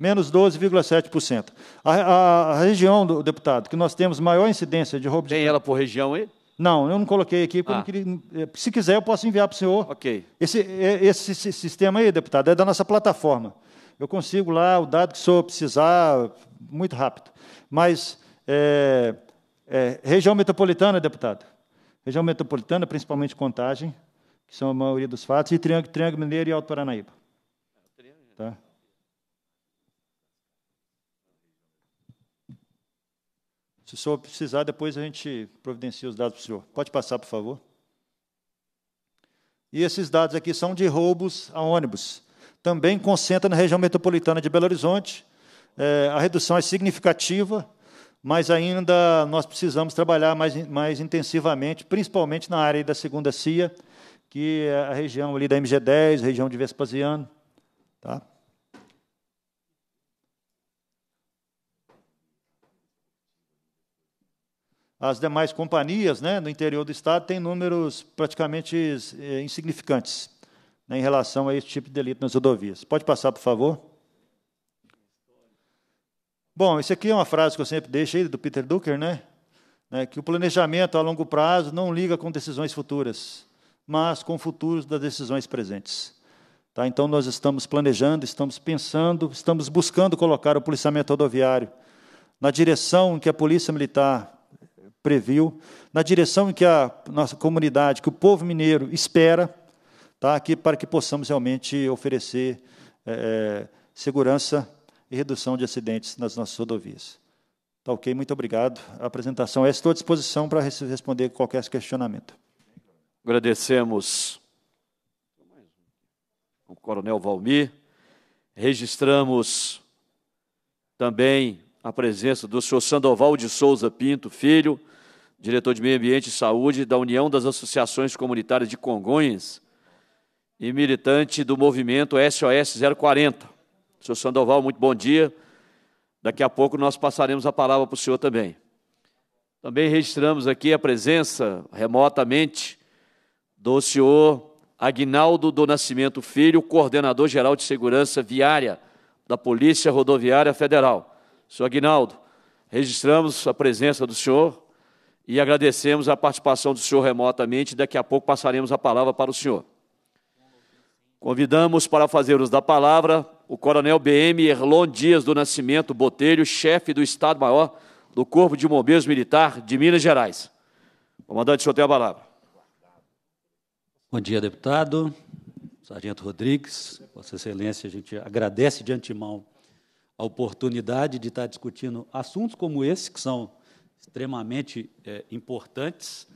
menos 12,7%. A, a, a, região, do deputado, que nós temos maior incidência de roubo de... Tem ela por região aí? Não, eu não coloquei aqui. Ah. queria, eh, se quiser, eu posso enviar para o senhor. Ok. Esse, eh, esse, esse, sistema aí, deputado, é da nossa plataforma. Eu consigo lá o dado que o senhor precisar, muito rápido. Mas, é, é, região metropolitana, deputado. Região metropolitana, principalmente contagem, que são a maioria dos fatos, e Triângulo, Triângulo Mineiro e Alto Paranaíba. Se o senhor precisar, depois a gente providencia os dados para o senhor. Pode passar, por favor. E esses dados aqui são de roubos a ônibus. Também concentra na região metropolitana de Belo Horizonte. É, a redução é significativa, mas ainda nós precisamos trabalhar mais, mais intensivamente, principalmente na área da segunda CIA, que é a região ali da MG10, região de Vespasiano. Tá? As demais companhias né, no interior do Estado têm números praticamente é, insignificantes né, em relação a esse tipo de delito nas rodovias. Pode passar, por favor. Bom, isso aqui é uma frase que eu sempre deixo aí, do Peter Ducker, né? né? que o planejamento a longo prazo não liga com decisões futuras, mas com futuros das decisões presentes. Tá? Então, nós estamos planejando, estamos pensando, estamos buscando colocar o policiamento rodoviário na direção que a Polícia Militar previu, na direção em que a nossa comunidade, que o povo mineiro espera, tá, que, para que possamos realmente oferecer é, segurança e redução de acidentes nas nossas rodovias. Tá ok, muito obrigado. A apresentação é, estou à disposição para responder qualquer questionamento. Agradecemos o Coronel Valmir, registramos também a presença do senhor Sandoval de Souza Pinto, filho, diretor de Meio Ambiente e Saúde da União das Associações Comunitárias de Congonhas e militante do movimento SOS 040. Senhor Sandoval, muito bom dia. Daqui a pouco nós passaremos a palavra para o senhor também. Também registramos aqui a presença remotamente do senhor Agnaldo do Nascimento Filho, coordenador geral de segurança viária da Polícia Rodoviária Federal Senhor Aguinaldo, registramos a presença do senhor e agradecemos a participação do senhor remotamente. Daqui a pouco passaremos a palavra para o senhor. Convidamos para fazer uso da palavra o Coronel BM Erlon Dias do Nascimento Botelho, chefe do Estado-Maior do Corpo de Bombeiros Militar de Minas Gerais. Comandante, o senhor tem a palavra. Bom dia, deputado. Sargento Rodrigues, Vossa Excelência, a gente agradece de antemão a oportunidade de estar discutindo assuntos como esse, que são extremamente é, importantes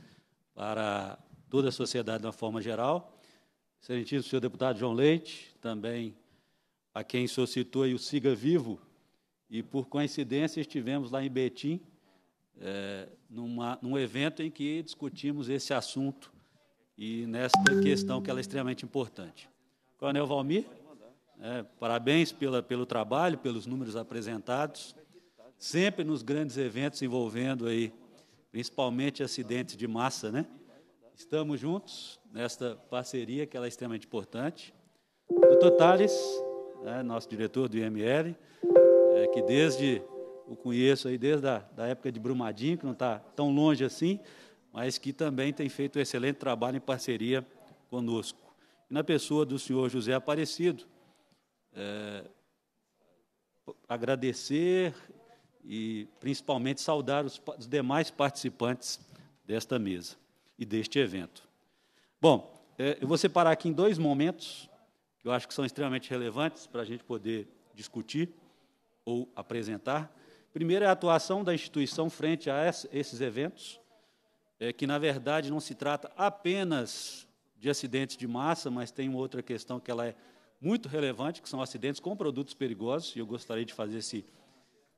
para toda a sociedade de uma forma geral. Excelentíssimo senhor deputado João Leite, também a quem o senhor citou e o Siga Vivo, e por coincidência estivemos lá em Betim, é, numa, num evento em que discutimos esse assunto e nesta questão que ela é extremamente importante. Coronel Valmir? É, parabéns pela, pelo trabalho, pelos números apresentados, sempre nos grandes eventos envolvendo aí, principalmente acidentes de massa, né? Estamos juntos nesta parceria que ela é extremamente importante. Doutor Tales, né, nosso diretor do IML, é, que desde o conheço aí desde a da época de Brumadinho, que não está tão longe assim, mas que também tem feito um excelente trabalho em parceria conosco. E na pessoa do senhor José Aparecido, é, agradecer e principalmente saudar os, os demais participantes desta mesa e deste evento. Bom, é, eu vou separar aqui em dois momentos que eu acho que são extremamente relevantes para a gente poder discutir ou apresentar. Primeiro é a atuação da instituição frente a esses eventos, é, que na verdade não se trata apenas de acidentes de massa, mas tem uma outra questão que ela é muito relevante, que são acidentes com produtos perigosos, e eu gostaria de fazer esse,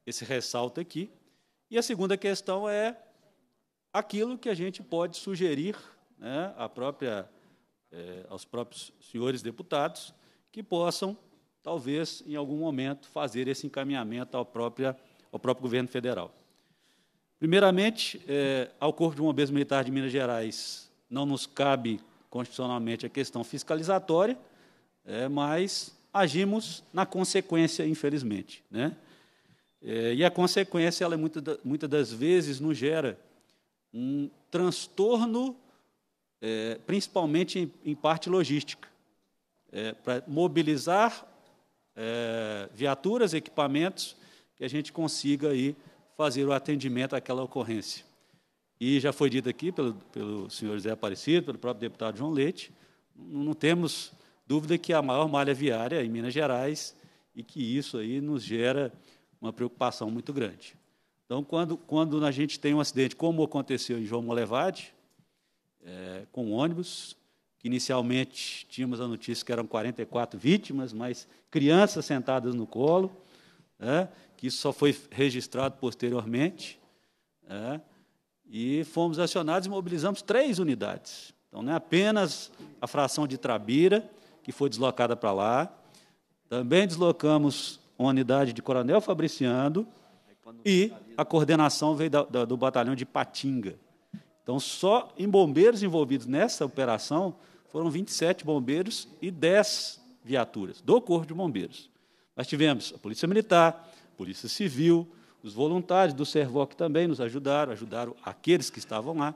esse ressalto aqui. E a segunda questão é aquilo que a gente pode sugerir né, à própria, é, aos próprios senhores deputados que possam, talvez, em algum momento, fazer esse encaminhamento ao, própria, ao próprio governo federal. Primeiramente, é, ao Corpo de Bombeiros Militar de Minas Gerais, não nos cabe constitucionalmente a questão fiscalizatória, é, mas agimos na consequência, infelizmente. Né? É, e a consequência, ela é muitas muita das vezes, nos gera um transtorno, é, principalmente em, em, parte logística. É, Para mobilizar é, viaturas, equipamentos, que a gente consiga aí fazer o atendimento àquela ocorrência. E já foi dito aqui pelo, pelo senhor Zé Aparecido, pelo próprio deputado João Leite, não temos Dúvida que é a maior malha viária é em Minas Gerais e que isso aí nos gera uma preocupação muito grande. Então, quando, quando a gente tem um acidente, como aconteceu em João Molevade, é, com um ônibus, que inicialmente tínhamos a notícia que eram 44 vítimas, mas crianças sentadas no colo, é, que isso só foi registrado posteriormente, é, e fomos acionados e mobilizamos três unidades. Então, não é apenas a fração de Trabira, que foi deslocada para lá. Também deslocamos uma unidade de Coronel Fabriciando e a coordenação veio da, da, do batalhão de Patinga. Então, só em bombeiros envolvidos nessa operação foram 27 bombeiros e 10 viaturas do Corpo de Bombeiros. Nós tivemos a Polícia Militar, Polícia Civil, os voluntários do Servoc também nos ajudaram, ajudaram aqueles que estavam lá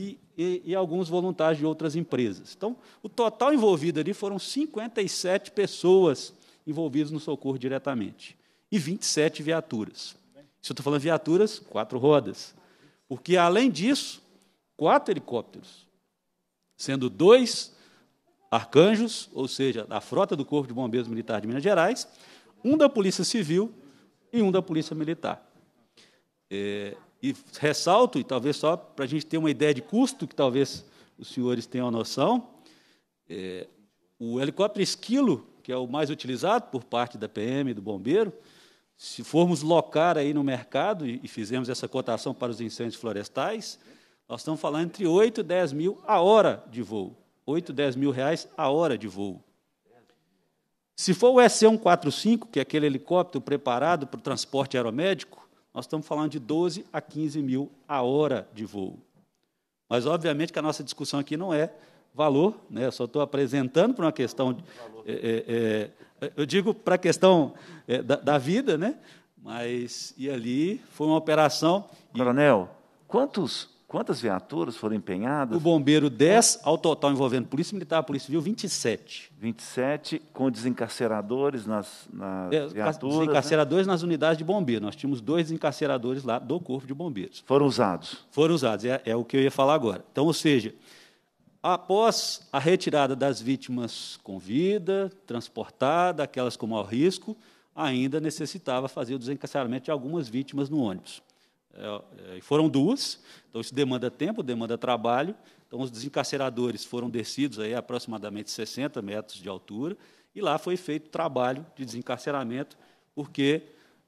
e, e, e, alguns voluntários de outras empresas. Então, o total envolvido ali foram 57 pessoas envolvidas no socorro diretamente e 27 viaturas. Se eu estou falando viaturas, quatro rodas. Porque, além disso, quatro helicópteros, sendo dois arcanjos, ou seja, da frota do Corpo de Bombeiros Militar de Minas Gerais, um da Polícia Civil e um da Polícia Militar. É, e ressalto, e talvez só para a gente ter uma ideia de custo, que talvez os senhores tenham a noção, é, o helicóptero esquilo, que é o mais utilizado por parte da PM e do bombeiro, se formos locar aí no mercado e, fizemos fizermos essa cotação para os incêndios florestais, nós estamos falando entre 8 e 10 mil a hora de voo. 8, 10 mil reais a hora de voo. Se for o SC-145, que é aquele helicóptero preparado para o transporte aeromédico, nós estamos falando de 12 a 15 mil a hora de voo. Mas, obviamente, que a nossa discussão aqui não é valor, né? eu só estou apresentando para uma questão. É, é, é, eu digo para a questão é, da, da, vida, né? mas e ali foi uma operação. Coronel, e... quantos Quantas viaturas foram empenhadas? O bombeiro, 10, ao total envolvendo Polícia Militar, Polícia Civil, 27. 27, com desencarceradores nas, nas é, viaturas. Né? Desencarceradores né? nas unidades de bombeiro. Nós tínhamos dois desencarceradores lá do Corpo de Bombeiros. Foram usados? Foram usados, é, é o que eu ia falar agora. Então, ou seja, após a retirada das vítimas com vida, transportada, aquelas com maior risco, ainda necessitava fazer o desencarceramento de algumas vítimas no ônibus. É, é, e foram duas, então isso demanda tempo, demanda trabalho. Então, os desencarceradores foram descidos aí aproximadamente 60 metros de altura, e lá foi feito trabalho de desencarceramento, porque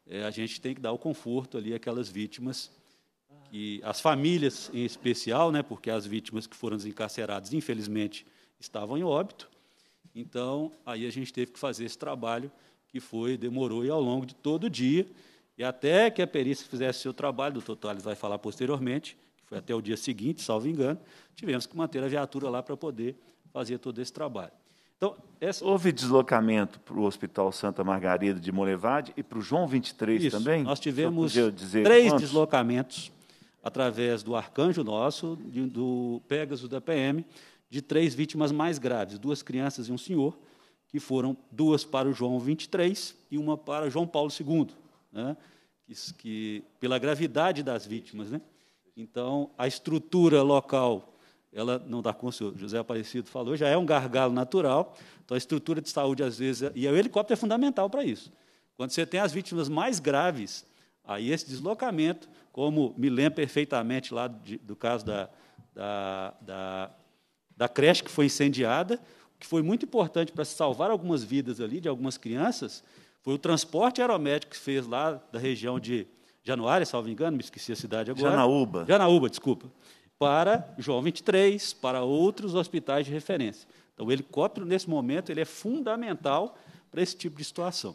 é, a gente tem que dar o conforto ali àquelas vítimas, que, as famílias em especial, né, porque as vítimas que foram desencarceradas, infelizmente, estavam em óbito. Então, aí a gente teve que fazer esse trabalho que foi, demorou e ao longo de todo o dia. E até que a perícia fizesse seu trabalho, o doutor Tales vai falar posteriormente, que foi até o dia seguinte, salvo engano, tivemos que manter a viatura lá para poder fazer todo esse trabalho. Então, essa... Houve deslocamento para o Hospital Santa Margarida de Molevade e para o João 23 Isso. também? Nós tivemos três quantos? deslocamentos através do arcanjo nosso, de, do Pegasus da PM, de três vítimas mais graves, duas crianças e um senhor, que foram duas para o João 23 e uma para João Paulo II né? que, que, pela gravidade das vítimas. Né? Então, a estrutura local, ela não dá conta, o José Aparecido falou, já é um gargalo natural, então a estrutura de saúde, às vezes, e o helicóptero é fundamental para isso. Quando você tem as vítimas mais graves, aí esse deslocamento, como me lembro perfeitamente lá de, do caso da, da, da, da creche que foi incendiada, que foi muito importante para salvar algumas vidas ali, de algumas crianças, foi o transporte aeromédico que fez lá da região de Januária, salvo engano, me esqueci a cidade agora. Janaúba. Janaúba, desculpa. Para João 23, para outros hospitais de referência. Então, o helicóptero, nesse momento, ele é fundamental para esse tipo de situação.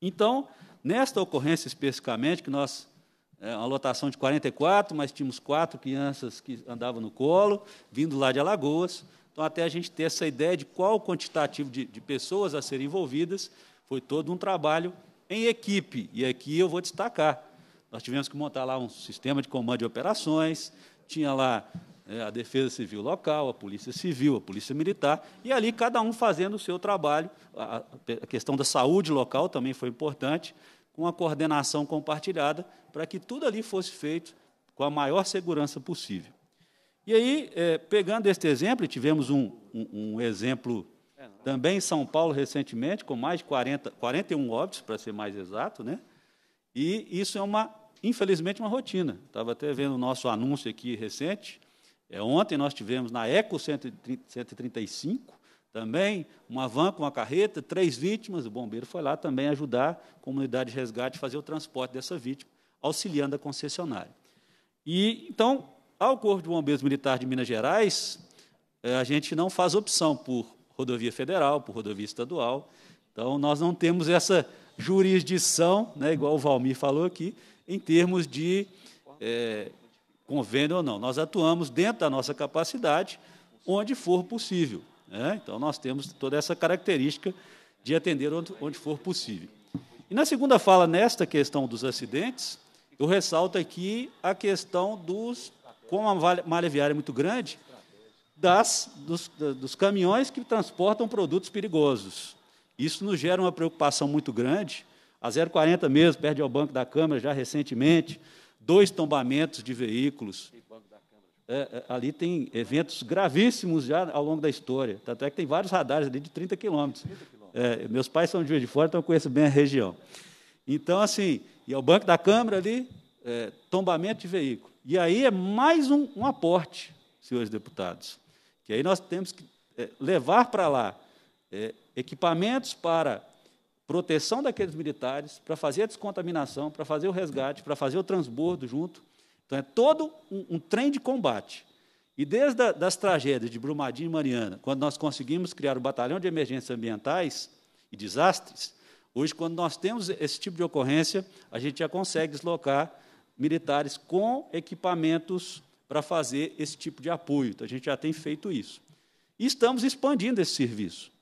Então, nesta ocorrência especificamente, que nós é uma lotação de 44, mas tínhamos quatro crianças que andavam no colo, vindo lá de Alagoas. Então, até a gente ter essa ideia de qual o quantitativo de, de pessoas a serem envolvidas, foi todo um trabalho em equipe, e aqui eu vou destacar. Nós tivemos que montar lá um sistema de comando de operações, tinha lá é, a Defesa Civil local, a Polícia Civil, a Polícia Militar, e ali cada um fazendo o seu trabalho. A, questão da saúde local também foi importante, com a coordenação compartilhada, para que tudo ali fosse feito com a maior segurança possível. E aí, é, pegando este exemplo, tivemos um, um, um exemplo também em São Paulo, recentemente, com mais de 40, 41 óbitos, para ser mais exato, né? E isso é uma, infelizmente, uma rotina. Estava até vendo o nosso anúncio aqui recente. É, ontem nós tivemos na Eco 135, também uma van com uma carreta, três vítimas. O bombeiro foi lá também ajudar a comunidade de resgate a fazer o transporte dessa vítima, auxiliando a concessionária. E então, ao Corpo de Bombeiros Militar de Minas Gerais, eh, a gente não faz opção por rodovia federal, por rodovia estadual. Então, nós não temos essa jurisdição, né, igual o Valmir falou aqui, em termos de é, convênio ou não. Nós atuamos dentro da nossa capacidade, onde for possível. Né? Então, nós temos toda essa característica de atender onde, onde for possível. E na segunda fala, nesta questão dos acidentes, eu ressalto aqui a questão dos. com uma malha viária é muito grande, das, dos, dos caminhões que transportam produtos perigosos. Isso nos gera uma preocupação muito grande. A 040 mesmo, perde ao Banco da Câmara já recentemente, dois tombamentos de veículos. É, é, ali tem eventos gravíssimos já ao longo da história. Tanto é que tem vários radares ali de 30 quilômetros. É, meus pais são de Juiz de Fora, então eu conheço bem a região. Então, assim, e ao Banco da Câmara ali, é, tombamento de veículo. E aí é mais um, um aporte, senhores deputados. Que aí nós temos que eh, levar para lá é, equipamentos para proteção daqueles militares, para fazer a descontaminação, para fazer o resgate, para fazer o transbordo junto. Então, é todo um, um trem de combate. E desde a, das tragédias de Brumadinho e Mariana, quando nós conseguimos criar o Batalhão de Emergências Ambientais e Desastres, hoje, quando nós temos esse tipo de ocorrência, a gente já consegue deslocar militares com equipamentos para fazer esse tipo de apoio. Então, a gente já tem feito isso. E estamos expandindo esse serviço.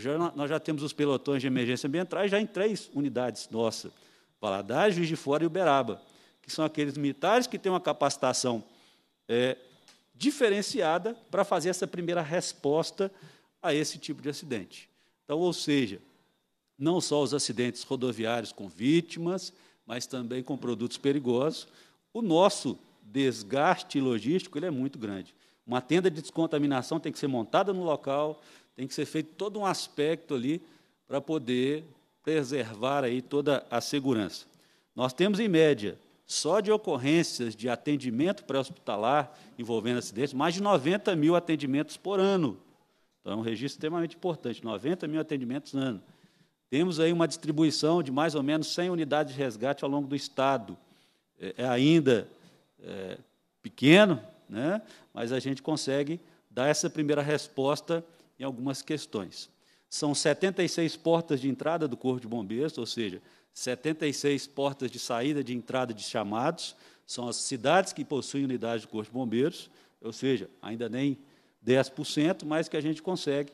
Já, nós já temos os pelotões de emergência ambiental já em três unidades nossas, Valadares, Juiz de Fora e Uberaba, que são aqueles militares que têm uma capacitação é, diferenciada para fazer essa primeira resposta a esse tipo de acidente. Então, ou seja, não só os acidentes rodoviários com vítimas, mas também com produtos perigosos. O nosso desgaste logístico ele é muito grande. Uma tenda de descontaminação tem que ser montada no local, tem que ser feito todo um aspecto ali para poder preservar aí toda a segurança. Nós temos, em média, só de ocorrências de atendimento pré-hospitalar envolvendo acidentes, mais de 90 mil atendimentos por ano. Então, é um registro extremamente importante, 90 mil atendimentos por ano. Temos aí uma distribuição de mais ou menos 100 unidades de resgate ao longo do Estado. É, é ainda é, pequeno, né? mas a gente consegue dar essa primeira resposta em algumas questões. São 76 portas de entrada do Corpo de Bombeiros, ou seja, 76 portas de saída de entrada de chamados, são as cidades que possuem unidade do Corpo de Bombeiros, ou seja, ainda nem 10%, mas que a gente consegue,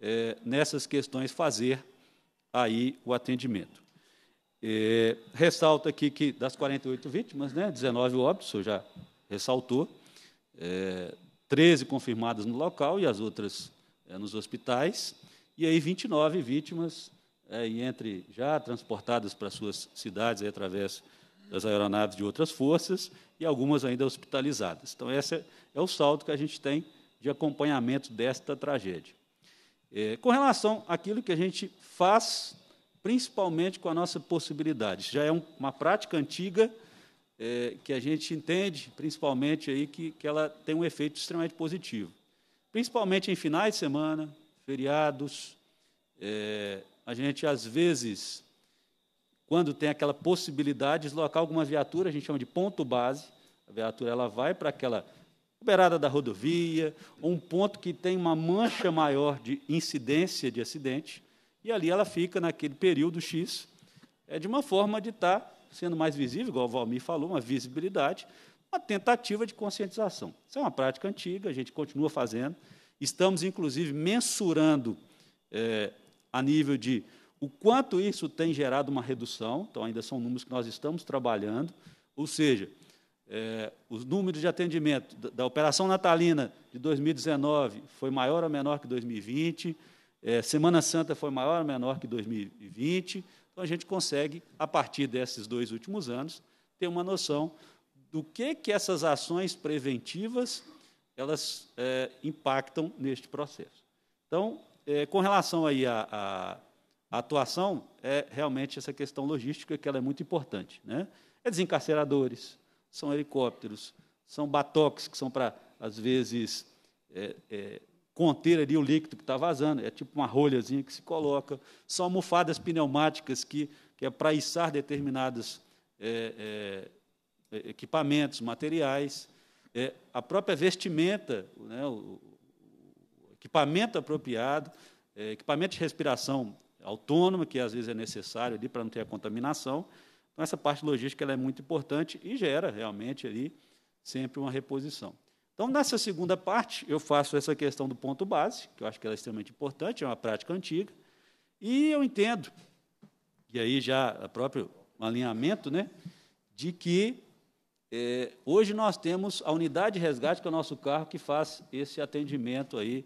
é, nessas questões, fazer aí o atendimento. É, ressalto aqui que das 48 vítimas, né, 19 óbitos, o senhor já ressaltou, é, 13 confirmadas no local e as outras é, nos hospitais, e aí 29 vítimas, é, e entre já transportadas para suas cidades através das aeronaves de outras forças e algumas ainda hospitalizadas. Então, esse é o salto que a gente tem de acompanhamento desta tragédia. É, com relação àquilo que a gente faz principalmente com a nossa possibilidade. Já é um, uma prática antiga é, que a gente entende, principalmente aí que, que ela tem um efeito extremamente positivo, principalmente em finais de semana, feriados. É, a gente às vezes, quando tem aquela possibilidade, de deslocar alguma viatura, a gente chama de ponto base. A viatura ela vai para aquela beirada da rodovia, um ponto que tem uma mancha maior de incidência de acidente e ali ela fica naquele período X, é de uma forma de estar tá sendo mais visível, igual o Valmir falou, uma visibilidade, uma tentativa de conscientização. Isso é uma prática antiga, a gente continua fazendo. Estamos, inclusive, mensurando é, a nível de o quanto isso tem gerado uma redução, então ainda são números que nós estamos trabalhando, ou seja, é, os números de atendimento da, da operação natalina de 2019 foi maior ou menor que 2020, é, Semana Santa foi maior ou menor que 2020, então a gente consegue, a partir desses dois últimos anos, ter uma noção do que, que essas ações preventivas elas é, impactam neste processo. Então, é, com relação aí à, à atuação, é realmente essa questão logística que ela é muito importante. Né? É desencarceradores, são helicópteros, são batoques que são para, às vezes, é, é conter ali o líquido que está vazando, é tipo uma rolhazinha que se coloca, são almofadas pneumáticas que, que é para içar determinados é, é, equipamentos, materiais, é, a própria vestimenta, né, o, o equipamento apropriado, é, equipamento de respiração autônoma, que às vezes é necessário ali para não ter a contaminação. Então, essa parte logística é muito importante e gera realmente ali sempre uma reposição. Então, nessa segunda parte, eu faço essa questão do ponto base, que eu acho que ela é extremamente importante, é uma prática antiga, e eu entendo, e aí já o próprio alinhamento, né, de que é, hoje nós temos a unidade de resgate, que é o nosso carro, que faz esse atendimento aí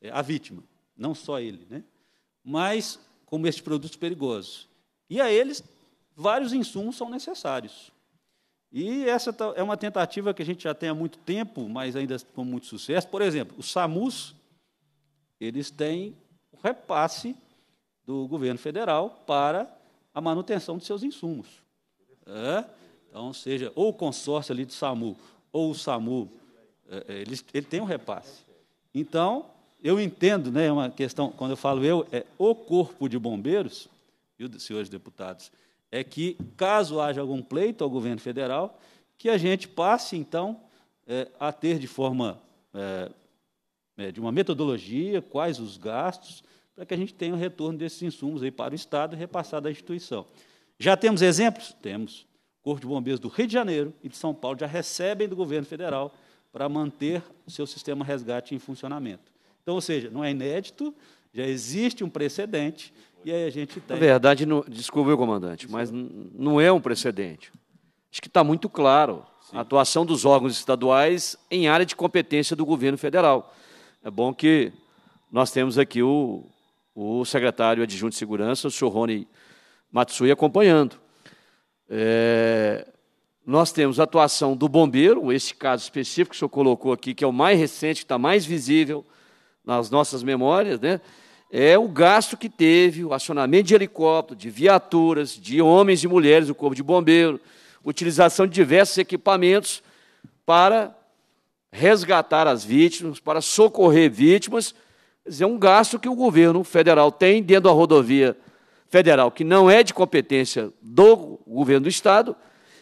é, à vítima, não só ele, né, mas como este produto perigoso. E a eles, vários insumos são necessários. E essa é uma tentativa que a gente já tem há muito tempo, mas ainda com muito sucesso. Por exemplo, os SAMUS, eles têm o repasse do governo federal para a manutenção de seus insumos. É? Então, seja ou o consórcio ali do SAMU, ou o SAMU, é, é ele, ele tem um repasse. Então, eu entendo, né, é uma questão, quando eu falo eu, é o corpo de bombeiros, e os senhores deputados, é que, caso haja algum pleito ao governo federal, que a gente passe, então, é, a ter de forma, é, é, de uma metodologia, quais os gastos, para que a gente tenha o retorno desses insumos aí para o Estado e repassado à instituição. Já temos exemplos? Temos. O Corpo de Bombeiros do Rio de Janeiro e de São Paulo já recebem do governo federal para manter o seu sistema resgate em funcionamento. Então, ou seja, não é inédito, já existe um precedente, e aí a gente tem. Na verdade, não, desculpe, comandante, mas não é um precedente. Acho que está muito claro Sim. a atuação dos órgãos estaduais em área de competência do governo federal. É bom que nós temos aqui o, o secretário adjunto de segurança, o senhor Rony Matsui, acompanhando. É, nós temos a atuação do bombeiro, esse caso específico que o senhor colocou aqui, que é o mais recente, que está mais visível nas nossas memórias, né? é o gasto que teve, o acionamento de helicóptero, de viaturas, de homens e mulheres do Corpo de Bombeiro, utilização de diversos equipamentos para resgatar as vítimas, para socorrer vítimas. É um gasto que o governo federal tem dentro da rodovia federal, que não é de competência do governo do Estado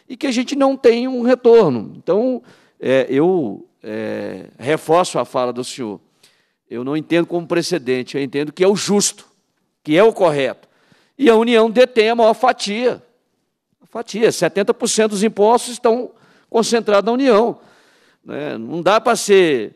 e que a gente não tem um retorno. Então, é, eu é, reforço a fala do senhor eu não entendo como precedente, eu entendo que é o justo, que é o correto. E a União detém a maior fatia. A fatia, 70% dos impostos estão concentrados na União. Né? Não dá para ser.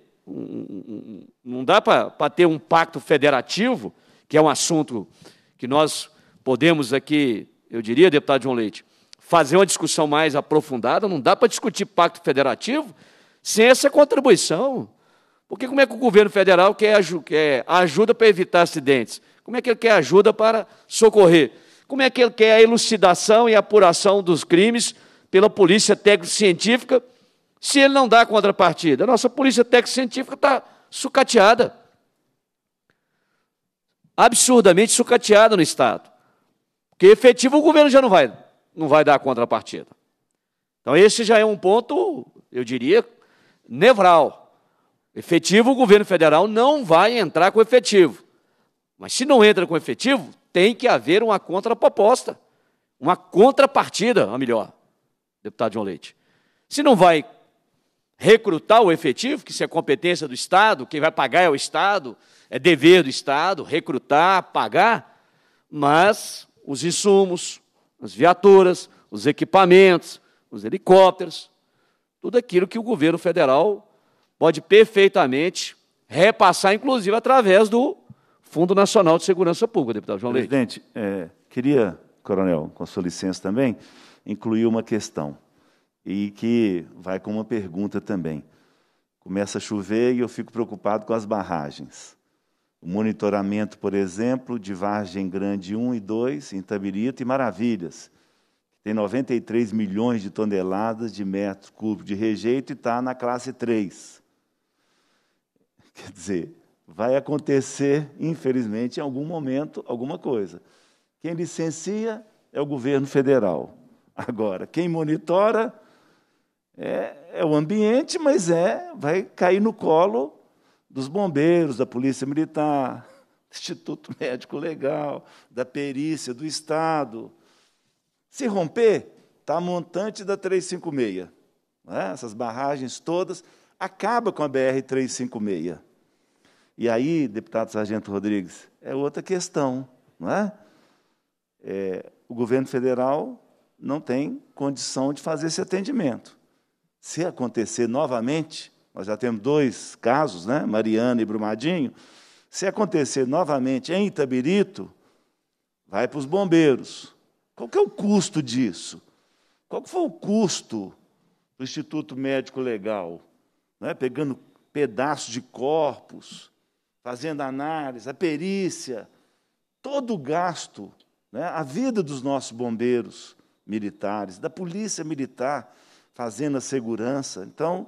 Não dá para ter um pacto federativo, que é um assunto que nós podemos aqui, eu diria, deputado João Leite, fazer uma discussão mais aprofundada. Não dá para discutir pacto federativo sem essa contribuição porque como é que o governo federal quer, quer ajuda para evitar acidentes? Como é que ele quer ajuda para socorrer? Como é que ele quer a elucidação e apuração dos crimes pela polícia técnico-científica se ele não dá contrapartida? A nossa polícia técnico-científica está sucateada. Absurdamente sucateada no Estado. Porque efetivo o governo já não vai, não vai dar contrapartida. Então esse já é um ponto, eu diria, nevral Efetivo, o governo federal não vai entrar com efetivo. Mas se não entra com efetivo, tem que haver uma contraproposta, uma contrapartida, a melhor, deputado João Leite. Se não vai recrutar o efetivo, que isso é competência do Estado, quem vai pagar é o Estado, é dever do Estado recrutar, pagar, mas os insumos, as viaturas, os equipamentos, os helicópteros, tudo aquilo que o governo federal pode perfeitamente repassar, inclusive através do Fundo Nacional de Segurança Pública, deputado João Presidente, Presidente, é, queria, coronel, com a sua licença também, incluir uma questão, e que vai com uma pergunta também. Começa a chover e eu fico preocupado com as barragens. O monitoramento, por exemplo, de Vargem Grande 1 e 2, em Tabirito e Maravilhas. Tem 93 milhões de toneladas de metros cúbicos de rejeito e está na classe 3. Quer dizer, vai acontecer, infelizmente, em algum momento, alguma coisa. Quem licencia é o governo federal. Agora, quem monitora é, é o ambiente, mas é vai cair no colo dos bombeiros, da polícia militar, do Instituto Médico Legal, da perícia, do Estado. Se romper, está montante da 356. Né? Essas barragens todas acaba com a BR 356. E aí, deputado Sargento Rodrigues, é outra questão, não é? é o governo federal não tem condição de fazer esse atendimento. Se acontecer novamente, nós já temos dois casos, né? Mariana e Brumadinho. Se acontecer novamente em Itabirito, vai para os bombeiros. Qual que é o custo disso? Qual que foi o custo do Instituto Médico Legal? Né? Pegando pedaços de corpos, fazendo análise, a perícia, todo o gasto, né? a vida dos nossos bombeiros militares, da polícia militar fazendo a segurança. Então,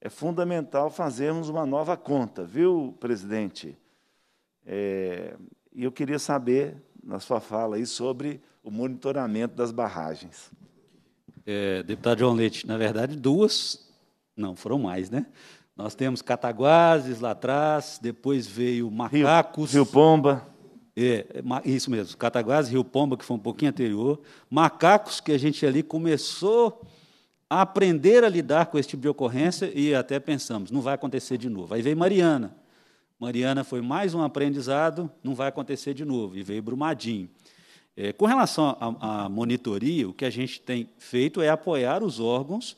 é fundamental fazermos uma nova conta, viu, presidente? É, e eu queria saber, na sua fala aí, sobre o monitoramento das barragens. É, deputado João Leite, na verdade, duas, não, foram mais, né? Nós temos Cataguases lá atrás, depois veio Macacos. Rio, Rio Pomba. É, isso mesmo, Cataguases, Rio Pomba, que foi um pouquinho anterior. Macacos, que a gente ali começou a aprender a lidar com esse tipo de ocorrência e até pensamos, não vai acontecer de novo. Aí veio Mariana. Mariana foi mais um aprendizado, não vai acontecer de novo. E veio Brumadinho. É, com relação à monitoria, o que a gente tem feito é apoiar os órgãos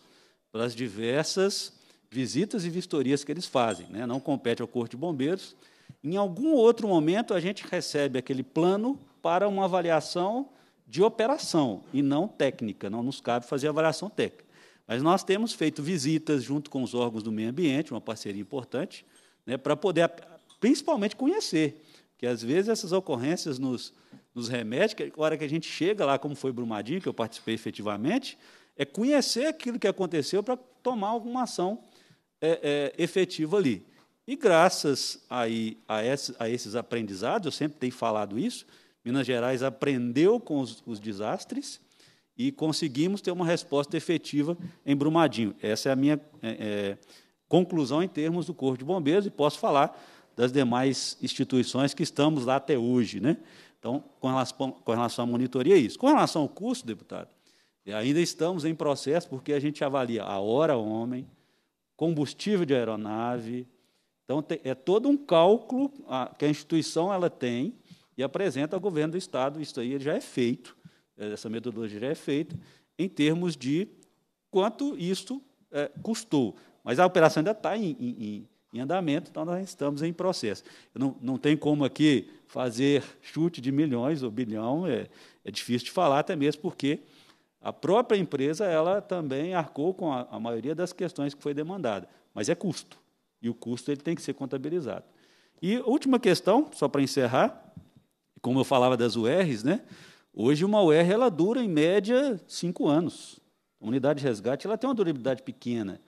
para as diversas visitas e vistorias que eles fazem, né? não compete ao Corpo de Bombeiros. Em algum outro momento, a gente recebe aquele plano para uma avaliação de operação e não técnica, não nos cabe fazer avaliação técnica. Mas nós temos feito visitas junto com os órgãos do meio ambiente, uma parceria importante, né, para poder, principalmente, conhecer. Porque, às vezes, essas ocorrências nos, nos remetem, que a hora que a gente chega lá, como foi Brumadinho, que eu participei efetivamente, é conhecer aquilo que aconteceu para tomar alguma ação é, é, efetivo ali. E graças aí a, esse, a, esses aprendizados, eu sempre tenho falado isso, Minas Gerais aprendeu com os, os desastres e conseguimos ter uma resposta efetiva em Brumadinho. Essa é a minha é, é conclusão em termos do Corpo de Bombeiros e posso falar das demais instituições que estamos lá até hoje. Né? Então, com relação, com relação à monitoria, é isso. Com relação ao custo, deputado, ainda estamos em processo porque a gente avalia a hora homem, combustível de aeronave. Então, é todo um cálculo ah, que a instituição ela tem e apresenta ao governo do Estado. Isso aí já é feito, eh, essa metodologia já é feita, em termos de quanto isso eh, custou. Mas a operação ainda está em, em, em, andamento, então nós estamos em processo. Não, não tem como aqui fazer chute de milhões ou bilhão, é, é difícil de falar, até mesmo porque a própria empresa ela também arcou com a, a, maioria das questões que foi demandada, mas é custo e o custo ele tem que ser contabilizado. E última questão, só para encerrar, como eu falava das URs, né? Hoje uma UR ela dura em média cinco anos. A unidade de resgate ela tem uma durabilidade pequena.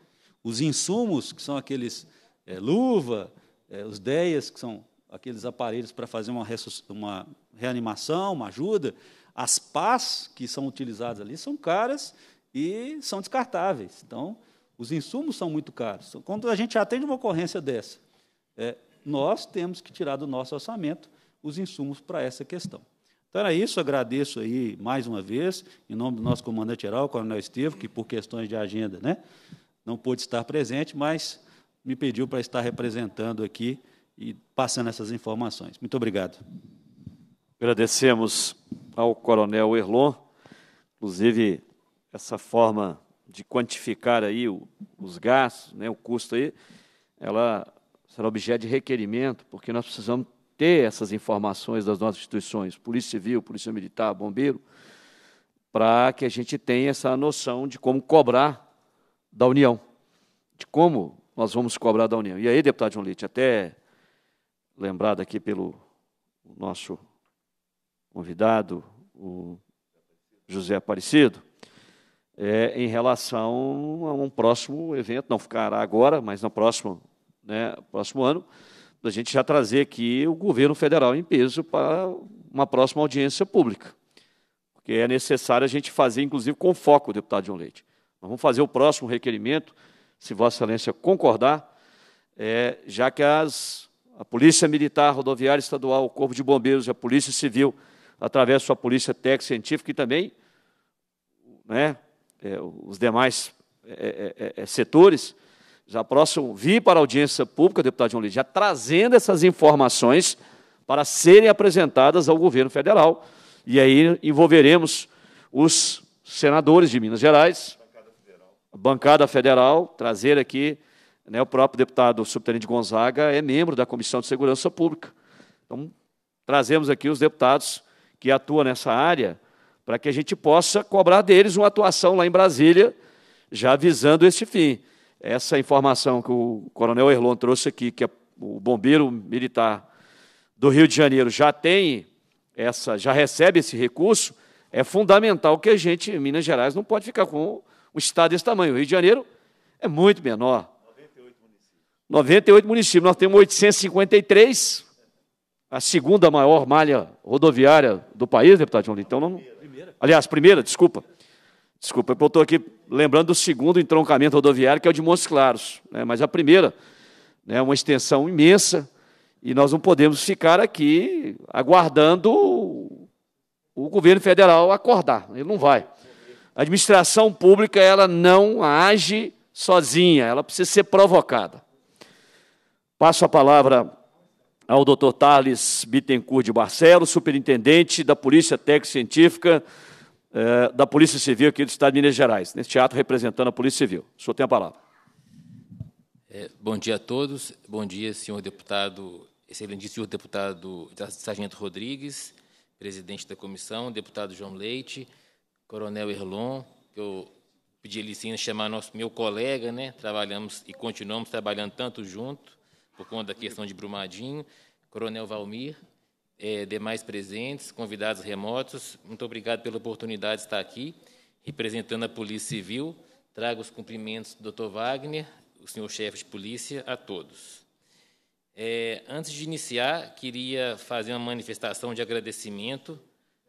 Os insumos que são aqueles é, luva, é, os DEAs que são aqueles aparelhos para fazer uma, uma reanimação, uma ajuda, as pás que são utilizadas ali são caras e são descartáveis. Então, os insumos são muito caros. Quando a gente atende uma ocorrência dessa, é, nós temos que tirar do nosso orçamento os insumos para essa questão. Então era isso, agradeço aí mais uma vez, em nome do nosso comandante geral, Coronel Estevam, que por questões de agenda né, não pôde estar presente, mas me pediu para estar representando aqui e passando essas informações. Muito obrigado. Agradecemos ao coronel Erlon. Inclusive, essa forma de quantificar aí o, os gastos, né, o custo aí, ela será objeto de requerimento, porque nós precisamos ter essas informações das nossas instituições, Polícia Civil, Polícia Militar, Bombeiro, para que a gente tenha essa noção de como cobrar da União, de como nós vamos cobrar da União. E aí, deputado João Leite, até lembrado aqui pelo nosso convidado, o José Aparecido, é, em relação a um próximo evento, não ficará agora, mas no próximo, né, próximo ano, a gente já trazer aqui o governo federal em peso para uma próxima audiência pública. Porque é necessário a gente fazer, inclusive, com foco, deputado João Leite. Nós vamos fazer o próximo requerimento, se Vossa Excelência concordar, é, já que as, a Polícia Militar Rodoviária Estadual, o Corpo de Bombeiros e a Polícia Civil através da sua polícia técnica científica e também né, é, os demais é, é, é, é setores, já próximo, vir para a audiência pública, deputado João Lídio, já trazendo essas informações para serem apresentadas ao governo federal. E aí envolveremos os senadores de Minas Gerais, bancada federal, bancada federal trazer aqui, né, o próprio deputado subtenente Gonzaga é membro da Comissão de Segurança Pública. Então, trazemos aqui os deputados que atua nessa área, para que a gente possa cobrar deles uma atuação lá em Brasília, já visando este fim. Essa informação que o Coronel Erlon trouxe aqui, que é o bombeiro militar do Rio de Janeiro já tem essa, já recebe esse recurso, é fundamental que a gente, em Minas Gerais, não pode ficar com um estado desse tamanho. O Rio de Janeiro é muito menor. 98 municípios. 98 municípios. Nós temos 853 a segunda maior malha rodoviária do país, deputado João Lins. Então, não... Aliás, primeira, desculpa. Desculpa, eu estou aqui lembrando do segundo entroncamento rodoviário, que é o de Montes Claros. Né? Mas a primeira né, é né, uma extensão imensa e nós não podemos ficar aqui aguardando o governo federal acordar. Ele não vai. A administração pública ela não age sozinha, ela precisa ser provocada. Passo a palavra ao Dr. Thales Bittencourt de Barcelos, superintendente da Polícia Técnica científica eh, da Polícia Civil aqui do Estado de Minas Gerais, nesse teatro representando a Polícia Civil. O senhor tem a palavra. É, bom dia a todos. Bom dia, senhor deputado, excelentíssimo senhor deputado Sargento Rodrigues, presidente da comissão, deputado João Leite, coronel Erlon, eu pedi licença chamar nosso meu colega, né? Trabalhamos e continuamos trabalhando tanto junto por conta da questão de Brumadinho, Coronel Valmir, é, demais presentes, convidados remotos, muito obrigado pela oportunidade de estar aqui, representando a Polícia Civil. Trago os cumprimentos do Dr. Wagner, o senhor chefe de polícia, a todos. É, antes de iniciar, queria fazer uma manifestação de agradecimento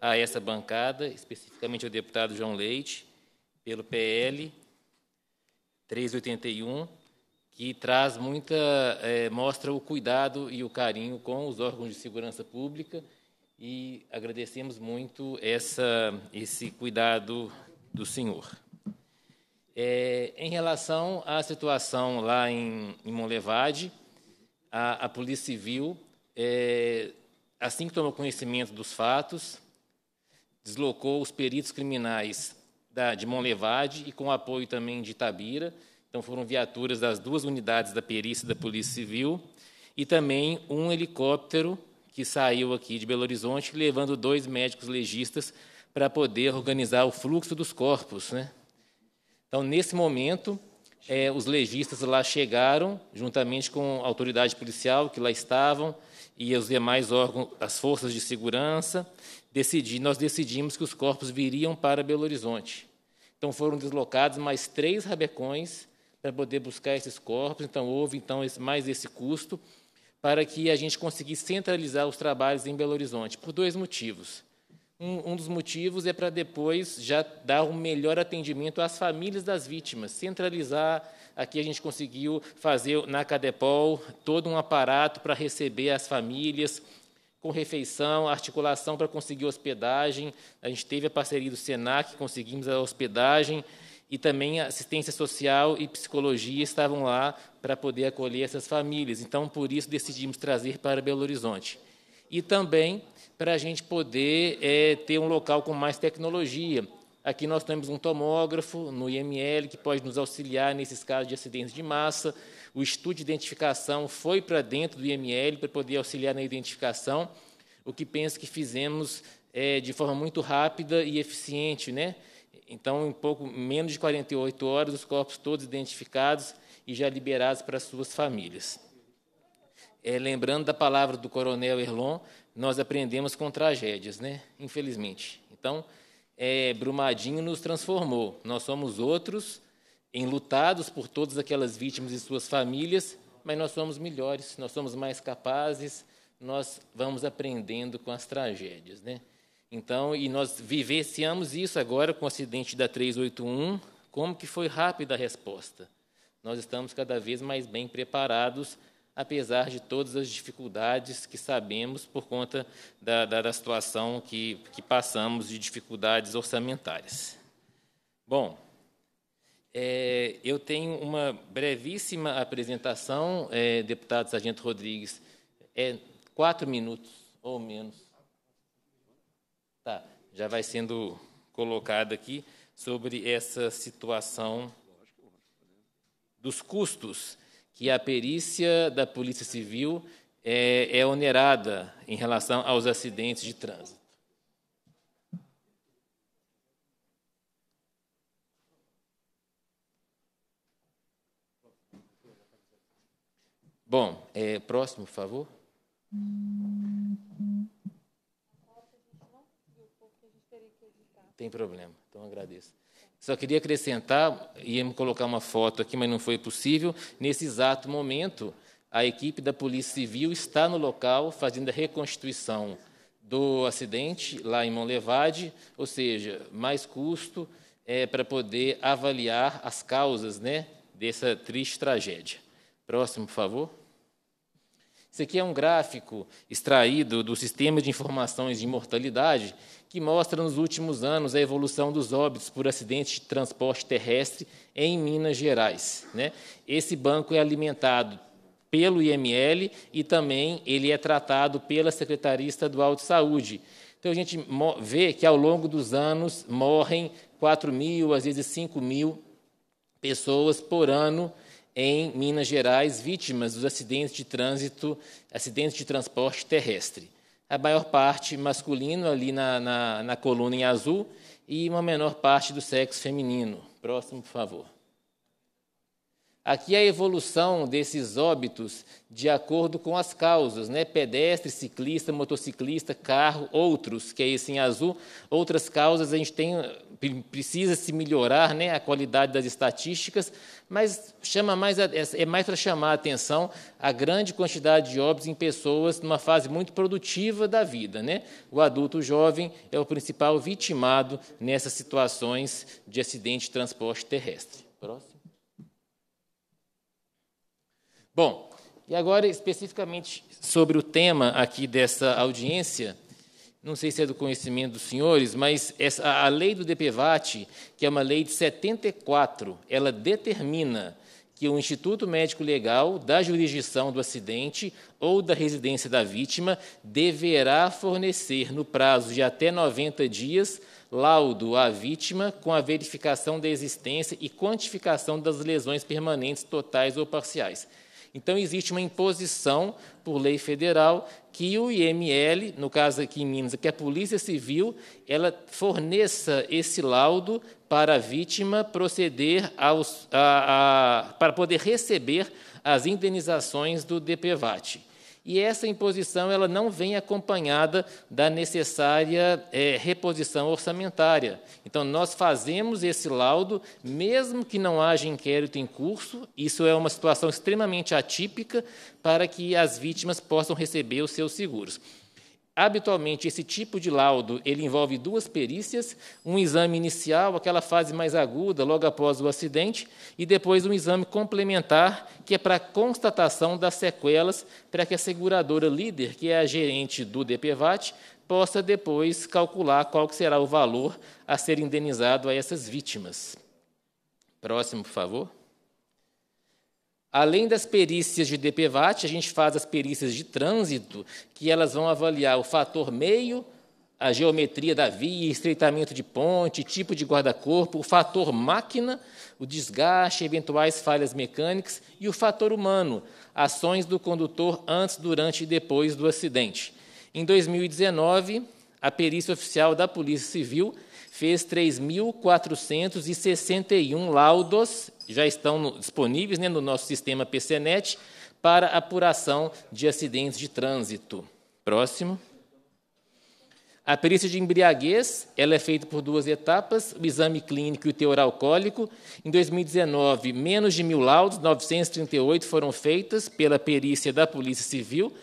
a essa bancada, especificamente ao deputado João Leite, pelo PL 381, que traz muita é, mostra o cuidado e o carinho com os órgãos de segurança pública e agradecemos muito essa esse cuidado do senhor. É, em relação à situação lá em, em Monlevade, a, a, Polícia Civil, é, assim que tomou conhecimento dos fatos, deslocou os peritos criminais da, de Monlevade e com apoio também de Tabira, então, foram viaturas das duas unidades da perícia da Polícia Civil e também um helicóptero que saiu aqui de Belo Horizonte, levando dois médicos legistas para poder organizar o fluxo dos corpos. Né? Então, nesse momento, é, os legistas lá chegaram, juntamente com a autoridade policial que lá estavam e os demais órgãos, as forças de segurança, decidi, nós decidimos que os corpos viriam para Belo Horizonte. Então foram deslocados mais três rabecões para poder buscar esses corpos. Então, houve então, mais esse custo para que a gente conseguisse centralizar os trabalhos em Belo Horizonte, por dois motivos. Um, um dos motivos é para depois já dar um melhor atendimento às famílias das vítimas, centralizar. Aqui a gente conseguiu fazer na Cadepol todo um aparato para receber as famílias, com refeição, articulação para conseguir hospedagem. A gente teve a parceria do Senac, conseguimos a hospedagem e também assistência social e psicologia estavam lá para poder acolher essas famílias. Então, por isso, decidimos trazer para Belo Horizonte. E também para a gente poder é, ter um local com mais tecnologia. Aqui nós temos um tomógrafo no IML que pode nos auxiliar nesses casos de acidentes de massa. O estudo de identificação foi para dentro do IML para poder auxiliar na identificação, o que penso que fizemos é, de forma muito rápida e eficiente, né? Então, em pouco menos de 48 horas, os corpos todos identificados e já liberados para suas famílias. É, lembrando da palavra do coronel Erlon, nós aprendemos com tragédias, né? infelizmente. Então, é, Brumadinho nos transformou. Nós somos outros, enlutados por todas aquelas vítimas e suas famílias, mas nós somos melhores, nós somos mais capazes, nós vamos aprendendo com as tragédias. Né? Então, e nós vivenciamos isso agora com o acidente da 381, como que foi rápida a resposta. Nós estamos cada vez mais bem preparados, apesar de todas as dificuldades que sabemos por conta da, da, da situação que, que passamos de dificuldades orçamentárias. Bom, é, eu tenho uma brevíssima apresentação, é, deputado Sargento Rodrigues, é quatro minutos ou menos já vai sendo colocada aqui sobre essa situação dos custos que a perícia da Polícia Civil é, é onerada em relação aos acidentes de trânsito. Bom, é, próximo, por favor. tem problema. Então agradeço. Só queria acrescentar, me colocar uma foto aqui, mas não foi possível. Nesse exato momento, a equipe da Polícia Civil está no local fazendo a reconstituição do acidente lá em Monlevade, ou seja, mais custo é, para poder avaliar as causas né, dessa triste tragédia. Próximo, por favor. Isso aqui é um gráfico extraído do Sistema de Informações de mortalidade que mostra nos últimos anos a evolução dos óbitos por acidentes de transporte terrestre em Minas Gerais. Né? Esse banco é alimentado pelo IML e também ele é tratado pela Secretaria Estadual de Saúde. Então a gente vê que ao longo dos anos morrem 4 mil, às vezes 5 mil pessoas por ano em Minas Gerais vítimas dos acidentes de trânsito, acidentes de transporte terrestre. A maior parte masculino, ali na, na, na coluna em azul, e uma menor parte do sexo feminino. Próximo, por favor. Aqui a evolução desses óbitos de acordo com as causas, né? Pedestre, ciclista, motociclista, carro, outros, que é esse em azul. Outras causas a gente tem precisa se melhorar, né, a qualidade das estatísticas, mas chama mais é mais para chamar a atenção a grande quantidade de óbitos em pessoas numa fase muito produtiva da vida, né? O adulto jovem é o principal vitimado nessas situações de acidente de transporte terrestre. Próximo. Bom, e agora especificamente sobre o tema aqui dessa audiência, não sei se é do conhecimento dos senhores, mas essa, a lei do DPVAT, que é uma lei de 74, ela determina que o Instituto Médico Legal da jurisdição do acidente ou da residência da vítima deverá fornecer, no prazo de até 90 dias, laudo à vítima com a verificação da existência e quantificação das lesões permanentes totais ou parciais. Então, existe uma imposição, por lei federal, que o IML, no caso aqui em Minas, que a é Polícia Civil, ela forneça esse laudo para a vítima proceder aos, a, a, para poder receber as indenizações do DPVAT e essa imposição ela não vem acompanhada da necessária é, reposição orçamentária. Então, nós fazemos esse laudo, mesmo que não haja inquérito em curso, isso é uma situação extremamente atípica para que as vítimas possam receber os seus seguros. Habitualmente, esse tipo de laudo ele envolve duas perícias, um exame inicial, aquela fase mais aguda, logo após o acidente, e depois um exame complementar, que é para constatação das sequelas, para que a seguradora líder, que é a gerente do DPVAT, possa depois calcular qual será o valor a ser indenizado a essas vítimas. Próximo, por favor. Além das perícias de DPVAT, a gente faz as perícias de trânsito, que elas vão avaliar o fator meio, a geometria da via, estreitamento de ponte, tipo de guarda-corpo, o fator máquina, o desgaste, eventuais falhas mecânicas e o fator humano, ações do condutor antes, durante e depois do acidente. Em 2019, a perícia oficial da Polícia Civil fez 3.461 laudos já estão no, disponíveis né, no nosso sistema PCNet para apuração de acidentes de trânsito. Próximo. A perícia de embriaguez ela é feita por duas etapas, o exame clínico e o teor alcoólico. Em 2019, menos de mil laudos, 938, foram feitas pela perícia da Polícia Civil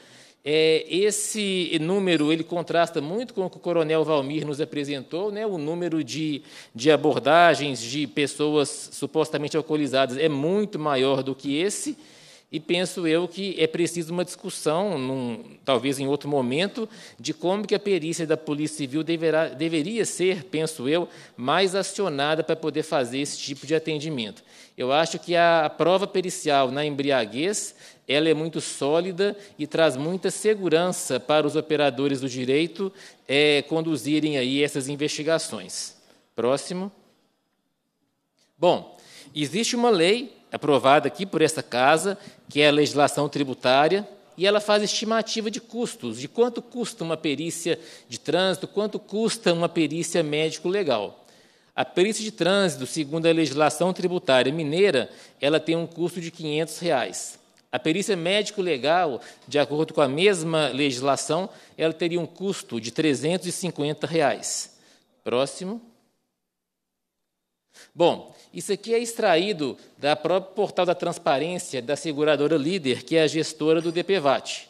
é, esse número ele contrasta muito com o que o Coronel Valmir nos apresentou, né? O número de, de abordagens de pessoas supostamente alcoolizadas é muito maior do que esse. E penso eu que é preciso uma discussão, num, talvez em outro momento, de como que a perícia da Polícia Civil deverá, deveria ser, penso eu, mais acionada para poder fazer esse tipo de atendimento. Eu acho que a prova pericial na embriaguez ela é muito sólida e traz muita segurança para os operadores do direito é, conduzirem aí essas investigações. Próximo. Bom, existe uma lei aprovada aqui por esta casa, que é a legislação tributária, e ela faz estimativa de custos, de quanto custa uma perícia de trânsito, quanto custa uma perícia médico-legal. A perícia de trânsito, segundo a legislação tributária mineira, ela tem um custo de R$ 500. Reais. A perícia médico-legal, de acordo com a mesma legislação, ela teria um custo de 350 reais. Próximo. Bom, isso aqui é extraído da própria portal da transparência da seguradora líder, que é a gestora do DPVAT.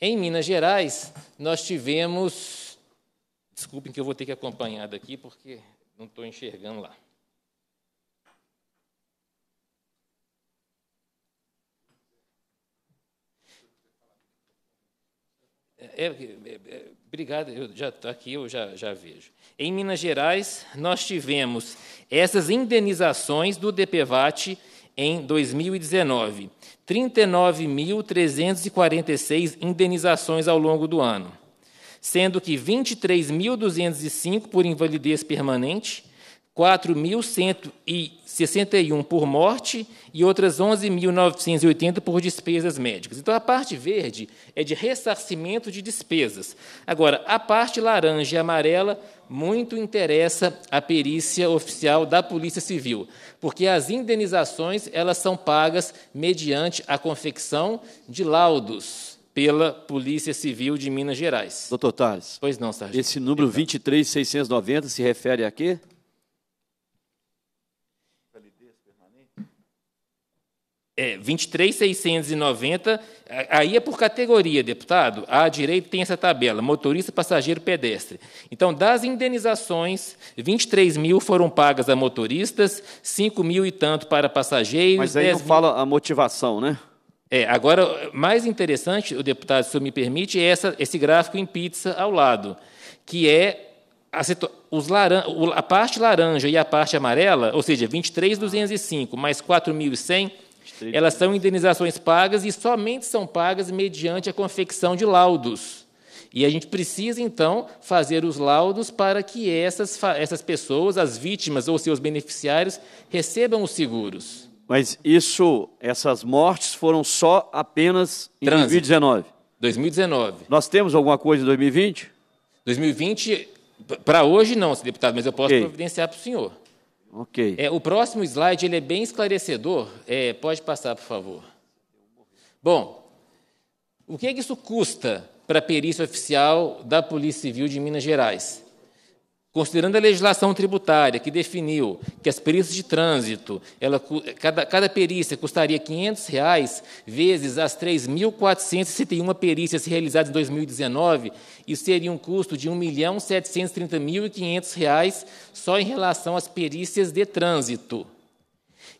Em Minas Gerais, nós tivemos. Desculpem que eu vou ter que acompanhar daqui, porque não estou enxergando lá. É, é, é, obrigado, eu já aqui eu já, já vejo. Em Minas Gerais, nós tivemos essas indenizações do DPVAT em 2019, 39.346 indenizações ao longo do ano, sendo que 23.205 por invalidez permanente, 4.161 por morte e outras 11.980 por despesas médicas. Então, a parte verde é de ressarcimento de despesas. Agora, a parte laranja e amarela muito interessa a perícia oficial da Polícia Civil, porque as indenizações elas são pagas mediante a confecção de laudos pela Polícia Civil de Minas Gerais. Doutor Tales. Pois não, Sargento. Esse número 23690 então. se refere a quê? é, 23.690, aí é por categoria, deputado. À direita tem essa tabela, motorista, passageiro, pedestre. Então, das indenizações, 23 mil foram pagas a motoristas, 5 mil e tanto para passageiros. Mas aí não mil... fala a motivação, né? É, agora, mais interessante, o deputado, se o me permite, é essa, esse gráfico em pizza ao lado, que é a, os laran a parte laranja e a parte amarela, ou seja, 23.205 mais 4.100 elas são indenizações pagas e somente são pagas mediante a confecção de laudos. E a gente precisa, então, fazer os laudos para que essas, essas pessoas, as vítimas ou seus beneficiários, recebam os seguros. Mas isso, essas mortes foram só apenas em Trânsito. 2019? 2019. Nós temos alguma coisa em 2020? 2020, para hoje não, deputado, mas eu posso okay. providenciar para o senhor. Ok. É, o próximo slide ele é bem esclarecedor. É, pode passar, por favor. Bom, o que é que isso custa para a perícia oficial da Polícia Civil de Minas Gerais? Considerando a legislação tributária, que definiu que as perícias de trânsito, ela, cada, cada perícia custaria R$ 500 reais, vezes as 3.461 perícias realizadas em 2019, isso seria um custo de R$ reais só em relação às perícias de trânsito.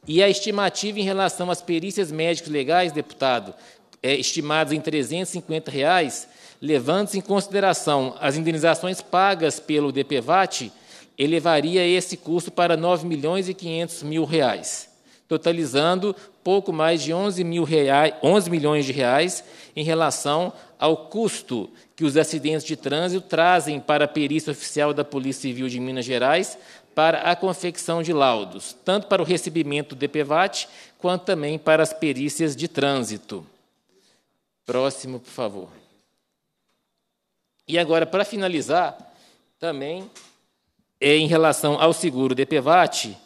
E a estimativa em relação às perícias médicos legais, deputado, é, estimadas em R$ 350, reais, levando-se em consideração as indenizações pagas pelo DPVAT, elevaria esse custo para 9 milhões e 500 mil reais, totalizando pouco mais de 11, mil reais, 11 milhões de reais em relação ao custo que os acidentes de trânsito trazem para a perícia oficial da Polícia Civil de Minas Gerais para a confecção de laudos, tanto para o recebimento do DPVAT, quanto também para as perícias de trânsito. Próximo, por favor. E agora, para finalizar, também é em relação ao seguro DPVAT,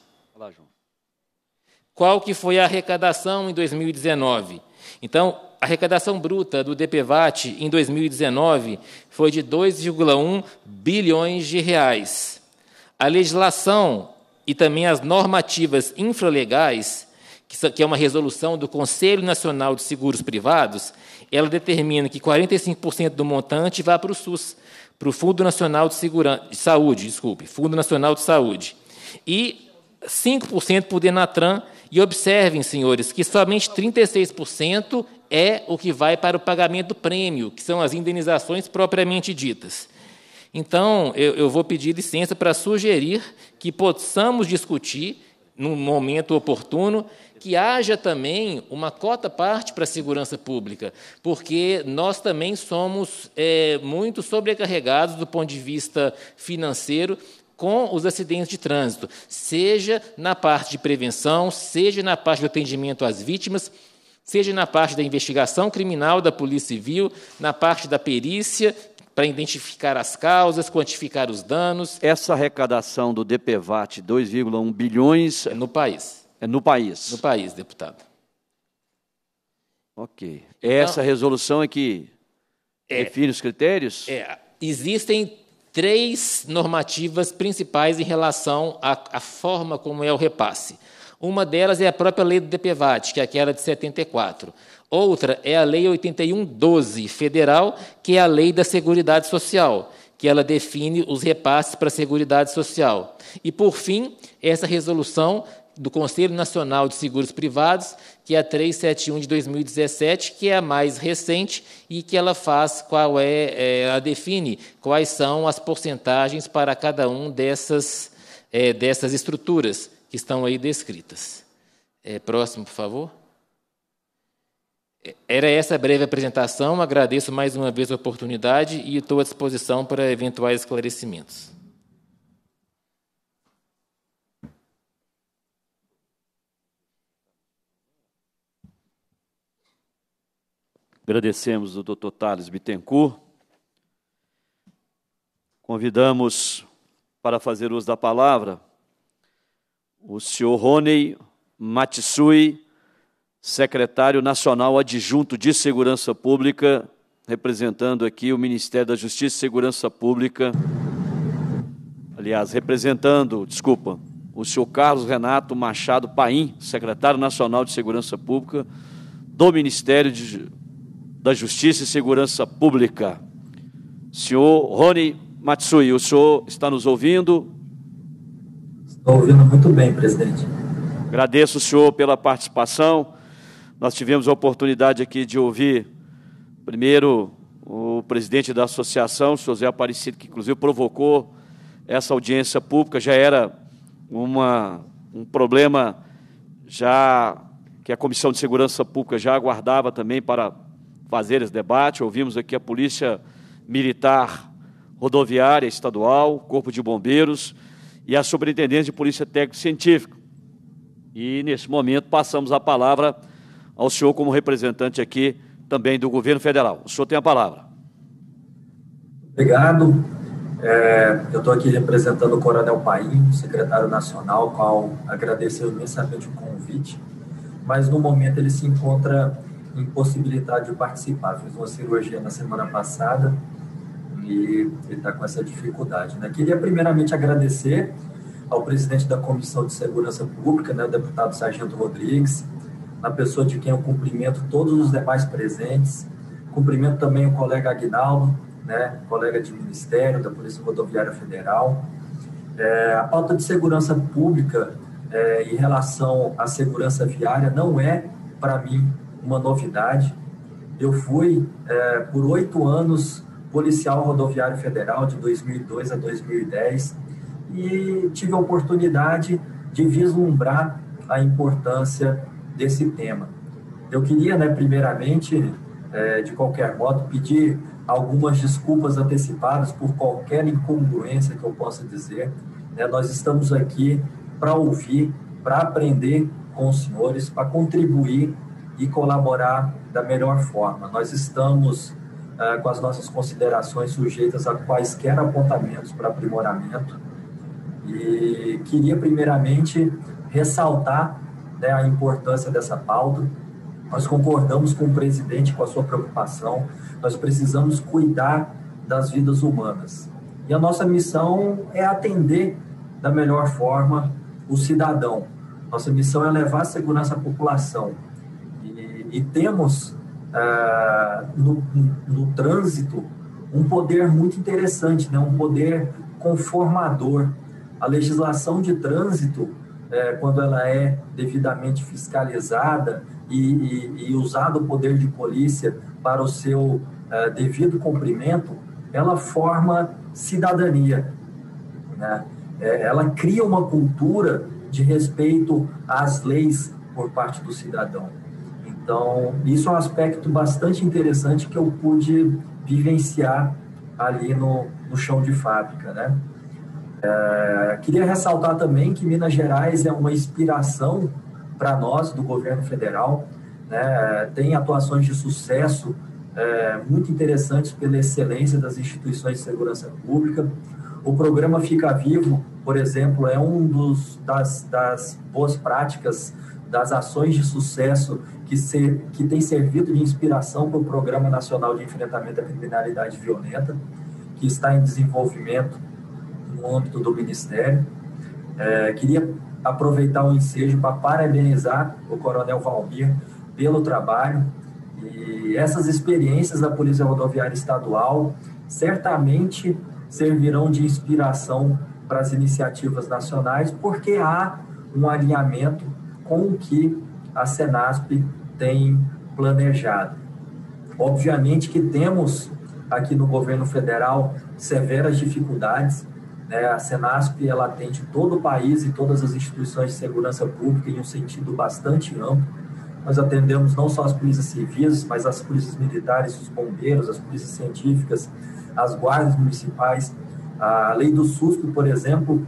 qual que foi a arrecadação em 2019? Então, a arrecadação bruta do DPVAT em 2019 foi de 2,1 bilhões de reais. A legislação e também as normativas infralegais, que é uma resolução do Conselho Nacional de Seguros Privados, ela determina que 45% do montante vá para o SUS, para o Fundo Nacional de, de Saúde, desculpe, Fundo Nacional de Saúde. E 5% para o Denatran. E observem, senhores, que somente 36% é o que vai para o pagamento do prêmio, que são as indenizações propriamente ditas. Então, eu, eu vou pedir licença para sugerir que possamos discutir no momento oportuno, que haja também uma cota parte para a segurança pública, porque nós também somos é, muito sobrecarregados do ponto de vista financeiro com os acidentes de trânsito, seja na parte de prevenção, seja na parte do atendimento às vítimas, seja na parte da investigação criminal da Polícia Civil, na parte da perícia para identificar as causas, quantificar os danos. Essa arrecadação do DPVAT, 2,1 bilhões. É no país. É no país. No país, deputado. Ok. Então- Essa resolução é que é, define os critérios? É, existem três normativas principais em relação à, à, forma como é o repasse. Uma delas é a própria lei do DPVAT, que é aquela de 74. Outra é a Lei 8112, federal, que é a Lei da Seguridade Social, que ela define os repasses para a Seguridade Social. E, por fim, essa resolução do Conselho Nacional de Seguros Privados, que é a 371 de 2017, que é a mais recente e que ela faz qual é, é, ela define quais são as porcentagens para cada um dessas, é, dessas estruturas que estão aí descritas. É, próximo, por favor. Era essa breve apresentação. Agradeço mais uma vez a oportunidade e estou à disposição para eventuais esclarecimentos. Agradecemos o Dr. Thales Bittencourt. Convidamos para fazer uso da palavra o senhor Rony Matsui secretário nacional adjunto de Segurança Pública, representando aqui o Ministério da Justiça e Segurança Pública. Aliás, representando, desculpa, o senhor Carlos Renato Machado Paim, secretário nacional de Segurança Pública do Ministério de, da Justiça e Segurança Pública. Senhor Rony Matsui, o senhor está nos ouvindo? Estou ouvindo muito bem, presidente. Agradeço o senhor pela participação. Nós tivemos a oportunidade aqui de ouvir, primeiro, o presidente da associação, o senhor Zé Aparecido, que inclusive provocou essa audiência pública, já era uma, um problema já que a Comissão de Segurança Pública já aguardava também para fazer esse debate. Ouvimos aqui a Polícia Militar Rodoviária Estadual, Corpo de Bombeiros e a Superintendência de Polícia Técnico-Científica. E, nesse momento, passamos a palavra ao senhor como representante aqui também do governo federal. O senhor tem a palavra. Obrigado. É, eu estou aqui representando o Coronel Paim, secretário nacional, qual agradeceu imensamente o convite, mas no momento ele se encontra impossibilitado de participar. Fiz uma cirurgia na semana passada e ele está com essa dificuldade. Né? Queria primeiramente agradecer ao presidente da Comissão de Segurança Pública, né, o deputado Sargento Rodrigues, na pessoa de quem eu cumprimento todos os demais presentes. Cumprimento também o colega Aguinaldo, né, colega de Ministério da Polícia Rodoviária Federal. É, a pauta de segurança pública é, em relação à segurança viária não é, para mim, uma novidade. Eu fui, é, por oito anos, policial rodoviário federal, de 2002 a 2010, e tive a oportunidade de vislumbrar a importância desse tema. Eu queria, né, primeiramente, é, de qualquer modo, pedir algumas desculpas antecipadas por qualquer incongruência que eu possa dizer. Né? Nós estamos aqui para ouvir, para aprender com os senhores, para contribuir e colaborar da melhor forma. Nós estamos é, com as nossas considerações sujeitas a quaisquer apontamentos para aprimoramento. E queria, primeiramente, ressaltar né, a importância dessa pauta. Nós concordamos com o presidente com a sua preocupação. Nós precisamos cuidar das vidas humanas. E a nossa missão é atender da melhor forma o cidadão. Nossa missão é levar a segurança à população. E, e temos eh, no, no, trânsito um poder muito interessante, né? um poder conformador. A legislação de trânsito é, quando ela é devidamente fiscalizada e, e, e usado o poder de polícia para o seu é, devido cumprimento, ela forma cidadania. Né? É, ela cria uma cultura de respeito às leis por parte do cidadão. Então, isso é um aspecto bastante interessante que eu pude vivenciar ali no, no chão de fábrica, né? É, queria ressaltar também que Minas Gerais é uma inspiração para nós do governo federal, né? tem atuações de sucesso é, muito interessantes pela excelência das instituições de segurança pública. O programa Fica Vivo, por exemplo, é um dos das, das boas práticas das ações de sucesso que, ser, que tem servido de inspiração para o Programa Nacional de Enfrentamento à Criminalidade Violenta, que está em desenvolvimento no âmbito do Ministério. É, queria aproveitar o ensejo para parabenizar o Coronel Valmir pelo trabalho e essas experiências da Polícia Rodoviária Estadual certamente servirão de inspiração para as iniciativas nacionais, porque há um alinhamento com o que a Senasp tem planejado. Obviamente que temos aqui no governo federal severas dificuldades né? A Senasp ela atende todo o país e todas as instituições de segurança pública em um sentido bastante amplo. Nós atendemos não só as polícias civis, mas as polícias militares, os bombeiros, as polícias científicas, as guardas municipais. A lei do susto, por exemplo,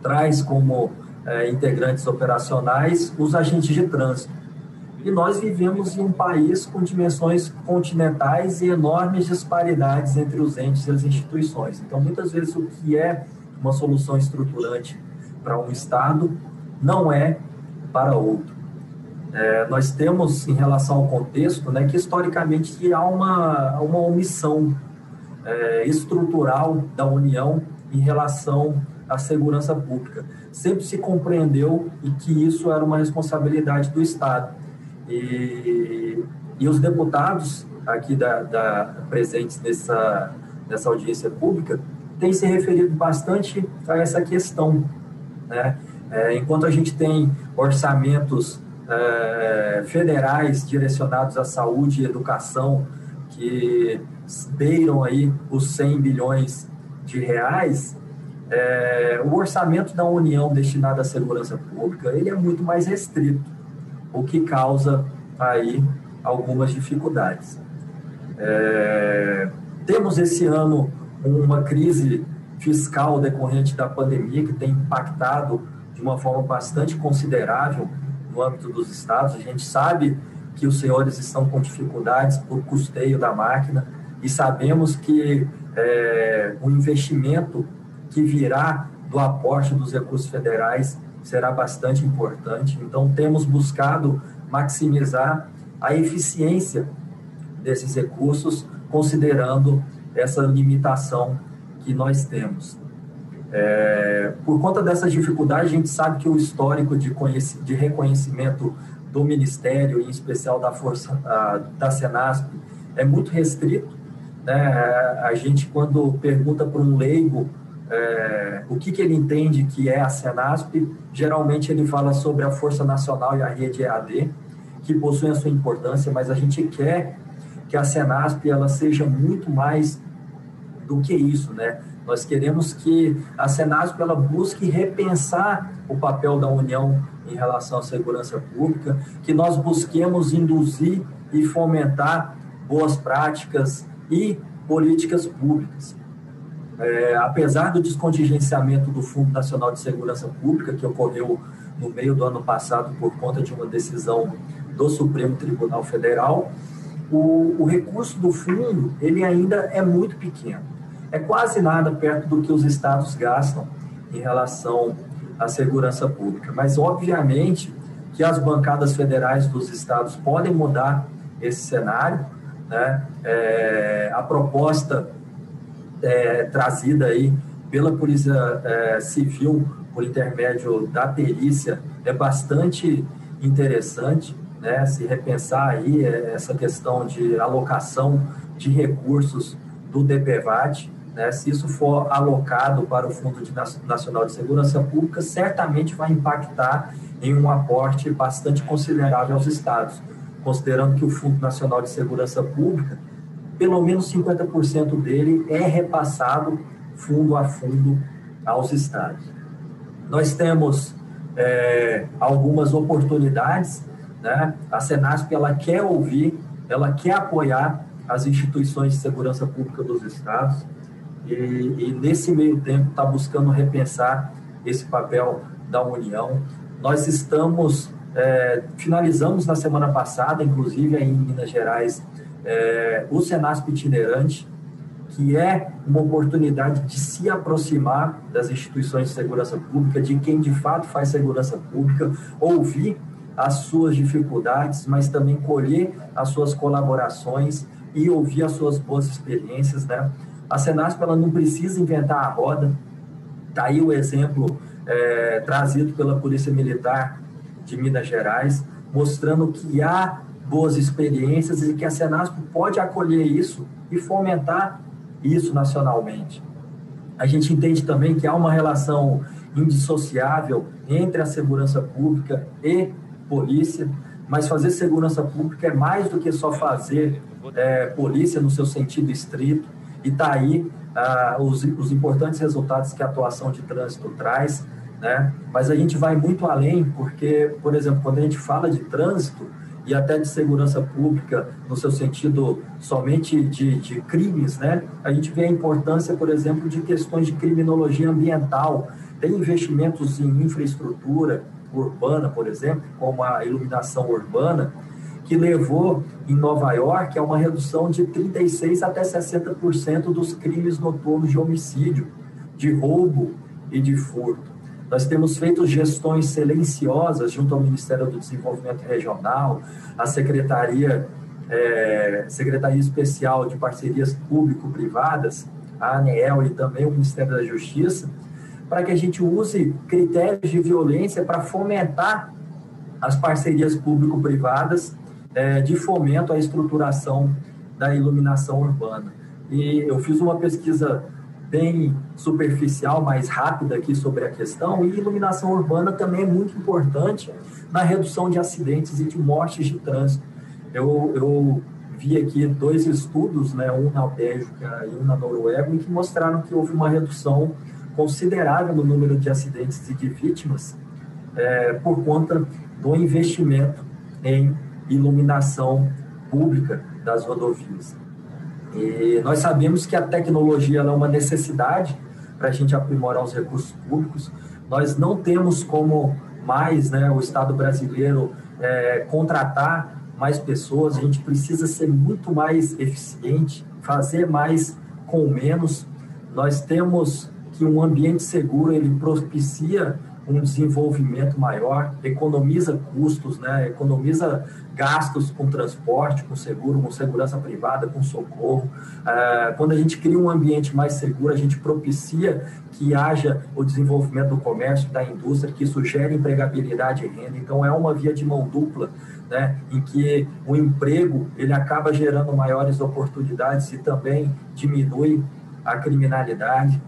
traz como é, integrantes operacionais os agentes de trânsito. E nós vivemos em um país com dimensões continentais e enormes disparidades entre os entes e as instituições. Então, muitas vezes, o que é uma solução estruturante para um Estado não é para outro. É, nós temos, em relação ao contexto, né, que historicamente há uma, uma omissão é, estrutural da União em relação à segurança pública. Sempre se compreendeu e que isso era uma responsabilidade do Estado. E, e os deputados aqui da, da, presentes nessa, nessa audiência pública têm se referido bastante a essa questão. Né? É, enquanto a gente tem orçamentos é, federais direcionados à saúde e educação que beiram aí os 100 bilhões de reais, é, o orçamento da União destinado à segurança pública ele é muito mais restrito o que causa aí algumas dificuldades. É, temos esse ano uma crise fiscal decorrente da pandemia que tem impactado de uma forma bastante considerável no âmbito dos estados. A gente sabe que os senhores estão com dificuldades por custeio da máquina e sabemos que é, o investimento que virá do aporte dos recursos federais será bastante importante. Então, temos buscado maximizar a eficiência desses recursos, considerando essa limitação que nós temos. É, por conta dessas dificuldades, a gente sabe que o histórico de, de reconhecimento do Ministério, em especial da Força a, da Senasp, é muito restrito. Né? A gente, quando pergunta para um leigo é, o que, que, ele entende que é a Senasp. Geralmente ele fala sobre a Força Nacional e a rede EAD, que possuem a sua importância, mas a gente quer que a Senasp ela seja muito mais do que isso, né? Nós queremos que a Senasp ela busque repensar o papel da União em relação à segurança pública, que nós busquemos induzir e fomentar boas práticas e políticas públicas. É, apesar do descontingenciamento do Fundo Nacional de Segurança Pública, que ocorreu no meio do ano passado por conta de uma decisão do Supremo Tribunal Federal, o, o recurso do fundo ele ainda é muito pequeno. É quase nada perto do que os estados gastam em relação à segurança pública. Mas, obviamente, que as bancadas federais dos estados podem mudar esse cenário. Né? É, a proposta é, trazida aí pela Polícia é, Civil por intermédio da perícia é bastante interessante, né? Se repensar aí é, essa questão de alocação de recursos do DPVAT, né? Se isso for alocado para o Fundo de Nacional de Segurança Pública, certamente vai impactar em um aporte bastante considerável aos estados, considerando que o Fundo Nacional de Segurança Pública pelo menos 50% dele é repassado fundo a fundo aos estados. Nós temos é, algumas oportunidades, né? a Senasp ela quer ouvir, ela quer apoiar as instituições de segurança pública dos estados e, e nesse meio tempo está buscando repensar esse papel da União. Nós estamos, é, finalizamos na semana passada, inclusive aí em Minas Gerais, é, o Senasp itinerante, que é uma oportunidade de se aproximar das instituições de segurança pública, de quem de fato faz segurança pública, ouvir as suas dificuldades, mas também colher as suas colaborações e ouvir as suas boas experiências, né? A Senasp ela não precisa inventar a roda. Tá aí o exemplo é, trazido pela Polícia Militar de Minas Gerais, mostrando que há boas experiências e que a Senasp pode acolher isso e fomentar isso nacionalmente. A gente entende também que há uma relação indissociável entre a segurança pública e polícia, mas fazer segurança pública é mais do que só fazer é, polícia no seu sentido estrito, e está aí ah, os, os importantes resultados que a atuação de trânsito traz, né? mas a gente vai muito além, porque, por exemplo, quando a gente fala de trânsito, e até de segurança pública, no seu sentido somente de, de crimes, né? a gente vê a importância, por exemplo, de questões de criminologia ambiental, tem investimentos em infraestrutura urbana, por exemplo, como a iluminação urbana, que levou em Nova York a uma redução de 36 até 60% dos crimes noturnos de homicídio, de roubo e de furto. Nós temos feito gestões silenciosas junto ao Ministério do Desenvolvimento Regional, à Secretaria, é, Secretaria Especial de Parcerias Público-Privadas, a ANEEL e também o Ministério da Justiça, para que a gente use critérios de violência para fomentar as parcerias público-privadas é, de fomento à estruturação da iluminação urbana. E eu fiz uma pesquisa bem superficial, mais rápida aqui sobre a questão, e iluminação urbana também é muito importante na redução de acidentes e de mortes de trânsito. Eu, eu vi aqui dois estudos, né, um na Bélgica e um na Noruega, em que mostraram que houve uma redução considerável no número de acidentes e de vítimas é, por conta do investimento em iluminação pública das rodovias. E nós sabemos que a tecnologia é uma necessidade para a gente aprimorar os recursos públicos. Nós não temos como mais né, o Estado brasileiro é, contratar mais pessoas, a gente precisa ser muito mais eficiente, fazer mais com menos. Nós temos que um ambiente seguro ele propicia um desenvolvimento maior, economiza custos, né? economiza gastos com transporte, com seguro, com segurança privada, com socorro. É, quando a gente cria um ambiente mais seguro, a gente propicia que haja o desenvolvimento do comércio, da indústria, que isso gere empregabilidade e renda. Então, é uma via de mão dupla, né? em que o emprego ele acaba gerando maiores oportunidades e também diminui a criminalidade.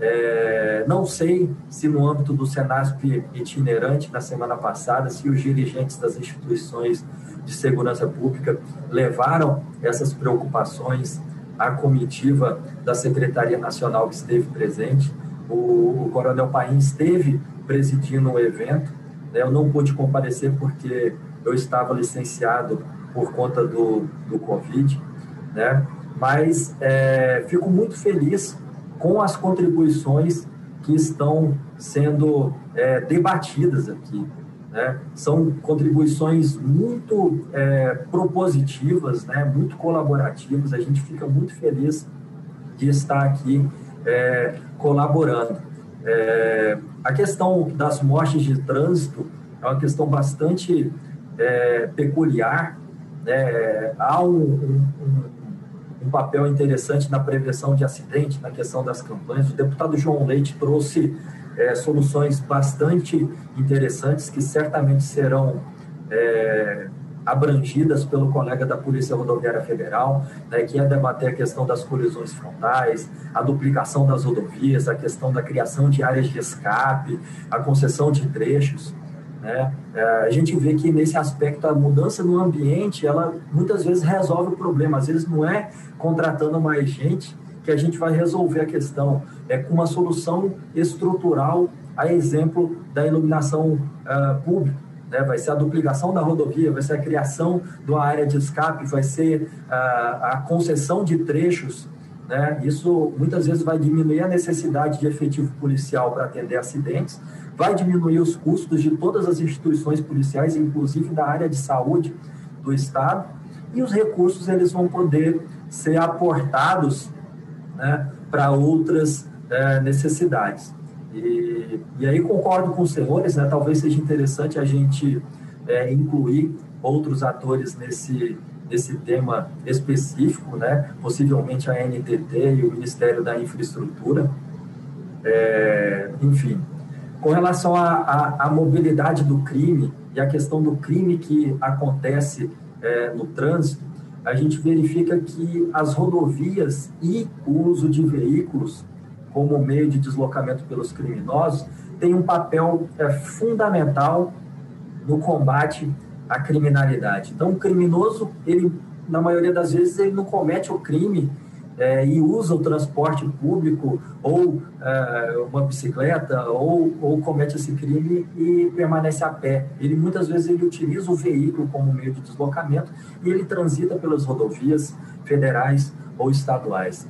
É, não sei se no âmbito do Senasp itinerante na semana passada, se os dirigentes das instituições de segurança pública levaram essas preocupações à comitiva da Secretaria Nacional que esteve presente. O, o Coronel Paim esteve presidindo o evento. Né? Eu não pude comparecer porque eu estava licenciado por conta do, do Covid, né? mas é, fico muito feliz com as contribuições que estão sendo é, debatidas aqui. Né? São contribuições muito é, propositivas, né? muito colaborativas. A gente fica muito feliz de estar aqui é, colaborando. É, a questão das mortes de trânsito é uma questão bastante é, peculiar. Né? Há um, um um papel interessante na prevenção de acidente, na questão das campanhas. O deputado João Leite trouxe é, soluções bastante interessantes que certamente serão é, abrangidas pelo colega da Polícia Rodoviária Federal, né, que é debater a questão das colisões frontais, a duplicação das rodovias, a questão da criação de áreas de escape, a concessão de trechos. Né? É, a gente vê que nesse aspecto a mudança no ambiente, ela muitas vezes resolve o problema. Às vezes não é contratando mais gente que a gente vai resolver a questão. É com uma solução estrutural, a exemplo da iluminação uh, pública. Né? Vai ser a duplicação da rodovia, vai ser a criação de uma área de escape, vai ser uh, a concessão de trechos né? Isso muitas vezes vai diminuir a necessidade de efetivo policial para atender acidentes, vai diminuir os custos de todas as instituições policiais, inclusive da área de saúde do Estado, e os recursos eles vão poder ser aportados né, para outras é, necessidades. E, e, aí concordo com os senhores, né, talvez seja interessante a gente é, incluir outros atores nesse, nesse tema específico, né, possivelmente a NTT e o Ministério da Infraestrutura, é, enfim, com relação à mobilidade do crime e a questão do crime que acontece é, no trânsito, a gente verifica que as rodovias e o uso de veículos como meio de deslocamento pelos criminosos tem um papel é, fundamental no combate à criminalidade. Então, o criminoso, ele na maioria das vezes ele não comete o crime é, e usa o transporte público ou é, uma bicicleta ou, ou, comete esse crime e permanece a pé. Ele muitas vezes ele utiliza o veículo como meio de deslocamento e ele transita pelas rodovias federais ou estaduais.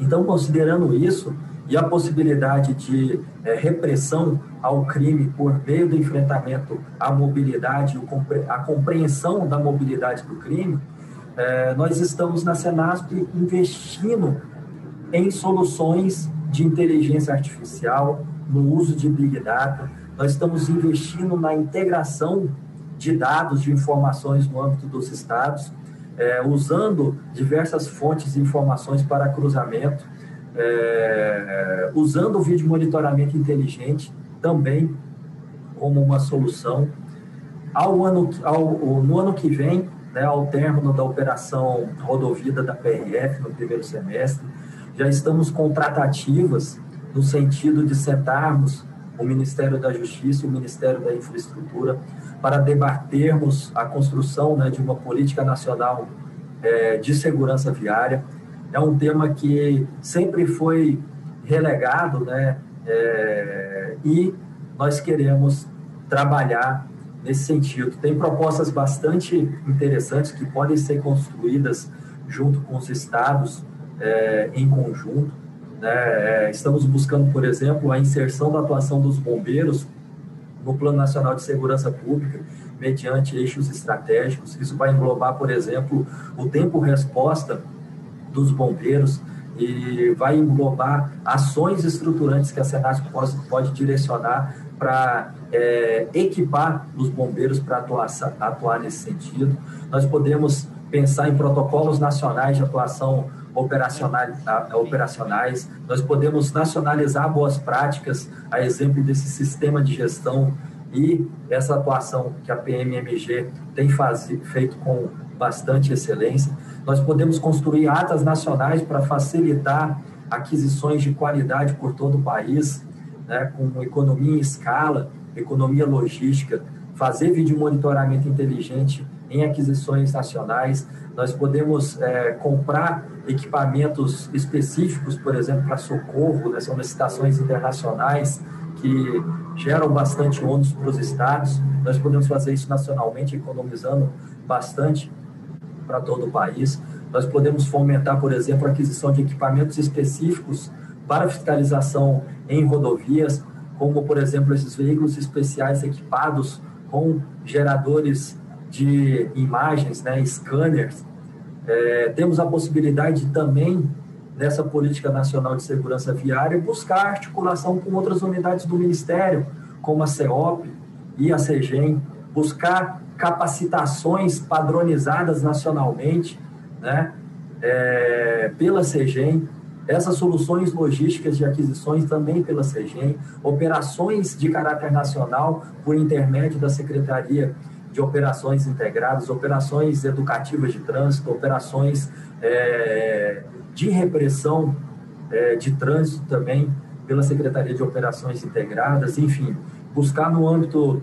Então, considerando isso e a possibilidade de é, repressão ao crime por meio do enfrentamento à mobilidade, a compreensão da mobilidade do crime, é, nós estamos na Senasp investindo em soluções de inteligência artificial, no uso de Big Data, nós estamos investindo na integração de dados, de informações no âmbito dos estados, é, usando diversas fontes de informações para cruzamento, é, usando o vídeo monitoramento inteligente também como uma solução. Ao ano, ao, no ano que vem, né, ao término da operação rodovida da PRF no primeiro semestre. Já estamos com tratativas no sentido de sentarmos o Ministério da Justiça e o Ministério da Infraestrutura para debatermos a construção né, de uma política nacional é, de segurança viária. É um tema que sempre foi relegado, né, é, e nós queremos trabalhar nesse sentido. Tem propostas bastante interessantes que podem ser construídas junto com os estados é, em conjunto. Né? Eh, estamos buscando, por exemplo, a inserção da atuação dos bombeiros no Plano Nacional de Segurança Pública, mediante eixos estratégicos. Isso vai englobar, por exemplo, o tempo-resposta dos bombeiros e vai englobar ações estruturantes que a Senat pode, pode direcionar para é, equipar os bombeiros para atuar, atuar nesse sentido. Nós podemos pensar em protocolos nacionais de atuação operacionais, operacionais. nós podemos nacionalizar boas práticas, a exemplo desse sistema de gestão e essa atuação que a PMMG tem faz, feito com bastante excelência. Nós podemos construir atas nacionais para facilitar aquisições de qualidade por todo o país, né, com economia em escala, economia logística, fazer vídeo monitoramento inteligente em aquisições nacionais. Nós podemos é, comprar equipamentos específicos, por exemplo, para socorro, né? são licitações internacionais que geram bastante ônus para os estados. Nós podemos fazer isso nacionalmente, economizando bastante para todo o país. Nós podemos fomentar, por exemplo, a aquisição de equipamentos específicos para fiscalização em rodovias como por exemplo esses veículos especiais equipados com geradores de imagens, né, scanners. É, temos a possibilidade também nessa política nacional de segurança viária buscar articulação com outras unidades do Ministério, como a CEOP e a CEGEM, buscar capacitações padronizadas nacionalmente, né, é, pela CEGEM, essas soluções logísticas de aquisições também pela CEGEM, operações de caráter nacional por intermédio da Secretaria de Operações Integradas, operações educativas de trânsito, operações é, de repressão é, de trânsito também pela Secretaria de Operações Integradas, enfim, buscar no âmbito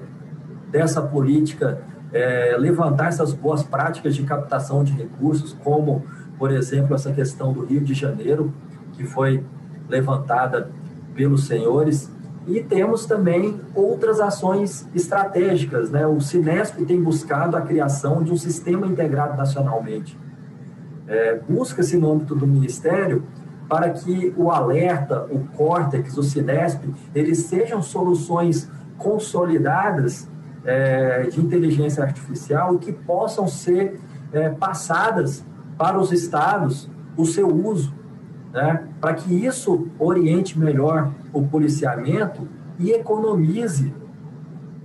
dessa política é, levantar essas boas práticas de captação de recursos, como, por exemplo, essa questão do Rio de Janeiro, que foi levantada pelos senhores. E temos também outras ações estratégicas. Né? O Sinesp tem buscado a criação de um sistema integrado nacionalmente. É, Busca-se no âmbito do Ministério para que o alerta, o córtex, o Sinesp, eles sejam soluções consolidadas é, de inteligência artificial que possam ser é, passadas para os estados o seu uso né? para que isso oriente melhor o policiamento e economize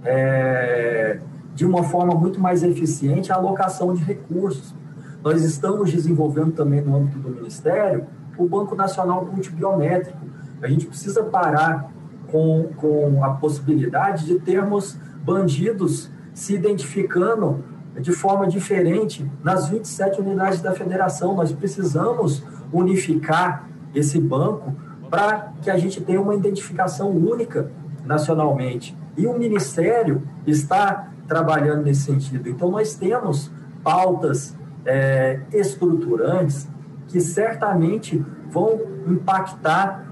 é, de uma forma muito mais eficiente a alocação de recursos. Nós estamos desenvolvendo também no âmbito do Ministério o Banco Nacional Multibiométrico. A gente precisa parar com, com a possibilidade de termos bandidos se identificando de forma diferente nas 27 unidades da federação. Nós precisamos unificar esse banco para que a gente tenha uma identificação única nacionalmente. E o Ministério está trabalhando nesse sentido. Então, nós temos pautas é, estruturantes que certamente vão impactar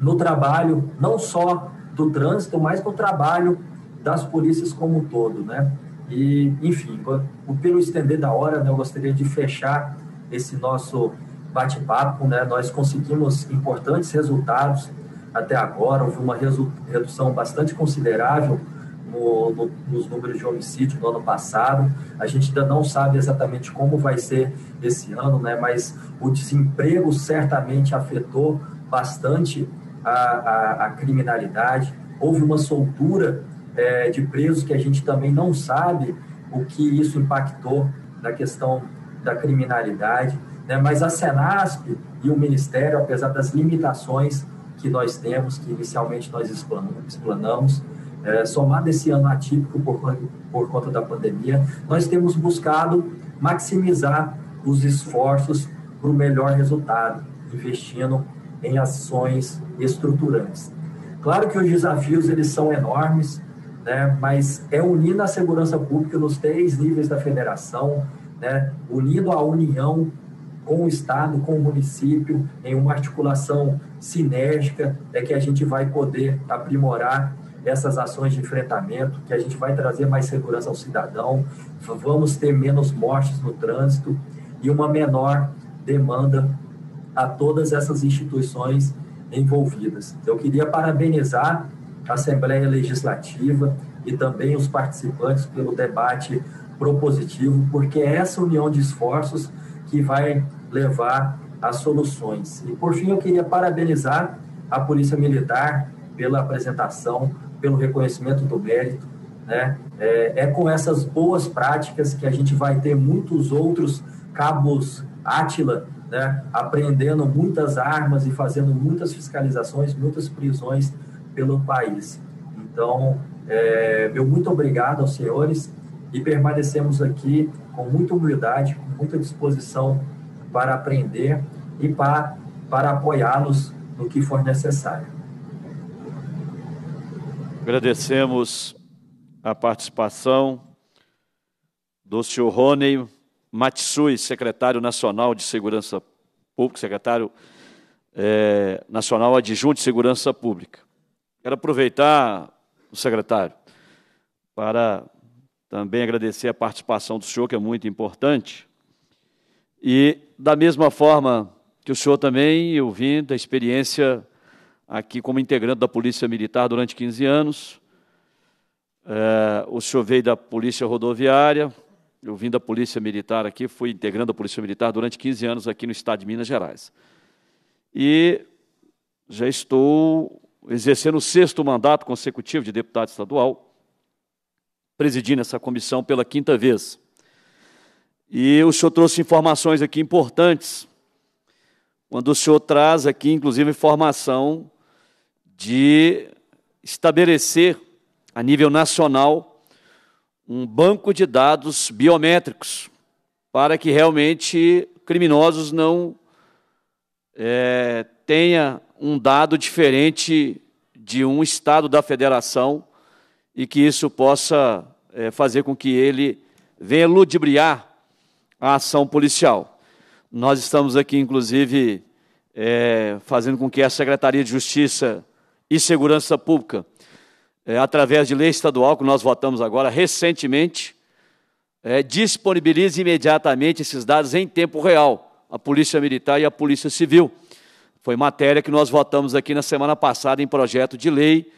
no trabalho, não só do trânsito, mas no trabalho das polícias como um todo, né? E, enfim, pelo estender da hora, né, eu gostaria de fechar esse nosso bate-papo, né, nós conseguimos importantes resultados até agora, houve uma redução bastante considerável no, no, nos números de homicídio no ano passado. A gente ainda não sabe exatamente como vai ser esse ano, né? mas o desemprego certamente afetou bastante a, a, a criminalidade. Houve uma soltura é, de presos que a gente também não sabe o que isso impactou na questão da criminalidade. Né? Mas a Senasp e o Ministério, apesar das limitações que nós temos, que inicialmente nós explanamos, é, somado esse ano atípico por, por conta da pandemia, nós temos buscado maximizar os esforços para o melhor resultado, investindo em ações estruturantes. Claro que os desafios eles são enormes, né, mas é unindo a segurança pública nos três níveis da federação, né, unindo a união com o Estado, com o município, em uma articulação sinérgica, é que a gente vai poder aprimorar essas ações de enfrentamento, que a gente vai trazer mais segurança ao cidadão, vamos ter menos mortes no trânsito e uma menor demanda a todas essas instituições envolvidas. Eu queria parabenizar a Assembleia Legislativa e também os participantes pelo debate propositivo, porque é essa união de esforços que vai levar as soluções. E por fim, eu queria parabenizar a Polícia Militar pela apresentação, pelo reconhecimento do mérito. Né? É, é com essas boas práticas que a gente vai ter muitos outros cabos Átila, né, apreendendo muitas armas e fazendo muitas fiscalizações, muitas prisões pelo país. Então, é, meu muito obrigado aos senhores e permanecemos aqui com muita humildade, com muita disposição para aprender e para, para apoiá-los no que for necessário. Agradecemos a participação do senhor Rony Matsui, secretário nacional de Segurança Pública, secretário é, nacional adjunto de Segurança Pública. Quero aproveitar, o secretário, para também agradecer a participação do senhor, que é muito importante, e da mesma forma que o senhor também, eu vim da experiência aqui como integrante da Polícia Militar durante 15 anos. É, o senhor veio da Polícia Rodoviária, eu vim da Polícia Militar aqui, fui integrando a Polícia Militar durante 15 anos aqui no estado de Minas Gerais. E já estou exercendo o sexto mandato consecutivo de deputado estadual, presidindo essa comissão pela quinta vez. E o senhor trouxe informações aqui importantes. Quando o senhor traz aqui, inclusive, informação de estabelecer a nível nacional um banco de dados biométricos para que realmente criminosos não é, tenha um dado diferente de um estado da federação e que isso possa é, fazer com que ele venha ludibriar a ação policial. Nós estamos aqui, inclusive, é, fazendo com que a Secretaria de Justiça e Segurança Pública, é, através de lei estadual que nós votamos agora recentemente, é, disponibilize imediatamente esses dados em tempo real, a Polícia Militar e a Polícia Civil. Foi matéria que nós votamos aqui na semana passada em projeto de lei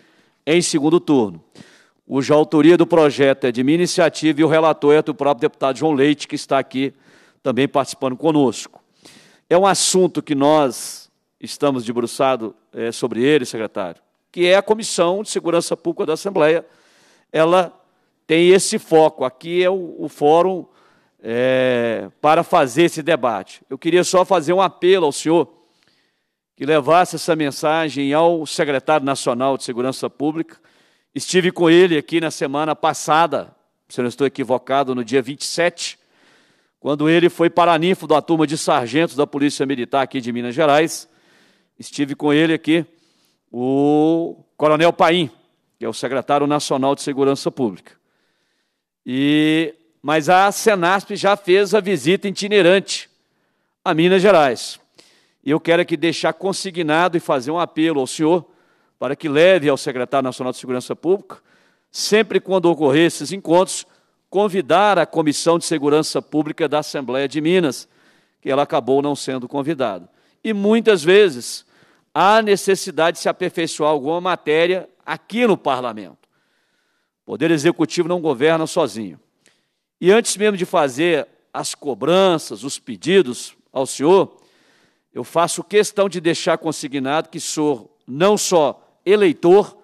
em segundo turno cuja autoria do projeto é de minha iniciativa e o relator é do próprio deputado João Leite, que está aqui também participando conosco. É um assunto que nós estamos debruçados é, eh, sobre ele, secretário, que é a Comissão de Segurança Pública da Assembleia. Ela tem esse foco. Aqui é o, o fórum é, para fazer esse debate. Eu queria só fazer um apelo ao senhor que levasse essa mensagem ao secretário nacional de Segurança Pública, Estive com ele aqui na semana passada, se eu não estou equivocado, no dia 27, quando ele foi paraninfo da turma de sargentos da Polícia Militar aqui de Minas Gerais. Estive com ele aqui, o Coronel Paim, que é o secretário nacional de Segurança Pública. E mas a Senasp já fez a visita itinerante a Minas Gerais. E eu quero aqui deixar consignado e fazer um apelo ao senhor para que leve ao secretário nacional de Segurança Pública, sempre quando ocorrer esses encontros, convidar a Comissão de Segurança Pública da Assembleia de Minas, que ela acabou não sendo convidada. E muitas vezes há necessidade de se aperfeiçoar alguma matéria aqui no parlamento. O Poder Executivo não governa sozinho. E antes mesmo de fazer as cobranças, os pedidos ao senhor, eu faço questão de deixar consignado que sou não só eleitor,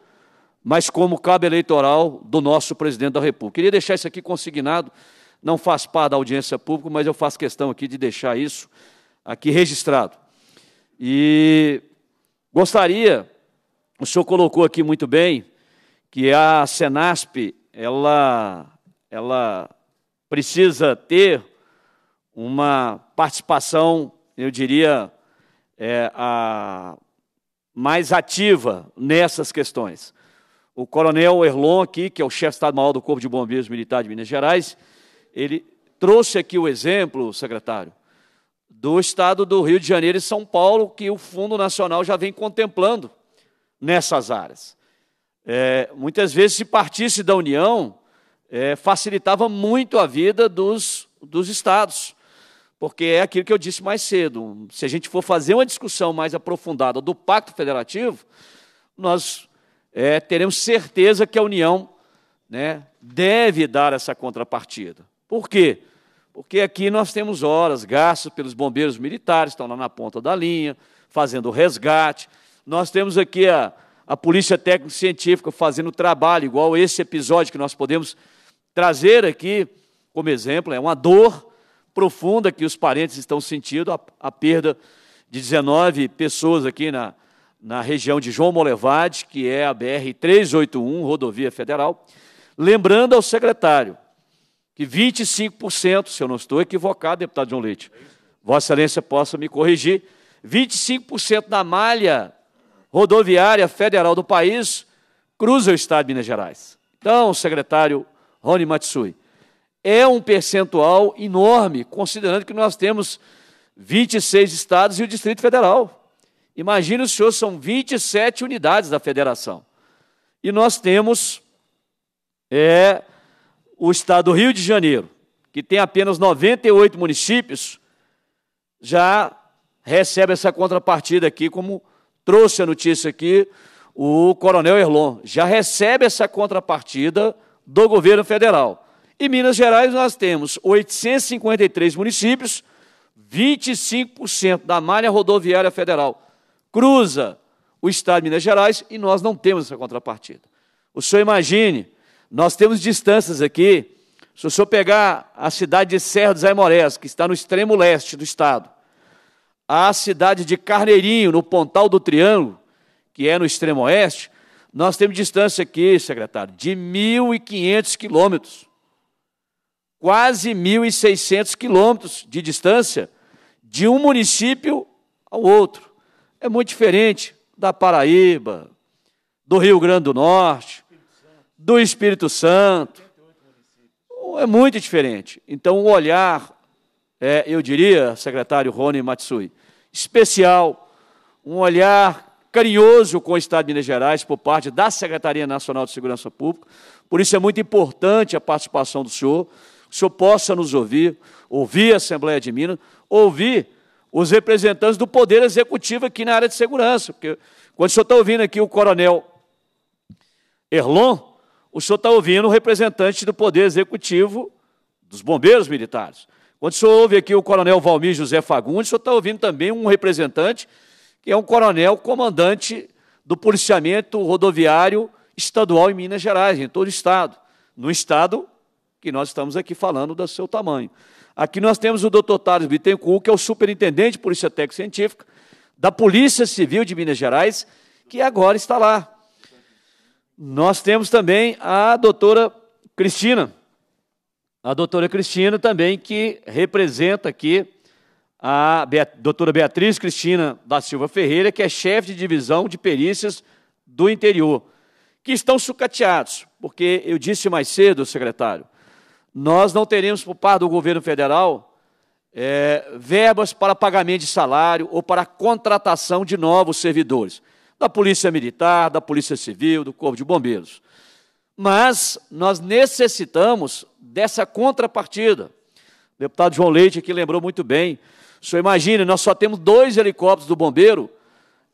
mas como cabo eleitoral do nosso presidente da República. Queria deixar isso aqui consignado, não faz parte da audiência pública, mas eu faço questão aqui de deixar isso aqui registrado. E gostaria, o senhor colocou aqui muito bem, que a Senasp, ela, ela precisa ter uma participação, eu diria, é, a mais ativa nessas questões. O coronel Erlon aqui, que é o chefe de Estado-Maior do Corpo de Bombeiros Militar de Minas Gerais, ele trouxe aqui o exemplo, secretário, do estado do Rio de Janeiro e São Paulo, que o Fundo Nacional já vem contemplando nessas áreas. É, muitas vezes, se partisse da União, é, facilitava muito a vida dos, dos estados porque é aquilo que eu disse mais cedo. Se a gente for fazer uma discussão mais aprofundada do Pacto Federativo, nós é, teremos certeza que a União né, deve dar essa contrapartida. Por quê? Porque aqui nós temos horas gastas pelos bombeiros militares, estão lá na ponta da linha, fazendo resgate. Nós temos aqui a, a Polícia Técnico-Científica fazendo trabalho, igual esse episódio que nós podemos trazer aqui como exemplo, é uma dor profunda que os parentes estão sentindo, a, a perda de 19 pessoas aqui na, na região de João Molevade, que é a BR-381, rodovia federal. Lembrando ao secretário que 25%, se eu não estou equivocado, deputado João Leite, Vossa Excelência possa me corrigir, 25% da malha rodoviária federal do país cruza o estado de Minas Gerais. Então, secretário Rony Matsui, é um percentual enorme, considerando que nós temos 26 estados e o Distrito Federal. Imagine o senhor, são 27 unidades da federação. E nós temos é, o estado do Rio de Janeiro, que tem apenas 98 municípios, já recebe essa contrapartida aqui, como trouxe a notícia aqui o coronel Erlon. Já recebe essa contrapartida do governo federal. E Minas Gerais nós temos 853 municípios, 25% da malha rodoviária federal cruza o estado de Minas Gerais e nós não temos essa contrapartida. O senhor imagine, nós temos distâncias aqui, se o senhor pegar a cidade de Serra dos Aimorés, que está no extremo leste do estado, a cidade de Carneirinho, no Pontal do Triângulo, que é no extremo oeste, nós temos distância aqui, secretário, de 1.500 quilômetros quase 1.600 quilômetros de distância de um município ao outro. É muito diferente da Paraíba, do Rio Grande do Norte, do Espírito Santo. É muito diferente. Então, o olhar, é, eu diria, secretário Rony Matsui, especial, um olhar carinhoso com o Estado de Minas Gerais por parte da Secretaria Nacional de Segurança Pública. Por isso é muito importante a participação do senhor o Senhor possa nos ouvir, ouvir a Assembleia de Minas, ouvir os representantes do Poder Executivo aqui na área de segurança. Porque quando o senhor está ouvindo aqui o coronel Erlon, o senhor está ouvindo o representante do Poder Executivo dos Bombeiros Militares. Quando o senhor ouve aqui o coronel Valmir José Fagundes, o senhor está ouvindo também um representante que é um coronel comandante do policiamento rodoviário estadual em Minas Gerais, em todo o Estado. No Estado que nós estamos aqui falando do seu tamanho. Aqui nós temos o doutor Thales Bittencourt, que é o superintendente de Polícia Técnica Científica da Polícia Civil de Minas Gerais, que agora está lá. Nós temos também a doutora Cristina, a doutora Cristina também, que representa aqui a Beat doutora Beatriz Cristina da Silva Ferreira, que é chefe de divisão de perícias do interior, que estão sucateados, porque eu disse mais cedo, secretário, nós não teremos por parte do governo federal é, verbas para pagamento de salário ou para contratação de novos servidores, da Polícia Militar, da Polícia Civil, do Corpo de Bombeiros. Mas nós necessitamos dessa contrapartida. O deputado João Leite aqui lembrou muito bem. O senhor imagina, nós só temos dois helicópteros do bombeiro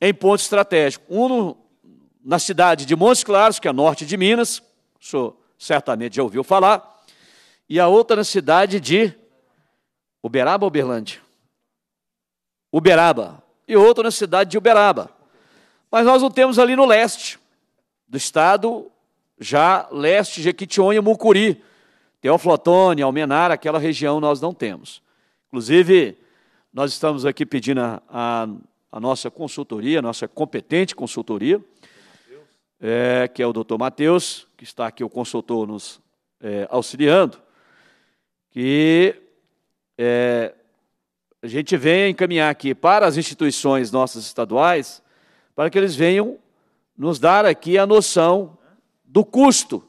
em ponto estratégico. Um no, na cidade de Montes Claros, que é norte de Minas, o senhor certamente já ouviu falar, e a outra na cidade de Uberaba ou Uberlândia? Uberaba. E outra na cidade de Uberaba. Mas nós não temos ali no leste do estado, já leste, Jequitinhonha e Mucuri. Teoflotone, Almenara, aquela região nós não temos. Inclusive, nós estamos aqui pedindo a, a, a nossa consultoria, a nossa competente consultoria, é, que é o doutor Matheus, que está aqui o consultor nos é, auxiliando, que é, a gente venha encaminhar aqui para as instituições nossas estaduais, para que eles venham nos dar aqui a noção do custo,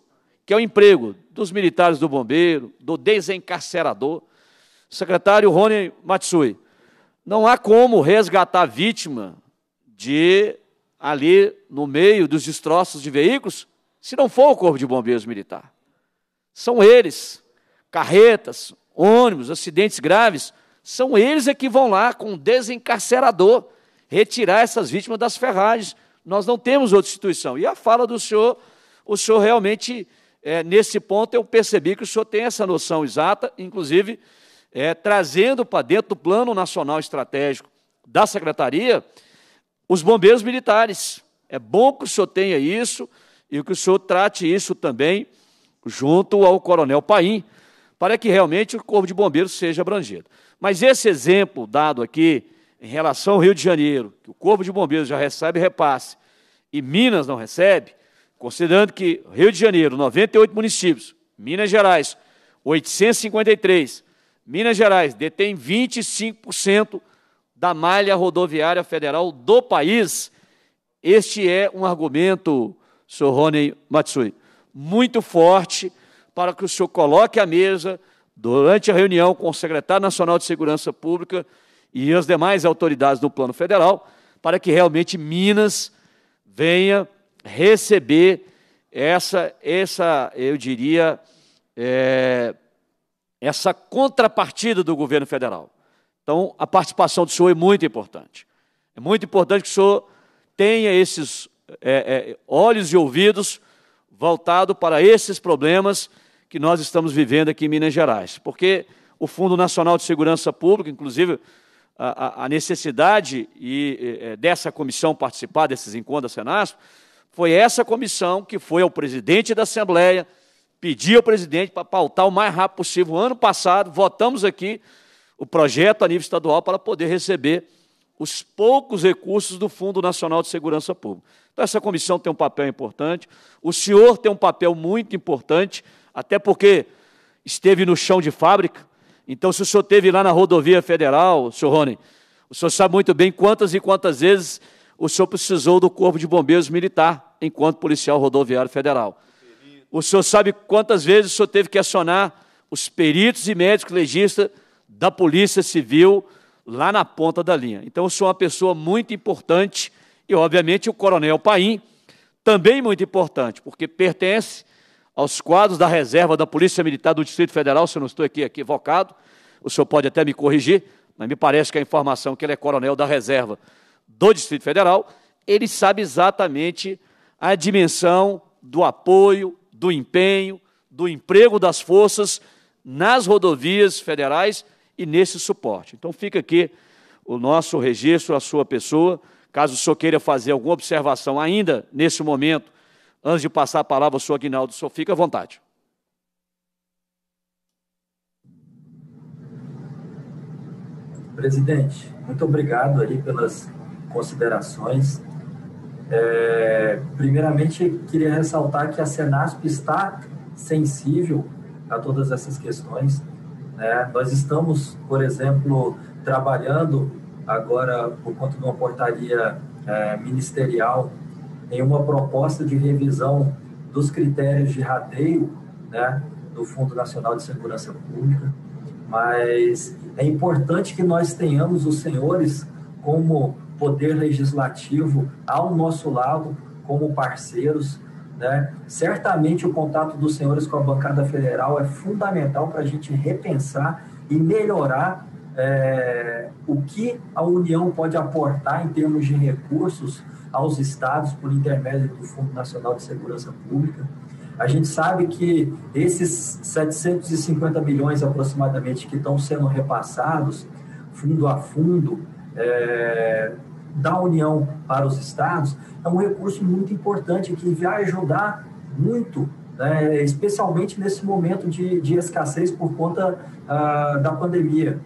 que é o emprego dos militares do bombeiro, do desencarcerador. Secretário Rony Matsui, não há como resgatar a vítima de ali no meio dos destroços de veículos, se não for o Corpo de Bombeiros Militar. São eles carretas, ônibus, acidentes graves, são eles é que vão lá com o desencarcerador retirar essas vítimas das ferragens. Nós não temos outra instituição. E a fala do senhor, o senhor realmente, é, nesse ponto, eu percebi que o senhor tem essa noção exata, inclusive é, trazendo para dentro do Plano Nacional Estratégico da Secretaria os bombeiros militares. É bom que o senhor tenha isso e que o senhor trate isso também junto ao Coronel Paim, para que realmente o Corpo de Bombeiros seja abrangido. Mas esse exemplo dado aqui, em relação ao Rio de Janeiro, que o Corpo de Bombeiros já recebe repasse e Minas não recebe, considerando que Rio de Janeiro, 98 municípios, Minas Gerais, 853, Minas Gerais detém 25% da malha rodoviária federal do país. Este é um argumento, Sr. Rony Matsui, muito forte para que o senhor coloque à mesa, durante a reunião com o secretário nacional de Segurança Pública e as demais autoridades do plano federal, para que realmente Minas venha receber essa, essa eu diria, é, essa contrapartida do governo federal. Então, a participação do senhor é muito importante. É muito importante que o senhor tenha esses é, é, olhos e ouvidos voltados para esses problemas que nós estamos vivendo aqui em Minas Gerais. Porque o Fundo Nacional de Segurança Pública, inclusive, a, necessidade e, é, dessa comissão participar desses encontros da Senasp, foi essa comissão que foi ao presidente da Assembleia pedir ao presidente para pautar o mais rápido possível. Ano passado, votamos aqui o projeto a nível estadual para poder receber os poucos recursos do Fundo Nacional de Segurança Pública. Então, essa comissão tem um papel importante, o senhor tem um papel muito importante até porque esteve no chão de fábrica. Então, se o senhor esteve lá na rodovia federal, senhor Rony, o senhor sabe muito bem quantas e quantas vezes o senhor precisou do Corpo de Bombeiros Militar, enquanto policial rodoviário federal. O senhor sabe quantas vezes o senhor teve que acionar os peritos e médicos legistas da Polícia Civil lá na ponta da linha. Então, eu sou uma pessoa muito importante e, obviamente, o Coronel Paim também muito importante, porque pertence aos quadros da reserva da Polícia Militar do Distrito Federal, se eu não estou aqui equivocado, o senhor pode até me corrigir, mas me parece que a informação é que ele é coronel da reserva do Distrito Federal, ele sabe exatamente a dimensão do apoio, do empenho, do emprego das forças nas rodovias federais e nesse suporte. Então fica aqui o nosso registro, a sua pessoa. Caso o senhor queira fazer alguma observação ainda nesse momento Antes de passar a palavra ao senhor Aguinaldo, o senhor fica à vontade. Presidente, muito obrigado ali pelas considerações. É, primeiramente, queria ressaltar que a Senasp está sensível a todas essas questões. Né? Nós estamos, por exemplo, trabalhando agora por conta de uma portaria é, ministerial em uma proposta de revisão dos critérios de rateio né, do Fundo Nacional de Segurança Pública, mas é importante que nós tenhamos os senhores como poder legislativo ao nosso lado, como parceiros. Né? Certamente o contato dos senhores com a bancada federal é fundamental para a gente repensar e melhorar é, o que a União pode aportar em termos de recursos aos estados por intermédio do Fundo Nacional de Segurança Pública. A gente sabe que esses 750 milhões aproximadamente que estão sendo repassados, fundo a fundo, é, da União para os estados, é um recurso muito importante que vai ajudar muito, né, especialmente nesse momento de, de escassez por conta ah, da pandemia.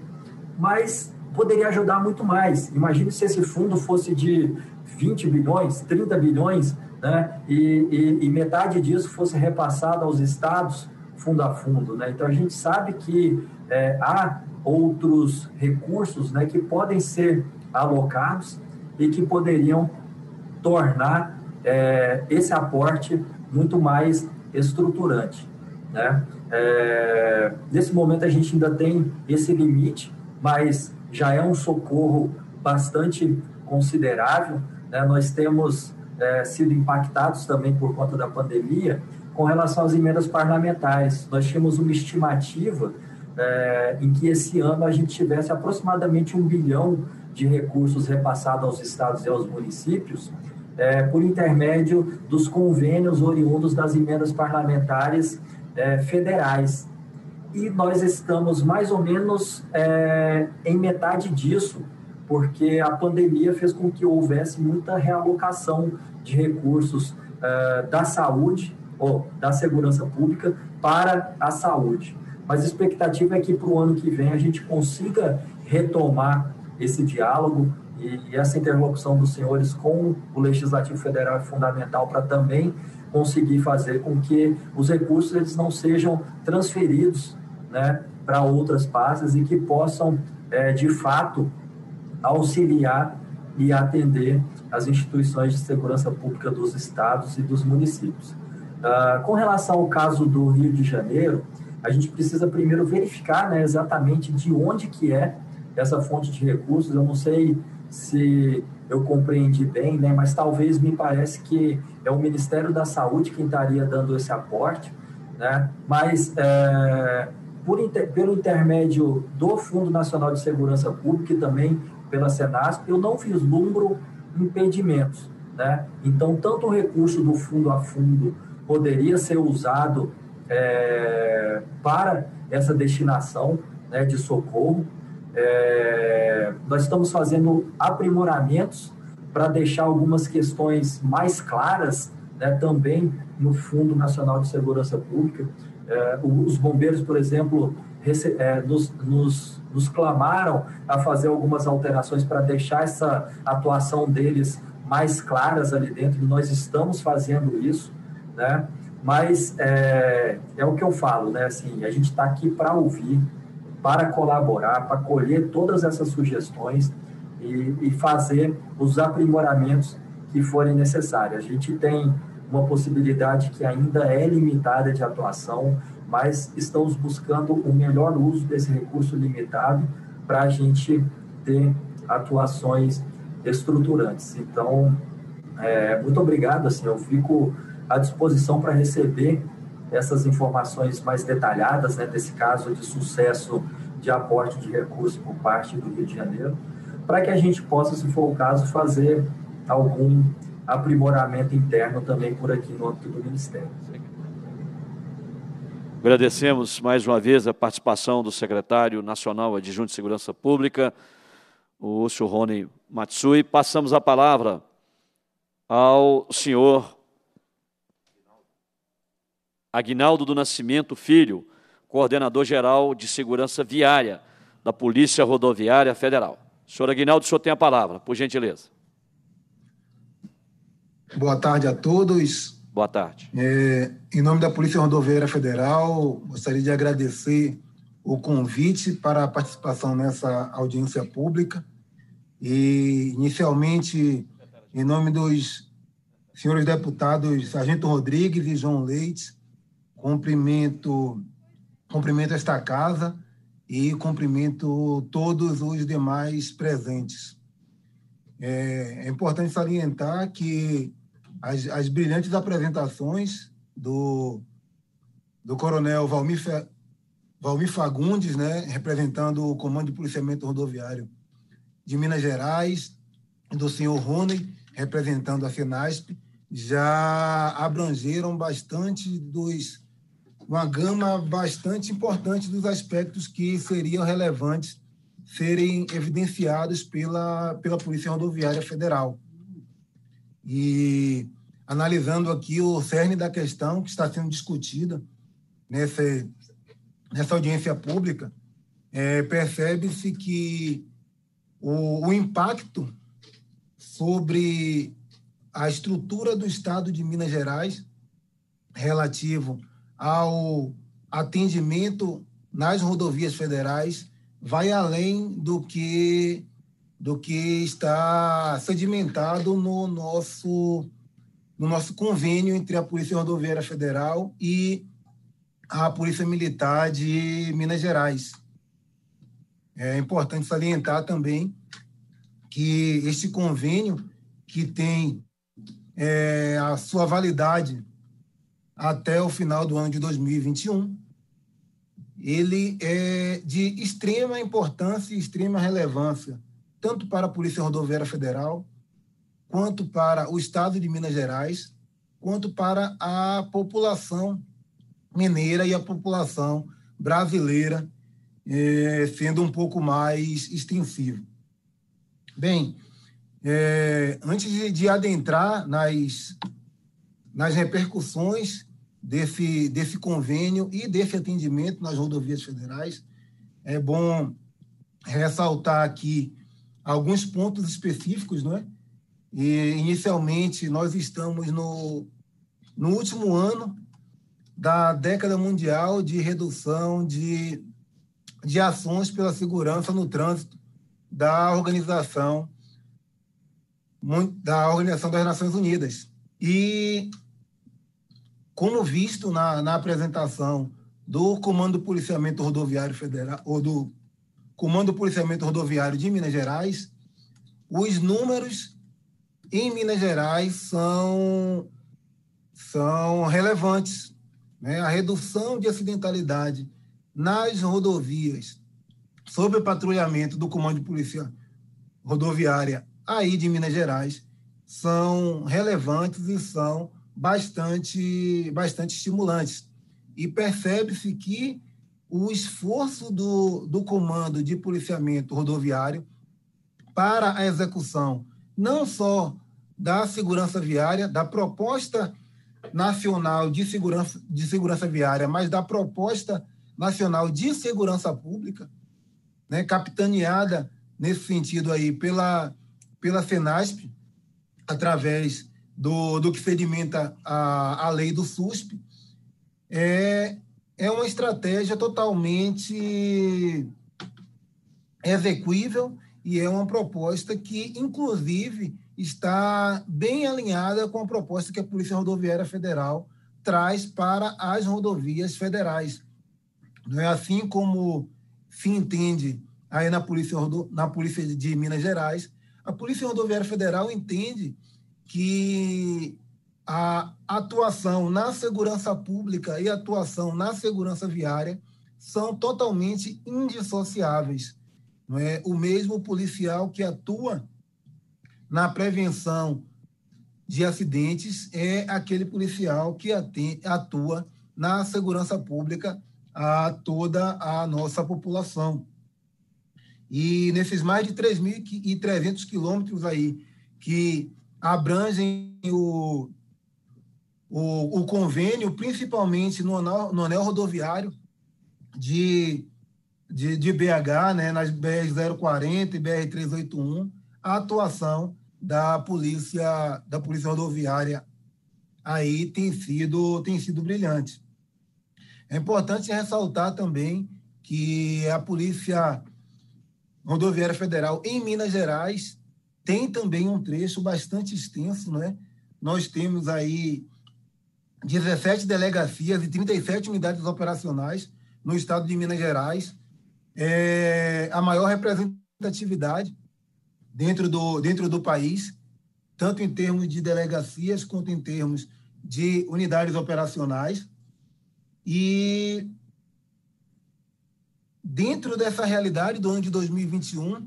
Mas poderia ajudar muito mais. Imagine se esse fundo fosse de 20 bilhões, 30 bilhões, né? E, e, e, metade disso fosse repassado aos estados fundo a fundo. Né? Então, a gente sabe que é, há outros recursos né, que podem ser alocados e que poderiam tornar é, esse aporte muito mais estruturante. Né? É, nesse momento, a gente ainda tem esse limite, mas já é um socorro bastante considerável né, nós temos é, sido impactados também por conta da pandemia com relação às emendas parlamentares. Nós tínhamos uma estimativa é, em que esse ano a gente tivesse aproximadamente um bilhão de recursos repassados aos estados e aos municípios é, por intermédio dos convênios oriundos das emendas parlamentares é, federais. E nós estamos mais ou menos é, em metade disso, porque a pandemia fez com que houvesse muita realocação de recursos uh, da saúde, ou da segurança pública, para a saúde. Mas a expectativa é que para o ano que vem a gente consiga retomar esse diálogo e, e essa interlocução dos senhores com o Legislativo Federal é fundamental para também conseguir fazer com que os recursos eles não sejam transferidos né, para outras pastas e que possam, é, de fato, auxiliar e atender as instituições de segurança pública dos estados e dos municípios. Ah, com relação ao caso do Rio de Janeiro, a gente precisa primeiro verificar né, exatamente de onde que é essa fonte de recursos. Eu não sei se eu compreendi bem, né, mas talvez me parece que é o Ministério da Saúde quem estaria dando esse aporte, né? Mas é, por, pelo intermédio do Fundo Nacional de Segurança Pública e também pela Senasp, eu não vislumbro impedimentos. Né? Então, tanto o recurso do fundo a fundo poderia ser usado é, para essa destinação né, de socorro. É, nós estamos fazendo aprimoramentos para deixar algumas questões mais claras né, também no Fundo Nacional de Segurança Pública. É, os bombeiros, por exemplo, é, nos, nos, nos clamaram a fazer algumas alterações para deixar essa atuação deles mais claras ali dentro, e nós estamos fazendo isso, né? Mas é, é o que eu falo, né? Assim, a gente está aqui para ouvir, para colaborar, para colher todas essas sugestões e, e, fazer os aprimoramentos que forem necessários. A gente tem uma possibilidade que ainda é limitada de atuação, mas estamos buscando o melhor uso desse recurso limitado para a gente ter atuações estruturantes. Então, é, muito obrigado, assim, eu fico à disposição para receber essas informações mais detalhadas, né, desse caso de sucesso de aporte de recursos por parte do Rio de Janeiro, para que a gente possa, se for o caso, fazer algum aprimoramento interno também por aqui no âmbito do Ministério. Agradecemos mais uma vez a participação do secretário nacional adjunto de Segurança Pública, o Sr. Rony Matsui. Passamos a palavra ao senhor Agnaldo do Nascimento Filho, coordenador-geral de Segurança Viária da Polícia Rodoviária Federal. Senhor Aguinaldo, o senhor tem a palavra, por gentileza. Boa tarde a todos. Boa tarde. É, em nome da Polícia Rodoviária Federal, gostaria de agradecer o convite para a participação nessa audiência pública. E, inicialmente, em nome dos senhores deputados Sargento Rodrigues e João Leite, cumprimento, cumprimento esta casa e cumprimento todos os demais presentes. É, é importante salientar que as, as brilhantes apresentações do, do coronel Valmir, Fe, Valmir Fagundes, né, representando o Comando de Policiamento Rodoviário de Minas Gerais, do senhor Rony, representando a FENASP, já abrangeram bastante dos uma gama bastante importante dos aspectos que seriam relevantes serem evidenciados pela, pela Polícia Rodoviária Federal e analisando aqui o cerne da questão que está sendo discutida nessa, nessa audiência pública, é, percebe-se que o, o impacto sobre a estrutura do Estado de Minas Gerais relativo ao atendimento nas rodovias federais vai além do que do que está sedimentado no nosso, no nosso convênio entre a Polícia Rodoviária Federal e a Polícia Militar de Minas Gerais. É importante salientar também que este convênio, que tem é, a sua validade até o final do ano de 2021, ele é de extrema importância e extrema relevância tanto para a Polícia Rodoviária Federal, quanto para o Estado de Minas Gerais, quanto para a população mineira e a população brasileira, eh, sendo um pouco mais extensivo. Bem, eh, antes de, de adentrar nas, nas repercussões desse, desse convênio e desse atendimento nas rodovias federais, é bom ressaltar aqui alguns pontos específicos, não é? E inicialmente nós estamos no, no último ano da década mundial de redução de, de ações pela segurança no trânsito da organização da Organização das Nações Unidas. E como visto na, na apresentação do Comando do Policiamento Rodoviário Federal ou do Comando Policiamento Rodoviário de Minas Gerais, os números em Minas Gerais são, são relevantes. Né? A redução de acidentalidade nas rodovias sob o patrulhamento do Comando de Polícia Rodoviária aí de Minas Gerais são relevantes e são bastante, bastante estimulantes. E percebe-se que o esforço do, do comando de policiamento rodoviário para a execução não só da segurança viária, da proposta nacional de segurança, de segurança viária, mas da proposta nacional de segurança pública, né, capitaneada nesse sentido aí pela, pela Senasp, através do, do que sedimenta a, a lei do SUSP, é, é uma estratégia totalmente execuível e é uma proposta que, inclusive, está bem alinhada com a proposta que a Polícia Rodoviária Federal traz para as rodovias federais. Não é assim como se entende aí na Polícia, na Polícia de Minas Gerais, a Polícia Rodoviária Federal entende que a atuação na segurança pública e a atuação na segurança viária são totalmente indissociáveis. Não é? O mesmo policial que atua na prevenção de acidentes é aquele policial que atua na segurança pública a toda a nossa população. E nesses mais de 3.300 quilômetros aí que abrangem o o, o convênio, principalmente no anel, no anel rodoviário de, de, de BH, né, nas BR-040 e BR-381, a atuação da polícia da polícia rodoviária aí tem sido tem sido brilhante. É importante ressaltar também que a polícia rodoviária federal em Minas Gerais tem também um trecho bastante extenso, né? Nós temos aí 17 delegacias e 37 unidades operacionais no estado de Minas Gerais, é a maior representatividade dentro do, dentro do país, tanto em termos de delegacias quanto em termos de unidades operacionais. E dentro dessa realidade do ano de 2021,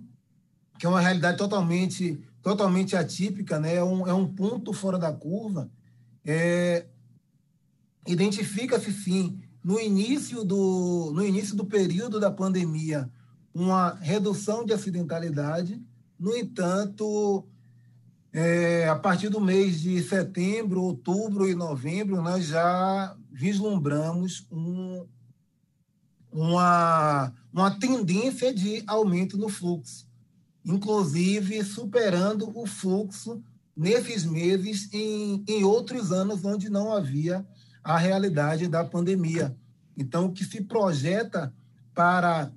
que é uma realidade totalmente, totalmente atípica, né? é, um, é um ponto fora da curva, é, identifica-se sim, no início, do, no início do período da pandemia, uma redução de acidentalidade. No entanto, é, a partir do mês de setembro, outubro e novembro, nós já vislumbramos um, uma, uma tendência de aumento no fluxo, inclusive superando o fluxo nesses meses em, em outros anos onde não havia a realidade da pandemia. Então, o que se projeta para,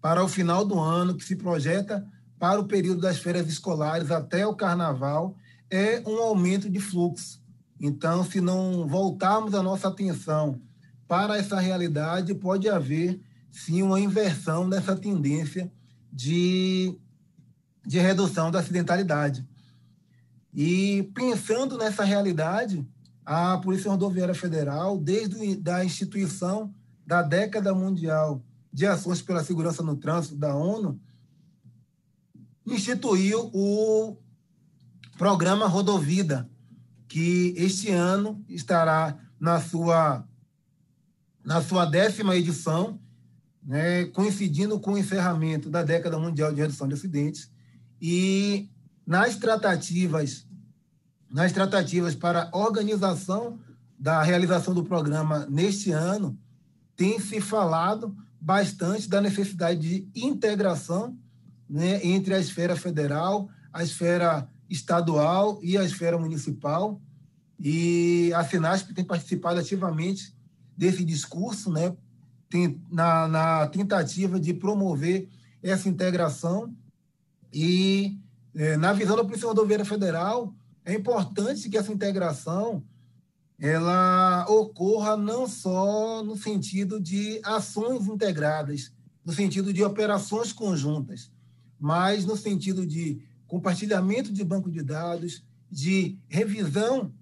para o final do ano, que se projeta para o período das férias escolares até o carnaval, é um aumento de fluxo. Então, se não voltarmos a nossa atenção para essa realidade, pode haver sim uma inversão dessa tendência de, de redução da acidentalidade. E pensando nessa realidade, a Polícia Rodoviária Federal, desde a instituição da década mundial de ações pela segurança no trânsito da ONU, instituiu o programa Rodovida, que este ano estará na sua na sua décima edição, né, coincidindo com o encerramento da década mundial de redução de acidentes e nas tratativas nas tratativas para organização da realização do programa neste ano, tem se falado bastante da necessidade de integração né, entre a esfera federal, a esfera estadual e a esfera municipal. E a Finasp tem participado ativamente desse discurso, né, tem, na, na tentativa de promover essa integração. E, é, na visão da Polícia Rodoviária Federal, é importante que essa integração ela ocorra não só no sentido de ações integradas, no sentido de operações conjuntas, mas no sentido de compartilhamento de banco de dados, de revisão,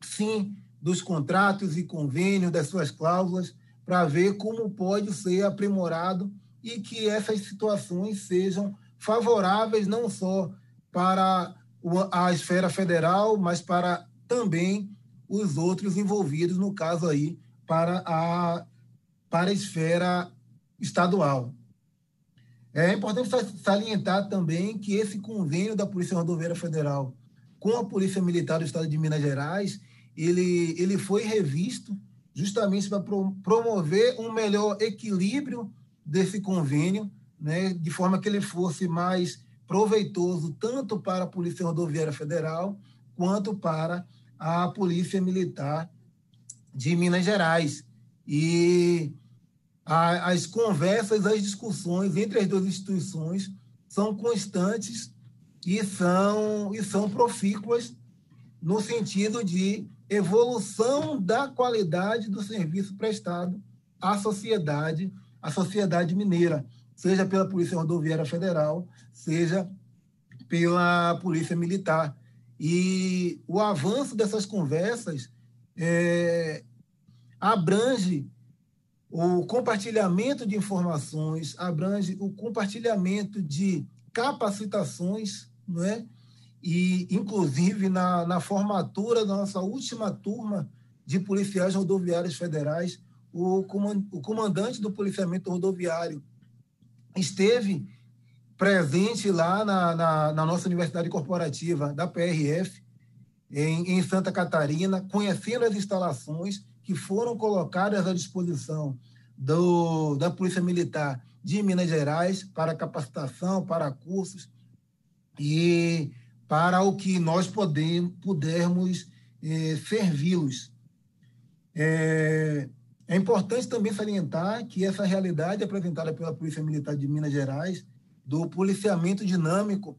sim, dos contratos e convênios, das suas cláusulas, para ver como pode ser aprimorado e que essas situações sejam favoráveis não só para a esfera federal, mas para também os outros envolvidos, no caso aí, para a, para a esfera estadual. É importante salientar também que esse convênio da Polícia Rodoviária Federal com a Polícia Militar do Estado de Minas Gerais, ele, ele foi revisto justamente para promover um melhor equilíbrio desse convênio, né, de forma que ele fosse mais proveitoso tanto para a Polícia Rodoviária Federal quanto para a Polícia Militar de Minas Gerais. E a, as conversas, as discussões entre as duas instituições são constantes e são, e são profícuas no sentido de evolução da qualidade do serviço prestado à sociedade, à sociedade mineira, seja pela Polícia Rodoviária Federal, seja pela polícia militar. E o avanço dessas conversas é, abrange o compartilhamento de informações, abrange o compartilhamento de capacitações, não é? e inclusive na, na formatura da nossa última turma de policiais rodoviários federais, o, comandante do policiamento rodoviário esteve presente lá na, na, na nossa Universidade Corporativa da PRF, em, em Santa Catarina, conhecendo as instalações que foram colocadas à disposição do, da Polícia Militar de Minas Gerais para capacitação, para cursos e para o que nós podemos, pudermos eh, servi-los. É, é, importante também salientar que essa realidade apresentada pela Polícia Militar de Minas Gerais do policiamento dinâmico,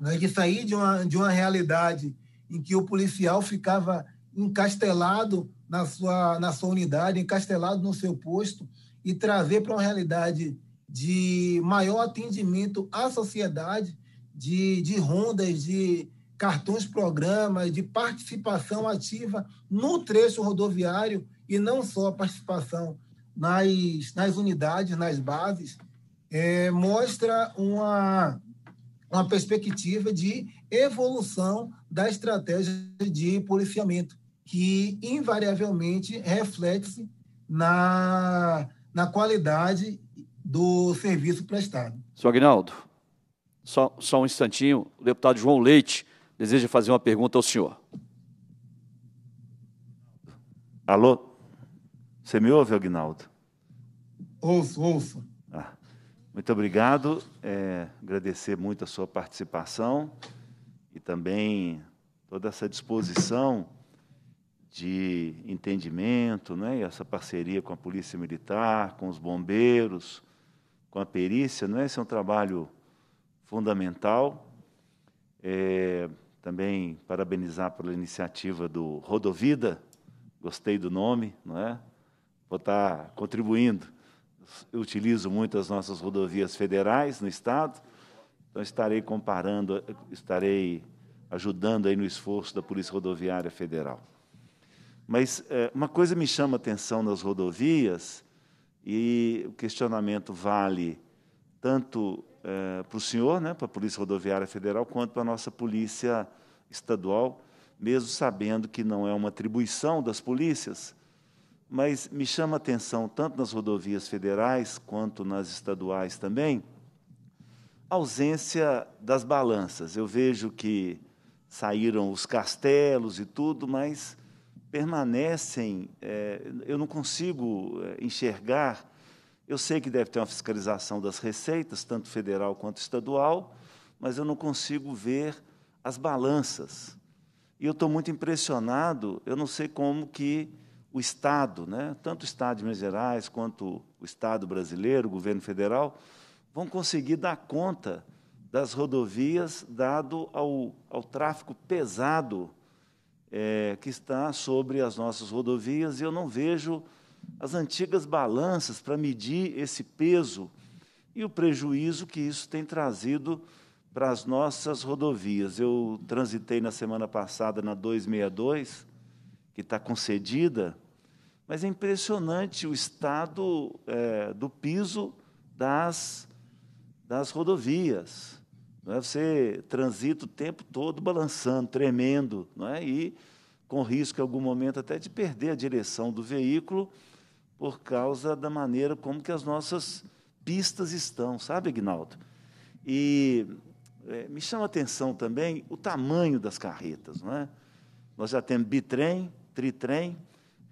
né, de sair de uma, de uma realidade em que o policial ficava encastelado na sua, na sua unidade, encastelado no seu posto, e trazer para uma realidade de maior atendimento à sociedade, de, de rondas, de cartões-programas, de participação ativa no trecho rodoviário e não só a participação nas, nas unidades, nas bases, é, mostra uma, uma perspectiva de evolução da estratégia de policiamento, que invariavelmente reflete-se na, na qualidade do serviço prestado. Sr. Agnaldo, só, só um instantinho. O deputado João Leite deseja fazer uma pergunta ao senhor. Alô? Você me ouve, Agnaldo? Ouço, ouço. Muito obrigado. É, agradecer muito a sua participação e também toda essa disposição de entendimento, né, e essa parceria com a Polícia Militar, com os bombeiros, com a perícia. Né, esse é um trabalho fundamental. É, também parabenizar pela iniciativa do Rodovida, gostei do nome, não é? Vou estar tá contribuindo eu utilizo muito as nossas rodovias federais no Estado, então estarei comparando, estarei ajudando aí no esforço da Polícia Rodoviária Federal. Mas é, uma coisa me chama a atenção nas rodovias, e o questionamento vale tanto é, para o senhor, né, para a Polícia Rodoviária Federal, quanto para a nossa Polícia Estadual, mesmo sabendo que não é uma atribuição das polícias, mas me chama a atenção, tanto nas rodovias federais quanto nas estaduais também, a ausência das balanças. Eu vejo que saíram os castelos e tudo, mas permanecem. É, eu não consigo é, enxergar. Eu sei que deve ter uma fiscalização das receitas, tanto federal quanto estadual, mas eu não consigo ver as balanças. E eu estou muito impressionado, eu não sei como que o Estado, né, tanto o Estado de Minas Gerais quanto o Estado brasileiro, o governo federal, vão conseguir dar conta das rodovias dado ao, ao tráfego pesado é, que está sobre as nossas rodovias, e eu não vejo as antigas balanças para medir esse peso e o prejuízo que isso tem trazido para as nossas rodovias. Eu transitei na semana passada na 262, que está concedida, mas é impressionante o estado é, do piso das, das rodovias. Não é? Você transita o tempo todo balançando, tremendo, não é? e com risco em algum momento até de perder a direção do veículo por causa da maneira como que as nossas pistas estão, sabe, Ignaldo E é, me chama a atenção também o tamanho das carretas, não é? Nós já temos bitrem, tritrem,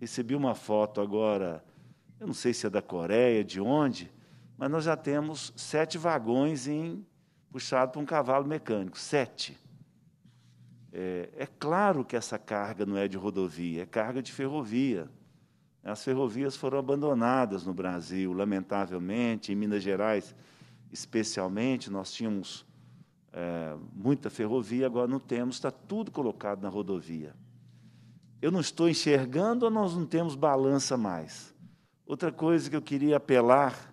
Recebi uma foto agora, eu não sei se é da Coreia, de onde, mas nós já temos sete vagões em, puxado por um cavalo mecânico. Sete. É, é, claro que essa carga não é de rodovia, é carga de ferrovia. As ferrovias foram abandonadas no Brasil, lamentavelmente, em Minas Gerais, especialmente. Nós tínhamos é, muita ferrovia, agora não temos, está tudo colocado na rodovia eu não estou enxergando ou nós não temos balança mais? Outra coisa que eu queria apelar,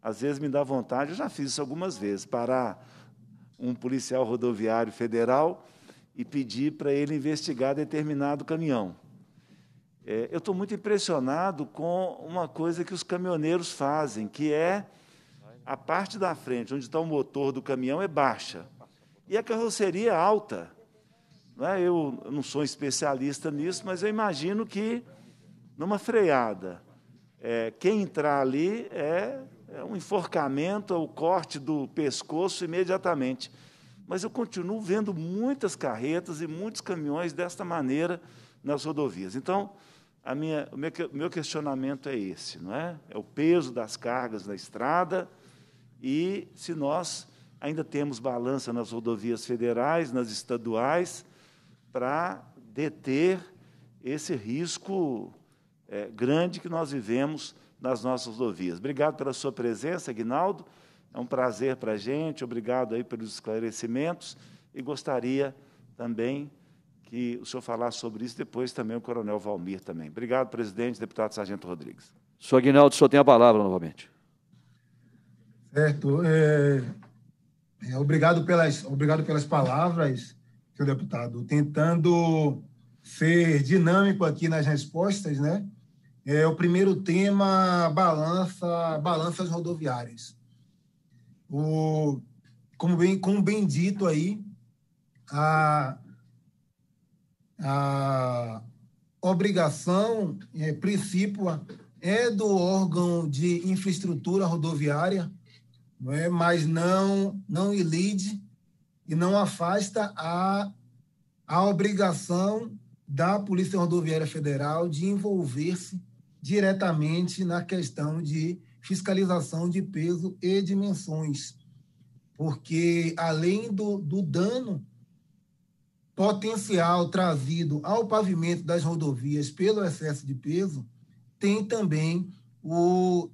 às vezes me dá vontade, eu já fiz isso algumas vezes, parar um policial rodoviário federal e pedir para ele investigar determinado caminhão. É, eu estou muito impressionado com uma coisa que os caminhoneiros fazem, que é a parte da frente, onde está o motor do caminhão, é baixa. E a carroceria é alta. Né? Eu não sou especialista nisso, mas eu imagino que numa freada, é, quem entrar ali é, é um enforcamento, é o corte do pescoço imediatamente. Mas eu continuo vendo muitas carretas e muitos caminhões desta maneira nas rodovias. Então, a minha, o meu, meu questionamento é esse, não é? É o peso das cargas na estrada e se nós ainda temos balança nas rodovias federais, nas estaduais, para deter esse risco é, grande que nós vivemos nas nossas rodovias. Obrigado pela sua presença, Aguinaldo. É um prazer para a gente, obrigado aí pelos esclarecimentos e gostaria também que o senhor falasse sobre isso, depois também o coronel Valmir também. Obrigado, presidente, deputado Sargento Rodrigues. Senhor Aguinaldo, o senhor tem a palavra novamente. Certo. É, é, obrigado, pelas, obrigado pelas palavras senhor deputado, tentando ser dinâmico aqui nas respostas, né? É, o primeiro tema, balança, balanças rodoviárias. O, como, bem, como bem dito aí, a, a obrigação, é, princípio, é do órgão de infraestrutura rodoviária, não é? mas não, não ilide e não afasta a, a obrigação da Polícia Rodoviária Federal de envolver-se diretamente na questão de fiscalização de peso e dimensões, porque além do, do dano potencial trazido ao pavimento das rodovias pelo excesso de peso, tem também o,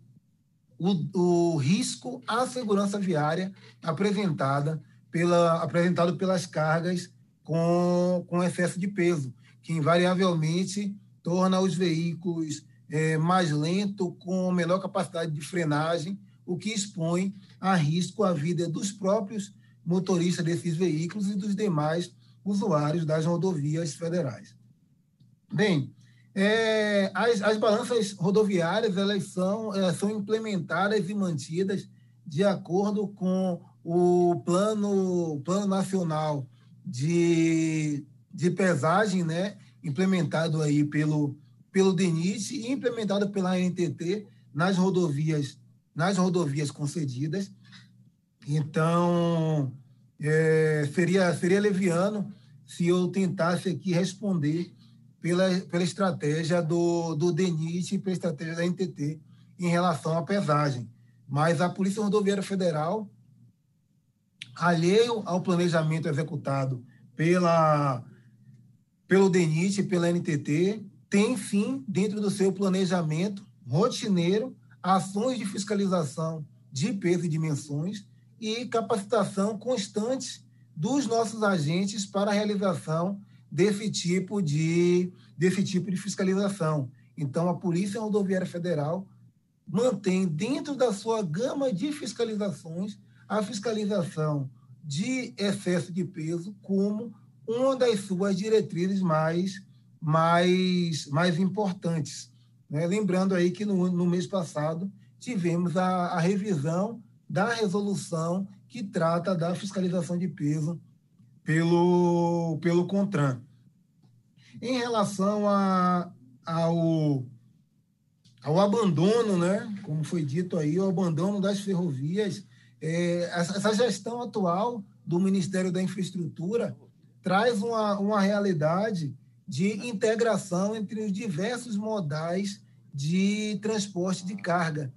o, o risco à segurança viária apresentada pela, apresentado pelas cargas com, com excesso de peso, que invariavelmente torna os veículos é, mais lentos, com menor capacidade de frenagem, o que expõe a risco a vida dos próprios motoristas desses veículos e dos demais usuários das rodovias federais. Bem, é, as, as, balanças rodoviárias elas são, elas são implementadas e mantidas de acordo com o plano, plano nacional de, de pesagem, né, implementado aí pelo, pelo DENIT e implementado pela NTT nas rodovias, nas rodovias concedidas. Então, é, seria, seria leviano se eu tentasse aqui responder pela, pela estratégia do, do DENIT e pela estratégia da NTT em relação à pesagem. Mas a Polícia Rodoviária Federal alheio ao planejamento executado pela, pelo DENIT e pela NTT, tem sim dentro do seu planejamento rotineiro, ações de fiscalização de peso e dimensões e capacitação constante dos nossos agentes para a realização desse tipo de, desse tipo de fiscalização. Então, a Polícia Rodoviária Federal mantém dentro da sua gama de fiscalizações a fiscalização de excesso de peso como uma das suas diretrizes mais, mais, mais importantes. Né? Lembrando aí que no, no mês passado tivemos a, a revisão da resolução que trata da fiscalização de peso pelo, pelo CONTRAN. Em relação a, ao, ao abandono, né, como foi dito aí, o abandono das ferrovias é, essa gestão atual do Ministério da Infraestrutura traz uma, uma realidade de integração entre os diversos modais de transporte de carga.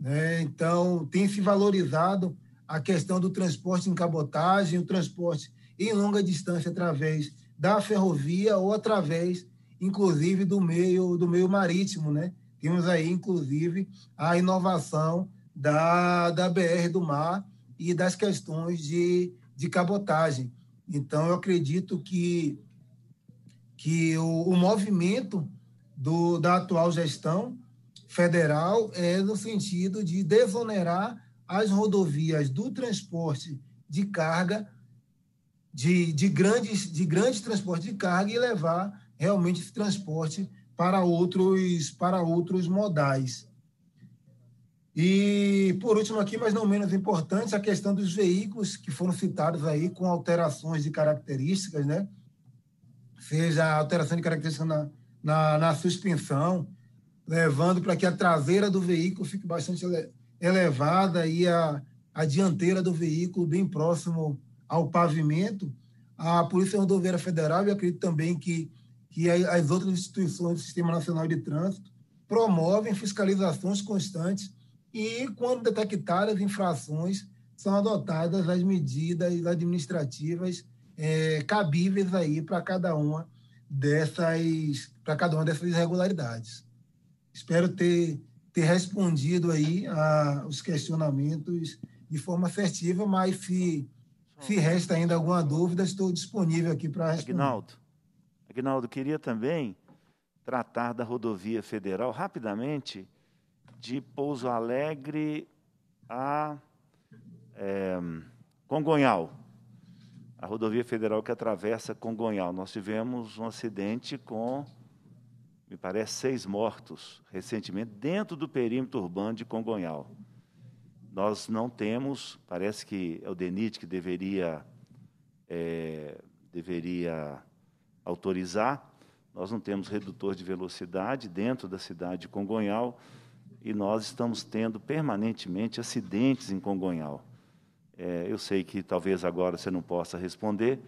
Né? Então, tem se valorizado a questão do transporte em cabotagem, o transporte em longa distância através da ferrovia ou através, inclusive, do meio, do meio marítimo. Né? Temos aí, inclusive, a inovação da, da BR do Mar e das questões de, de cabotagem. Então, eu acredito que, que o, o movimento do, da atual gestão federal é no sentido de desonerar as rodovias do transporte de carga, de, de, grandes, de grandes transportes de carga e levar realmente esse transporte para outros, para outros modais. E, por último aqui, mas não menos importante, a questão dos veículos que foram citados aí com alterações de características, né? Seja alteração de características na, na, na suspensão, levando para que a traseira do veículo fique bastante ele, elevada e a, a dianteira do veículo bem próximo ao pavimento. A Polícia Rodoviária Federal, e acredito também que, que as outras instituições do Sistema Nacional de Trânsito, promovem fiscalizações constantes e, quando detectadas infrações, são adotadas as medidas administrativas é, cabíveis aí para cada uma dessas para cada uma dessas irregularidades. Espero ter ter respondido aí a, os questionamentos de forma assertiva, mas se se resta ainda alguma dúvida, estou disponível aqui para responder. Agnaldo, Agnaldo, queria também tratar da rodovia federal rapidamente de Pouso Alegre a é, Congonhal, a rodovia federal que atravessa Congonhal. Nós tivemos um acidente com, me parece, seis mortos recentemente dentro do perímetro urbano de Congonhal. Nós não temos, parece que é o DENIT que deveria, é, deveria autorizar, nós não temos redutor de velocidade dentro da cidade de Congonhal e nós estamos tendo permanentemente acidentes em Congonhal. É, eu sei que talvez agora você não possa responder,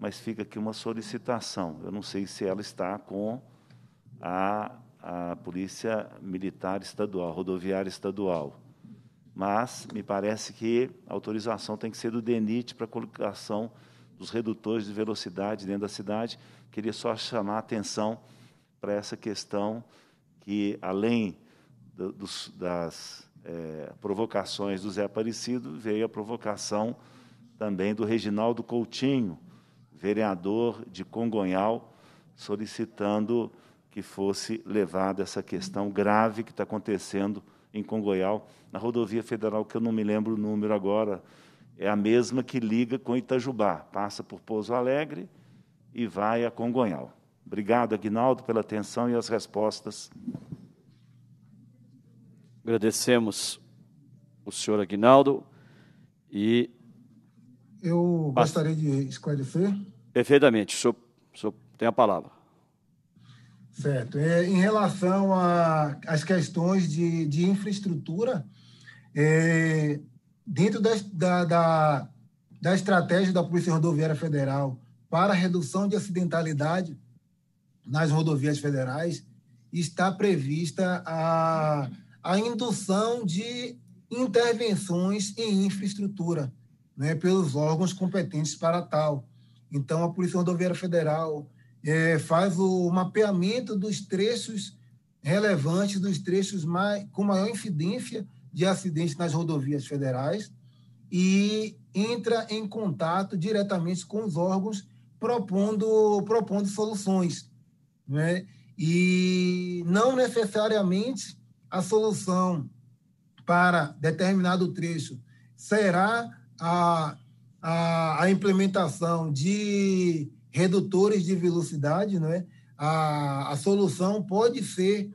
mas fica aqui uma solicitação. Eu não sei se ela está com a, a Polícia Militar Estadual, Rodoviária Estadual, mas me parece que a autorização tem que ser do DENIT para a colocação dos redutores de velocidade dentro da cidade. Queria só chamar a atenção para essa questão que, além do, dos, das é, provocações do Zé Aparecido, veio a provocação também do Reginaldo Coutinho, vereador de Congonhal, solicitando que fosse levada essa questão grave que está acontecendo em Congonhal, na rodovia federal, que eu não me lembro o número agora, é a mesma que liga com Itajubá, passa por Pouso Alegre e vai a Congonhal. Obrigado, Aguinaldo, pela atenção e as respostas. Agradecemos o senhor Aguinaldo e. Eu gostaria de esclarecer. Perfeitamente, o senhor, o senhor tem a palavra. Certo. É, em relação às questões de, de infraestrutura, é, dentro da, da, da, da estratégia da Polícia Rodoviária Federal para redução de acidentalidade nas rodovias federais, está prevista a a indução de intervenções em infraestrutura né, pelos órgãos competentes para tal. Então, a Polícia Rodoviária Federal é, faz o mapeamento dos trechos relevantes, dos trechos mais, com maior incidência de acidentes nas rodovias federais e entra em contato diretamente com os órgãos propondo, propondo soluções. Né? E não necessariamente a solução para determinado trecho será a, a, a implementação de redutores de velocidade, não é? a, a solução pode ser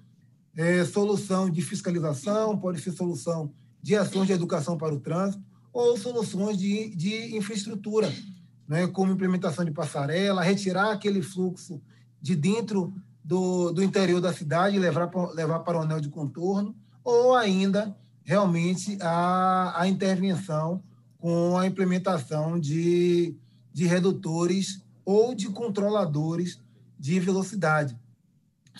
é, solução de fiscalização, pode ser solução de ações de educação para o trânsito ou soluções de, de infraestrutura, é? como implementação de passarela, retirar aquele fluxo de dentro do, do interior da cidade, levar, levar para o anel de contorno, ou ainda realmente a, a intervenção com a implementação de, de redutores ou de controladores de velocidade.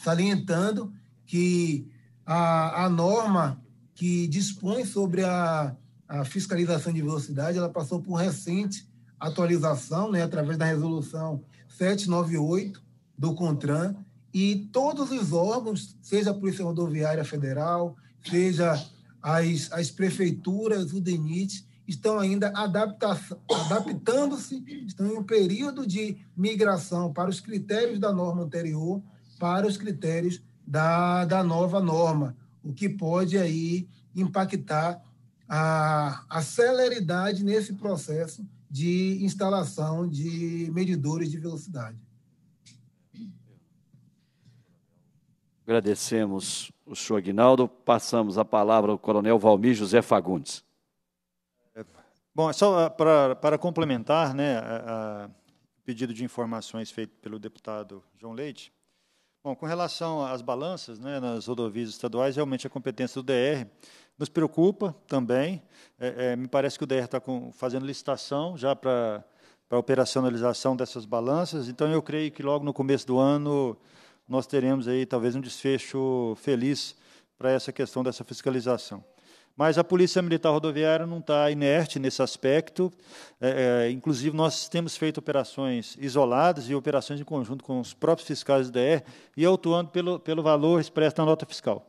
Salientando que a, a norma que dispõe sobre a, a fiscalização de velocidade, ela passou por recente atualização, né, através da resolução 798 do CONTRAN, e todos os órgãos, seja a Polícia Rodoviária Federal, seja as, as prefeituras, o DENIT, estão ainda adaptando-se, estão em um período de migração para os critérios da norma anterior, para os critérios da, da nova norma, o que pode aí impactar a, a celeridade nesse processo de instalação de medidores de velocidade. Agradecemos o senhor Aguinaldo. Passamos a palavra ao coronel Valmir José Fagundes. Bom, é só ah, para, para complementar né, o pedido de informações feito pelo deputado João Leite. Bom, com relação às balanças né, nas rodovias estaduais, realmente a competência do DR nos preocupa também. É, é, me parece que o DR está fazendo licitação já para a operacionalização dessas balanças, então eu creio que logo no começo do ano nós teremos aí talvez um desfecho feliz para essa questão dessa fiscalização. Mas a Polícia Militar Rodoviária não está inerte nesse aspecto. É, é, inclusive, nós temos feito operações isoladas e operações em conjunto com os próprios fiscais do DR e autuando pelo, pelo valor expresso na nota fiscal.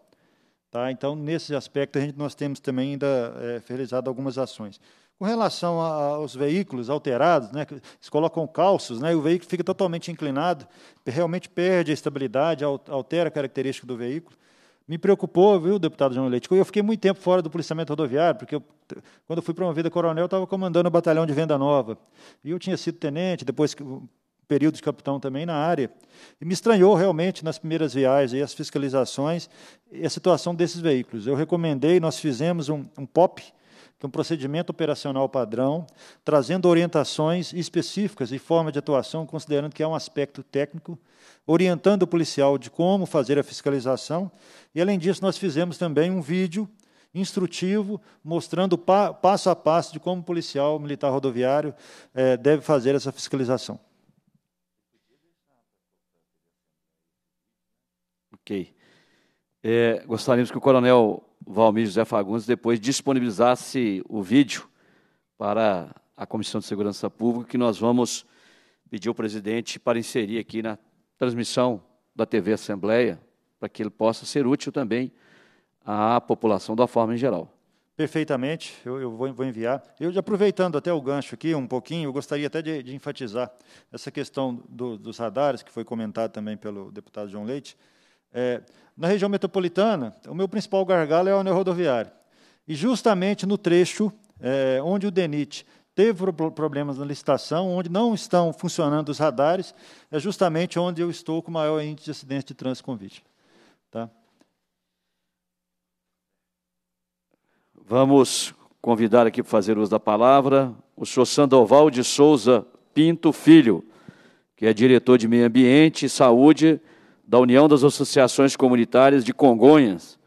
Tá? Então, nesse aspecto, a gente, nós temos também ainda é, realizado algumas ações. Com relação aos veículos alterados, né, eles colocam calços, né, e o veículo fica totalmente inclinado, realmente perde a estabilidade, altera a característica do veículo. Me preocupou, viu, deputado João Leite? Eu fiquei muito tempo fora do policiamento rodoviário, porque eu, quando eu fui promovido a coronel, eu estava comandando o batalhão de venda nova. E eu tinha sido tenente, depois um período de capitão também na área. E me estranhou realmente nas primeiras viagens, as fiscalizações e a situação desses veículos. Eu recomendei, nós fizemos um, um POP, um procedimento operacional padrão, trazendo orientações específicas e forma de atuação, considerando que é um aspecto técnico, orientando o policial de como fazer a fiscalização. E, além disso, nós fizemos também um vídeo instrutivo, mostrando pa passo a passo de como o policial militar rodoviário eh, deve fazer essa fiscalização. Ok. É, gostaríamos que o coronel Valmir José Fagundes depois disponibilizasse o vídeo para a Comissão de Segurança Pública, que nós vamos pedir ao presidente para inserir aqui na transmissão da TV Assembleia, para que ele possa ser útil também à população da forma em geral. Perfeitamente, eu, eu vou, vou, enviar. Eu, aproveitando até o gancho aqui um pouquinho, eu gostaria até de, de enfatizar essa questão do, dos radares, que foi comentado também pelo deputado João Leite. É, na região metropolitana, o meu principal gargalo é o União E justamente no trecho é, onde o DENIT teve problemas na licitação, onde não estão funcionando os radares, é justamente onde eu estou com o maior índice de acidentes de trânsito com vítima. Tá? Vamos convidar aqui para fazer uso da palavra o senhor Sandoval de Souza Pinto Filho, que é diretor de Meio Ambiente e Saúde da União das Associações Comunitárias de Congonhas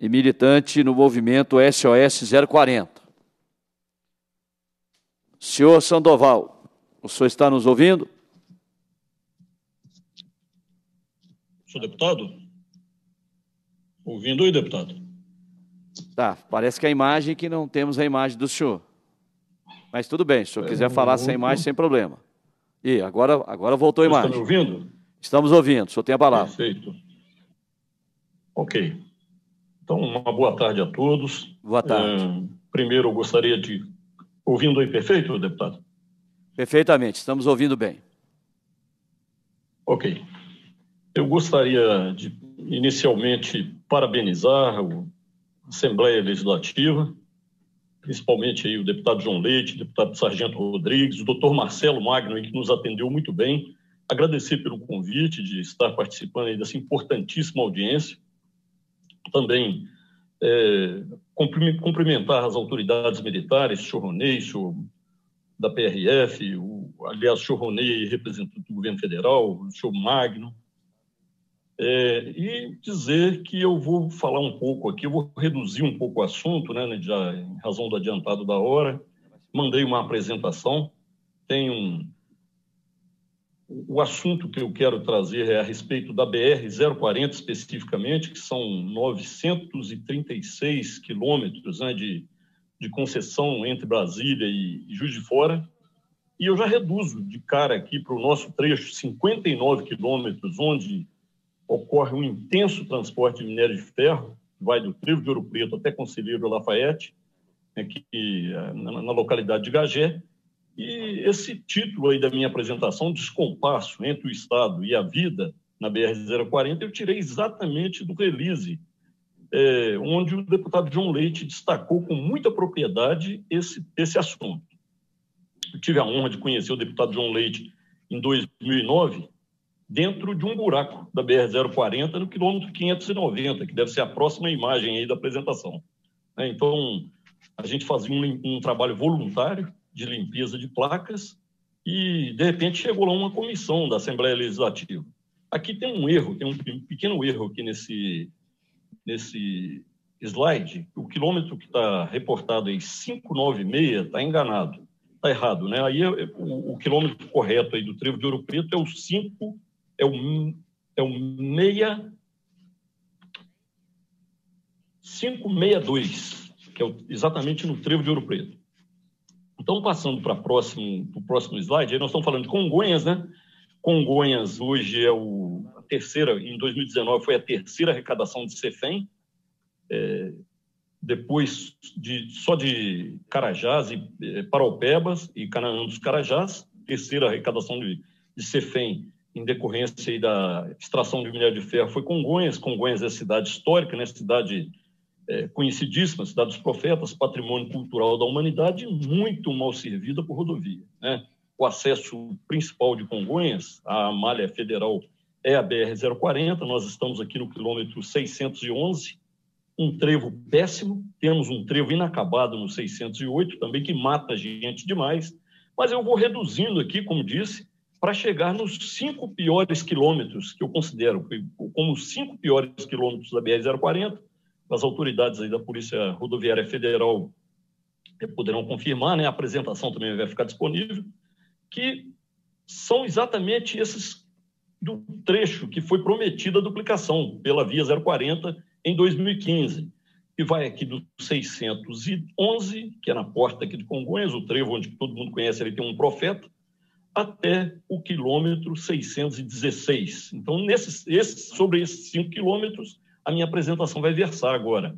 e militante no movimento SOS 040. Senhor Sandoval, o senhor está nos ouvindo? Senhor deputado? Ouvindo aí, deputado? Tá, parece que é a imagem que não temos a imagem do senhor. Mas tudo bem, se o senhor quiser falar sem uhum. imagem, sem problema. E agora, agora voltou a imagem. Está me ouvindo? Estamos ouvindo, o senhor tem a palavra. Perfeito. Ok. Então, uma boa tarde a todos. Boa tarde. É, primeiro, eu gostaria de. Ouvindo aí perfeito, deputado? Perfeitamente, estamos ouvindo bem. Ok. Eu gostaria de, inicialmente, parabenizar a Assembleia Legislativa, principalmente aí o deputado João Leite, deputado Sargento Rodrigues, o doutor Marcelo Magno, que nos atendeu muito bem agradecer pelo convite de estar participando dessa importantíssima audiência. Também é, cumprimentar as autoridades militares, o senhor o senhor da PRF, o, aliás, o senhor Ronei, representante do governo federal, o senhor Magno, é, e dizer que eu vou falar um pouco aqui, eu vou reduzir um pouco o assunto, né, né já em razão do adiantado da hora. Mandei uma apresentação, tem um, o assunto que eu quero trazer é a respeito da BR-040 especificamente, que são 936 quilômetros né, de, de concessão entre Brasília e Juiz de Fora. E eu já reduzo de cara aqui para o nosso trecho 59 quilômetros, onde ocorre um intenso transporte de minério de ferro, que vai do Trevo de Ouro Preto até Conselheiro Lafayette, né, eh, na, na localidade de Gagé, e esse título aí da minha apresentação, Descompasso entre o Estado e a Vida, na BR-040, eu tirei exatamente do release, é, onde o deputado João Leite destacou com muita propriedade esse, esse assunto. Eu tive a honra de conhecer o deputado João Leite em 2009, dentro de um buraco da BR-040, no quilômetro 590, que deve ser a próxima imagem aí da apresentação. Né? Então, a gente fazia um, um trabalho voluntário de limpeza de placas e, de repente, chegou lá uma comissão da Assembleia Legislativa. Aqui tem um erro, tem um pequeno erro aqui nesse, nesse slide. O quilômetro que está reportado aí, 596, está enganado, está errado. Né? Aí é, o, o, quilômetro correto aí do Trevo de Ouro Preto é o 5, é o, é o 6... 562, que é exatamente no Trevo de Ouro Preto. Então, passando para o próximo, próximo slide, aí nós estamos falando de Congonhas, né? Congonhas hoje é o, a terceira, em 2019 foi a terceira arrecadação de CEFEM, é, depois de, só de Carajás e é, Paraupebas e Canaã dos Carajás, terceira arrecadação de, de CEFEM em decorrência da extração de minério de ferro foi Congonhas. Congonhas é cidade histórica, né? cidade é, conhecidíssima, Cidade dos Profetas, patrimônio cultural da humanidade, muito mal servida por rodovia. Né? O acesso principal de Congonhas, a malha federal, é a BR-040, nós estamos aqui no quilômetro 611, um trevo péssimo, temos um trevo inacabado no 608 também, que mata gente demais, mas eu vou reduzindo aqui, como disse, para chegar nos cinco piores quilômetros, que eu considero como os cinco piores quilômetros da BR-040, as autoridades aí da Polícia Rodoviária Federal eh, poderão confirmar, né? A apresentação também vai ficar disponível, que são exatamente esses do trecho que foi prometida a duplicação pela Via 040 em 2015, que vai aqui do 611, que é na porta aqui de Congonhas, o trevo onde todo mundo conhece, ele tem um profeta, até o quilômetro 616. Então, nesses, esse, sobre esses 5 quilômetros, a minha apresentação vai versar agora.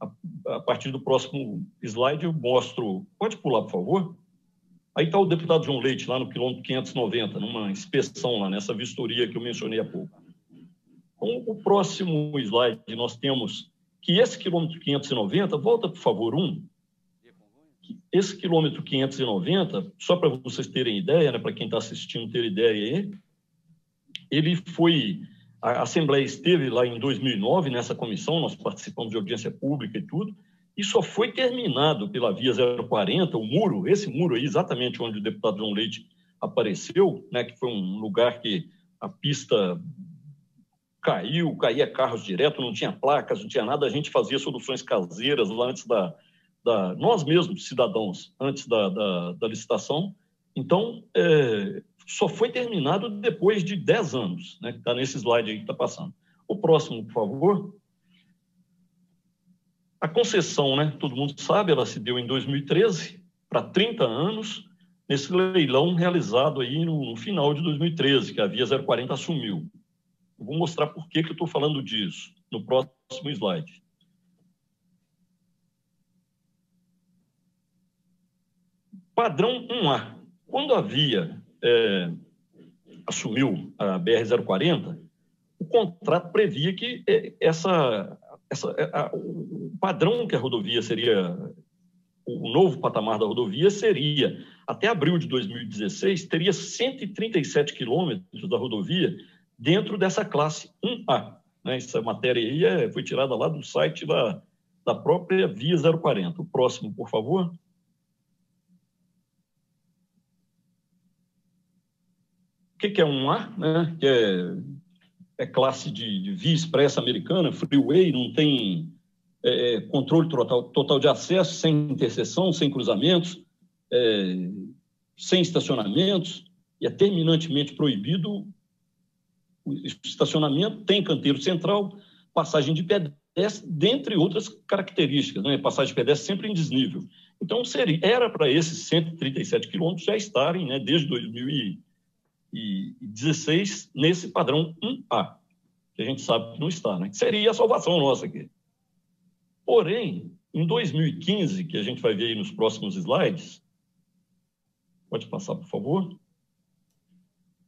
A, a partir do próximo slide, eu mostro. Pode pular, por favor? Aí está o deputado João Leite, lá no quilômetro 590, numa inspeção lá, nessa vistoria que eu mencionei há pouco. Com então, o próximo slide, nós temos que esse quilômetro 590, volta, por favor, um. Esse quilômetro 590, só para vocês terem ideia, né, para quem está assistindo ter ideia aí, ele foi a Assembleia esteve lá em 2009 nessa comissão, nós participamos de audiência pública e tudo, e só foi terminado pela via 040, o muro, esse muro aí, exatamente onde o deputado João Leite apareceu, né, que foi um lugar que a pista caiu, caía carros direto, não tinha placas, não tinha nada, a gente fazia soluções caseiras lá antes da, da nós mesmos, cidadãos, antes da, da, da licitação. Então, é, só foi terminado depois de 10 anos, né, que está nesse slide aí que está passando. O próximo, por favor. A concessão, né, todo mundo sabe, ela se deu em 2013 para 30 anos, nesse leilão realizado aí no, no, final de 2013, que a Via 040 assumiu. Eu vou mostrar por que, que eu estou falando disso no próximo slide. Padrão 1A. Quando a via é, assumiu a BR-040, o contrato previa que é, essa, essa é, a, o padrão que a rodovia seria, o novo patamar da rodovia seria, até abril de 2016, teria 137 quilômetros da rodovia dentro dessa classe 1A. Né? Essa matéria aí é, foi tirada lá do site da, da própria Via 040. O próximo, por favor. O que, que é um A? Né? Que é, é classe de, de via expressa americana, freeway, não tem é, é, controle total, total de acesso, sem interseção, sem cruzamentos, é, sem estacionamentos, e é terminantemente proibido o estacionamento, tem canteiro central, passagem de pedestre, dentre outras características, né? passagem de pedestre sempre em desnível. Então, seria, era para esses 137 quilômetros já estarem, né, desde 2000 e 16 nesse padrão 1A, que a gente sabe que não está, né? que seria a salvação nossa aqui. Porém, em 2015, que a gente vai ver aí nos próximos slides, pode passar, por favor.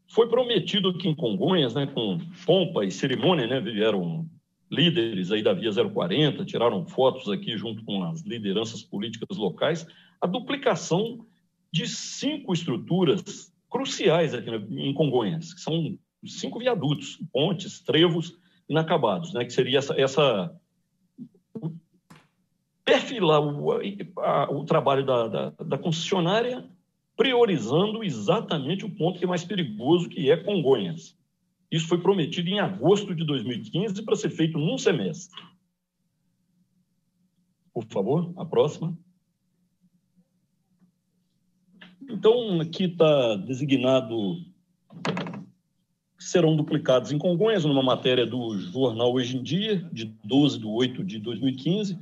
Foi prometido que em Congonhas, né, com pompa e cerimônia, né, vieram líderes aí da Via 040, tiraram fotos aqui junto com as lideranças políticas locais, a duplicação de cinco estruturas cruciais aqui né, em Congonhas, que são cinco viadutos, pontes, trevos inacabados, né, que seria essa, essa perfilar o, a, o trabalho da, da, da, concessionária, priorizando exatamente o ponto que é mais perigoso, que é Congonhas. Isso foi prometido em agosto de 2015 para ser feito num semestre. Por favor, a próxima. Então, aqui está designado serão duplicados em Congonhas, numa matéria do jornal Hoje em Dia, de 12 de 8 de 2015,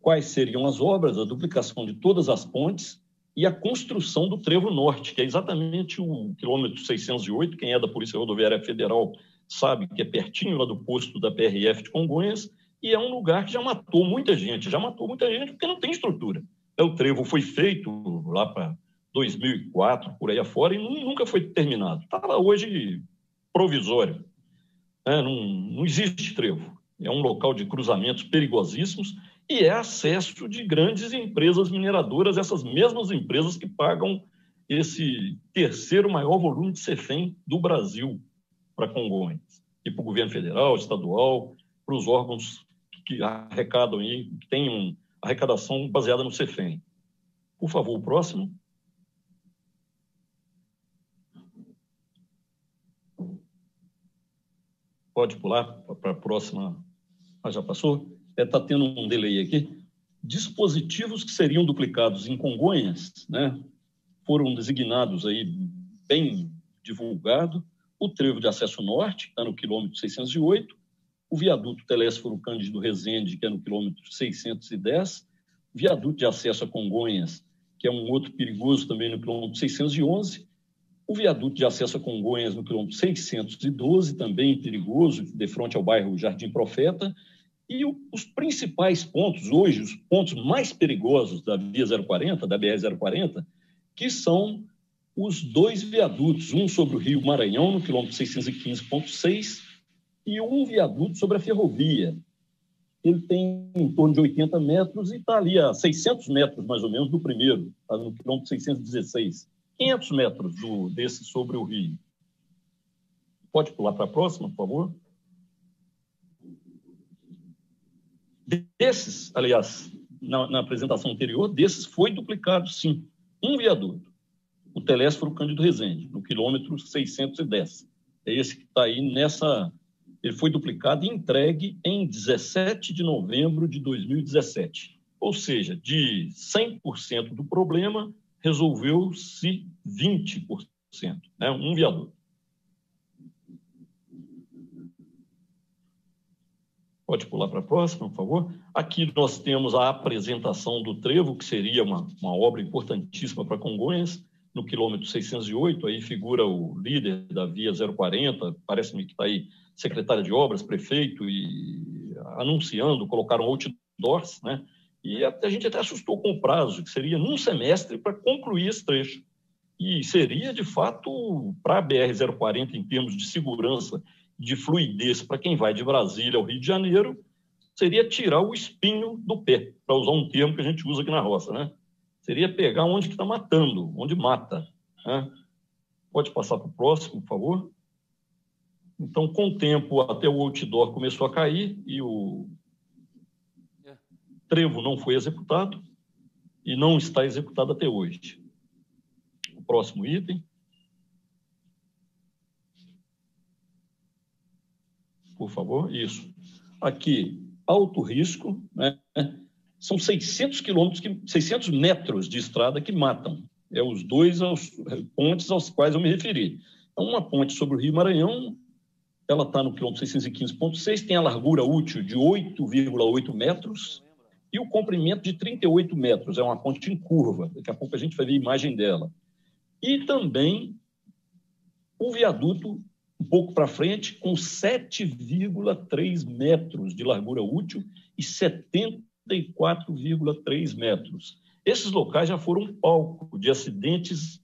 quais seriam as obras, a duplicação de todas as pontes e a construção do Trevo Norte, que é exatamente o quilômetro 608, quem é da Polícia Rodoviária Federal sabe que é pertinho lá do posto da PRF de Congonhas, e é um lugar que já matou muita gente, já matou muita gente porque não tem estrutura. Então, o trevo foi feito lá para 2004, por aí afora, e nunca foi terminado. Está hoje provisório. É, não, não existe trevo. É um local de cruzamentos perigosíssimos e é acesso de grandes empresas mineradoras, essas mesmas empresas que pagam esse terceiro maior volume de CEFEM do Brasil para Congonhas, e para o governo federal, estadual, para os órgãos que arrecadam e que tenham arrecadação baseada no CEFEM. Por favor, o próximo. Pode pular para a próxima. Ah, já passou? Está é, tá tendo um delay aqui. Dispositivos que seriam duplicados em Congonhas, né? Foram designados aí, bem divulgado, o trevo de acesso norte, que está no quilômetro 608, o viaduto Telésforo Cândido Rezende, que é no quilômetro 610, viaduto de acesso a Congonhas, que é um outro perigoso também no quilômetro 611, o viaduto de acesso a Congonhas, no quilômetro 612, também perigoso, de frente ao bairro Jardim Profeta. E o, os principais pontos hoje, os pontos mais perigosos da Via 040, da BR-040, que são os dois viadutos, um sobre o Rio Maranhão, no quilômetro 615.6, e um viaduto sobre a ferrovia. Ele tem em torno de 80 metros e está ali a 600 metros, mais ou menos, do primeiro, tá no quilômetro 616. 500 metros do, desse sobre o rio. Pode pular para a próxima, por favor? Desses, aliás, na, na, apresentação anterior, desses foi duplicado, sim, um viaduto. O telésforo Cândido Rezende, no quilômetro 610. É esse que está aí nessa. Ele foi duplicado e entregue em 17 de novembro de 2017. Ou seja, de 100% do problema, resolveu-se 20%, né? um viaduto. Pode pular para a próxima, por favor. Aqui nós temos a apresentação do trevo, que seria uma, uma obra importantíssima para Congonhas, no quilômetro 608, aí figura o líder da via 040, parece-me que está aí secretária de obras, prefeito, e anunciando, colocaram outdoors, né? E a gente até assustou com o prazo, que seria num semestre para concluir esse trecho. E seria, de fato, para a BR-040, em termos de segurança, de fluidez, para quem vai de Brasília ao Rio de Janeiro, seria tirar o espinho do pé, para usar um termo que a gente usa aqui na roça. Né? Seria pegar onde que está matando, onde mata. Né? Pode passar para o próximo, por favor? Então, com o tempo, até o outdoor começou a cair e o trevo não foi executado e não está executado até hoje. O próximo item. Por favor, isso. Aqui, alto risco, né? são 600 quilômetros, 600 metros de estrada que matam. É os dois aos, é, pontes aos quais eu me referi. É uma ponte sobre o Rio Maranhão, ela está no quilômetro 615.6, tem a largura útil de 8,8 metros, e o comprimento de 38 metros. É uma ponte em curva, daqui a pouco a gente vai ver a imagem dela. E também o viaduto, um pouco para frente, com 7,3 metros de largura útil e 74,3 metros. Esses locais já foram um palco de acidentes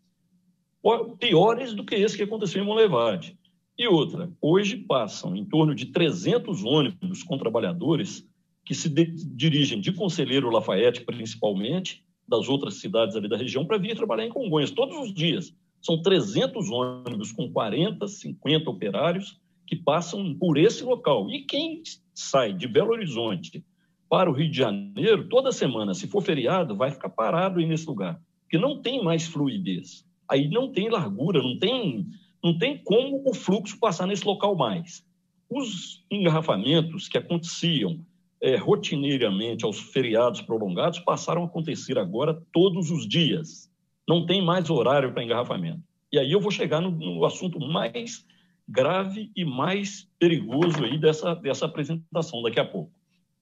piores do que esse que aconteceu em Molevade. E outra, hoje passam em torno de 300 ônibus com trabalhadores que se de, dirigem de Conselheiro Lafayette, principalmente, das outras cidades ali da região, para vir trabalhar em Congonhas todos os dias. São 300 ônibus com 40, 50 operários que passam por esse local. E quem sai de Belo Horizonte para o Rio de Janeiro, toda semana, se for feriado, vai ficar parado aí nesse lugar, porque não tem mais fluidez. Aí não tem largura, não tem, não tem como o fluxo passar nesse local mais. Os engarrafamentos que aconteciam é, rotineiramente aos feriados prolongados passaram a acontecer agora todos os dias. Não tem mais horário para engarrafamento. E aí eu vou chegar no, no assunto mais grave e mais perigoso aí dessa, dessa apresentação daqui a pouco,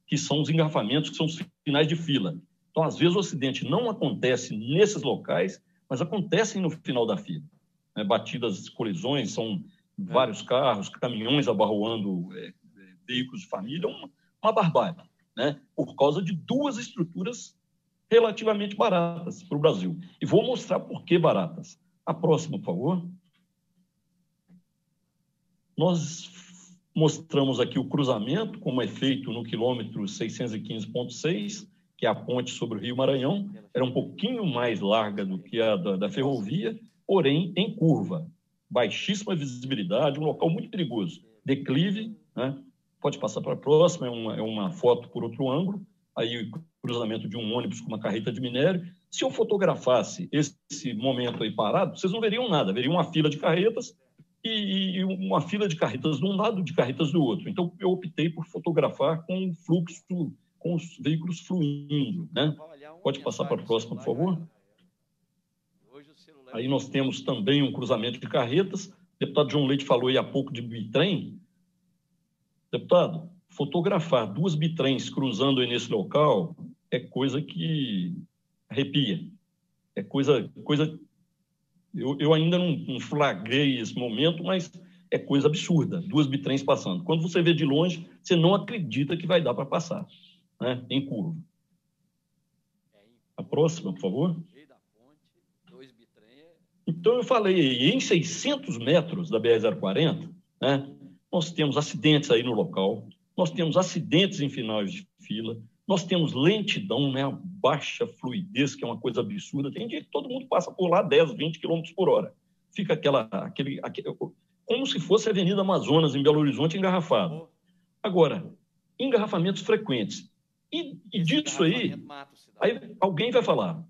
que são os engarrafamentos, que são os finais de fila. Então, às vezes, o acidente não acontece nesses locais, mas acontecem no final da fila. Né? Batidas, colisões, são vários carros, caminhões abarroando é, é veículos de família, uma, uma barbárie, né? por causa de duas estruturas relativamente baratas para o Brasil. E vou mostrar por que baratas. A próxima, por favor. Nós mostramos aqui o cruzamento, como é feito no quilômetro 615.6, que é a ponte sobre o Rio Maranhão. Era um pouquinho mais larga do que a da, da ferrovia, porém em curva. Baixíssima visibilidade, um local muito perigoso. Declive, né? Pode passar para a próxima, é uma, é uma foto por outro ângulo, aí o cruzamento de um ônibus com uma carreta de minério. Se eu fotografasse esse, momento aí parado, vocês não veriam nada, veriam uma fila de carretas e, e, uma fila de carretas de um lado, de carretas do outro. Então, eu optei por fotografar com o fluxo, com os veículos fluindo. Né? Pode passar para a próxima, por favor. Né? Aí é nós temos também um cruzamento de carretas. O deputado João Leite falou aí há pouco de bitrem. Deputado, fotografar duas bitrens cruzando nesse local é coisa que arrepia. É coisa. coisa eu, eu ainda não, não flagrei esse momento, mas é coisa absurda. Duas bitrens passando. Quando você vê de longe, você não acredita que vai dar para passar né, em curva. A próxima, por favor. Então, eu falei, em 600 metros da BR-040, né, nós temos acidentes aí no local, nós temos acidentes em finais de fila, nós temos lentidão, né? baixa fluidez, que é uma coisa absurda. Tem dia que todo mundo passa por lá 10, 20 km por hora. Fica aquela, aquele, aquele, como se fosse a Avenida Amazonas, em Belo Horizonte, engarrafado. Agora, engarrafamentos frequentes. E, e disso aí, aí, alguém vai falar: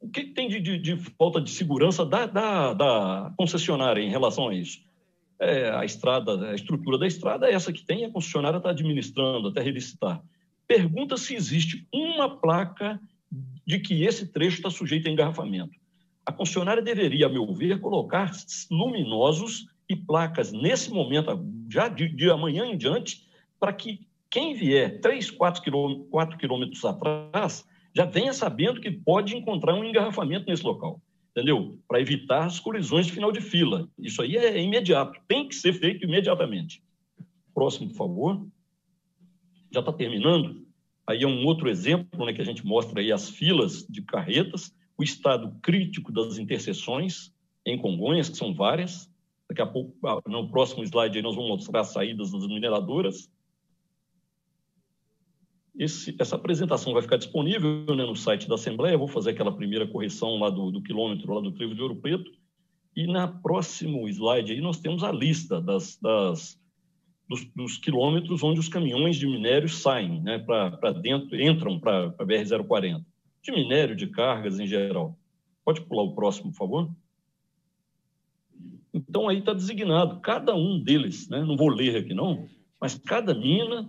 o que tem de, de, de falta de segurança da, da, da concessionária em relação a isso? é, a estrada, a estrutura da estrada é essa que tem, a concessionária está administrando até revisitar. Pergunta se existe uma placa de que esse trecho está sujeito a engarrafamento. A concessionária deveria, a meu ver, colocar luminosos e placas nesse momento, já de, de amanhã em diante, para que quem vier 3, 4 quilômetros, 4 quilômetros atrás já venha sabendo que pode encontrar um engarrafamento nesse local entendeu? Para evitar as colisões de final de fila. Isso aí é imediato, tem que ser feito imediatamente. Próximo, por favor. Já está terminando. Aí é um outro exemplo né, que a gente mostra aí as filas de carretas, o estado crítico das interseções em Congonhas, que são várias. Daqui a pouco, ah, no próximo slide, aí nós vamos mostrar as saídas das mineradoras. Esse, essa apresentação vai ficar disponível né, no site da Assembleia. Eu vou fazer aquela primeira correção lá do, do quilômetro, lá do Trevo de Ouro Preto. E na próximo slide aí nós temos a lista das, das dos, dos, quilômetros onde os caminhões de minério saem, né, para dentro, entram para a BR-040, de minério, de cargas em geral. Pode pular o próximo, por favor? Então aí está designado cada um deles, né? não vou ler aqui não, mas cada mina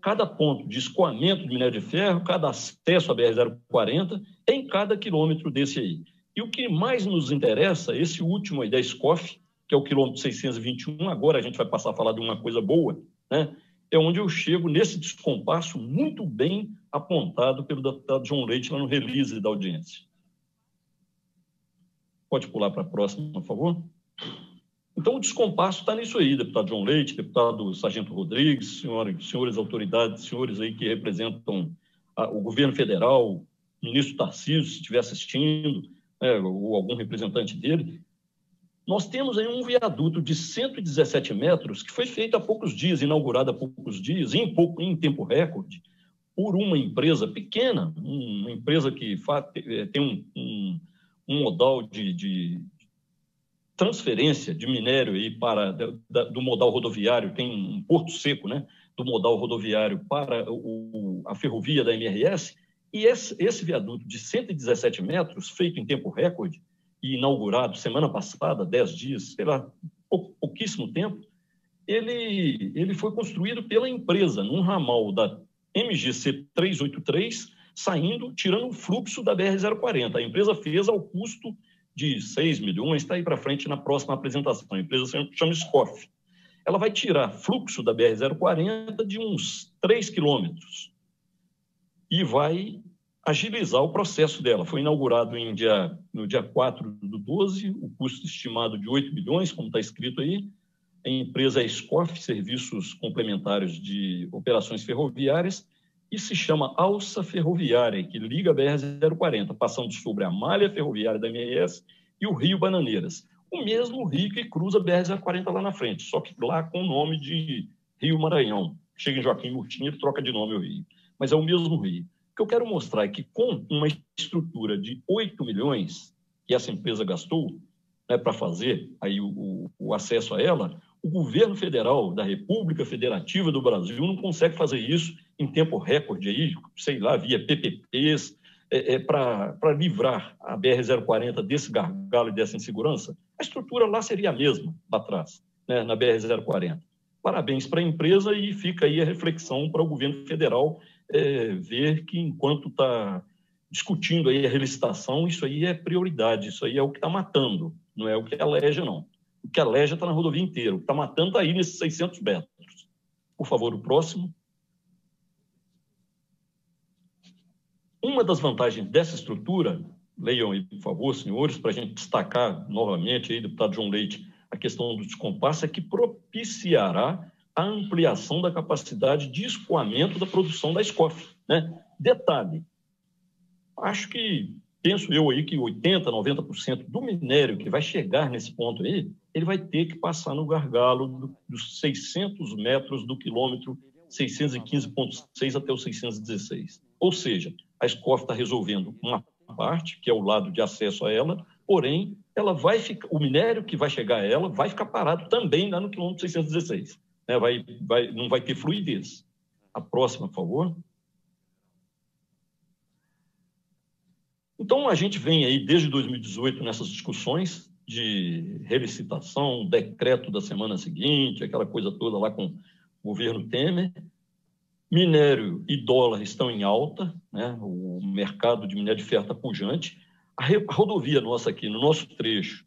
cada ponto de escoamento de minério de ferro, cada acesso à BR-040, em cada quilômetro desse aí. E o que mais nos interessa, esse último aí da SCOF, que é o quilômetro 621, agora a gente vai passar a falar de uma coisa boa, né? é onde eu chego nesse descompasso muito bem apontado pelo deputado João Leite lá no release da audiência. Pode pular para a próxima, por favor. Então, o descompasso está nisso aí, deputado João Leite, deputado Sargento Rodrigues, senhora, senhores autoridades, senhores aí que representam a, o governo federal, ministro Tarcísio, se estiver assistindo, é, ou algum representante dele. Nós temos aí um viaduto de 117 metros que foi feito há poucos dias, inaugurado há poucos dias, em, pouco, em tempo recorde, por uma empresa pequena, uma empresa que eh, tem um, um, um modal de, de transferência de minério e para da, do modal rodoviário, tem um porto seco, né? Do modal rodoviário para o, a ferrovia da MRS, e esse, esse viaduto de 117 metros, feito em tempo recorde e inaugurado semana passada, 10 dias, sei lá, pou, pouquíssimo tempo, ele, ele foi construído pela empresa, num ramal da MGC 383, saindo, tirando o fluxo da BR-040. A empresa fez ao custo de 6 milhões está aí para frente na próxima apresentação. A empresa chama SCOF. Ela vai tirar fluxo da BR-040 de uns 3 quilômetros e vai agilizar o processo dela. Foi inaugurado em dia, no dia 4 do 12, o custo estimado de 8 milhões, como está escrito aí. A empresa SCOF, Serviços Complementares de Operações Ferroviárias, e se chama alça ferroviária, que liga a BR-040, passando sobre a malha ferroviária da MRS e o Rio Bananeiras. O mesmo rio que cruza a BR-040 lá na frente, só que lá com o nome de Rio Maranhão. Chega em Joaquim Murtinho e troca de nome o rio. Mas é o mesmo rio. O que eu quero mostrar é que com uma estrutura de 8 milhões que essa empresa gastou né, para fazer aí o, o, o acesso a ela, o governo federal da República Federativa do Brasil não consegue fazer isso em tempo recorde, aí, sei lá, via PPPs, é, é, para livrar a BR-040 desse gargalo e dessa insegurança, a estrutura lá seria a mesma lá atrás, né, na BR-040. Parabéns para a empresa e fica aí a reflexão para o governo federal é, ver que, enquanto está discutindo aí a relicitação, isso aí é prioridade, isso aí é o que está matando, não é o que aleja, não. O que aleja está na rodovia inteira, o que está matando está aí nesses 600 metros. Por favor, o próximo. Uma das vantagens dessa estrutura, leiam aí, por favor, senhores, para a gente destacar novamente, aí, deputado João Leite, a questão do descompasso, é que propiciará a ampliação da capacidade de escoamento da produção da SCOF. Né? Detalhe, acho que, penso eu aí, que 80%, 90% do minério que vai chegar nesse ponto aí, ele vai ter que passar no gargalo dos 600 metros do quilômetro 615,6 até o 616. Ou seja, a SCOF está resolvendo uma parte, que é o lado de acesso a ela, porém, ela vai ficar, o minério que vai chegar a ela vai ficar parado também lá no quilômetro 616. Né? Vai, vai, não vai ter fluidez. A próxima, por favor. Então, a gente vem aí desde 2018 nessas discussões de relicitação, decreto da semana seguinte, aquela coisa toda lá com o governo Temer, Minério e dólar estão em alta, né? o mercado de minério de ferro está pujante. A rodovia nossa aqui, no nosso trecho,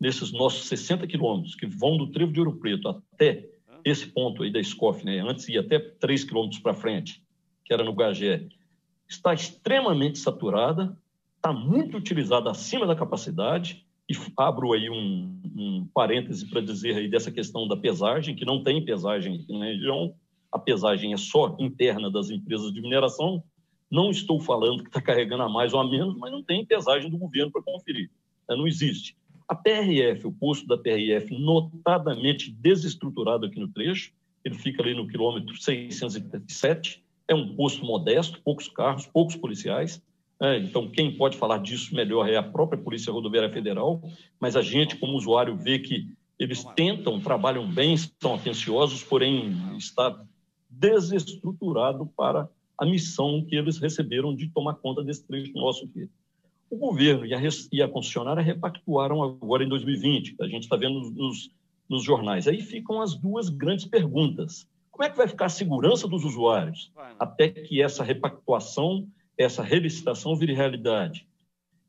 nesses nossos 60 quilômetros, que vão do Trevo de Ouro Preto até esse ponto aí da SCOF, né? antes ia até 3 quilômetros para frente, que era no Gagé, está extremamente saturada, está muito utilizada acima da capacidade, e abro aí um, um parêntese para dizer aí dessa questão da pesagem, que não tem pesagem aqui na região, a pesagem é só interna das empresas de mineração. Não estou falando que está carregando a mais ou a menos, mas não tem pesagem do governo para conferir. Não existe. A PRF, o posto da PRF, notadamente desestruturado aqui no trecho, ele fica ali no quilômetro 637, é um posto modesto, poucos carros, poucos policiais. Né? então, quem pode falar disso melhor é a própria Polícia Rodoviária Federal, mas a gente, como usuário, vê que eles tentam, trabalham bem, estão atenciosos, porém está desestruturado para a missão que eles receberam de tomar conta desse trecho nosso aqui. O governo e a, e a concessionária repactuaram agora em 2020, a gente está vendo nos, nos jornais. Aí ficam as duas grandes perguntas. Como é que vai ficar a segurança dos usuários né? até que essa repactuação, essa relicitação vire realidade?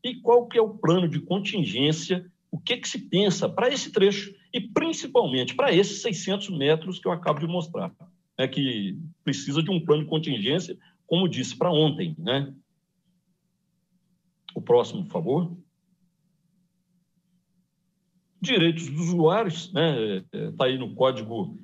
E qual que é o plano de contingência, o que, que se pensa para esse trecho e principalmente para esses 600 metros que eu acabo de mostrar? né, que precisa de um plano de contingência, como disse, para ontem. Né? O próximo, por favor. Direitos dos usuários, né? Está é, é, aí no Código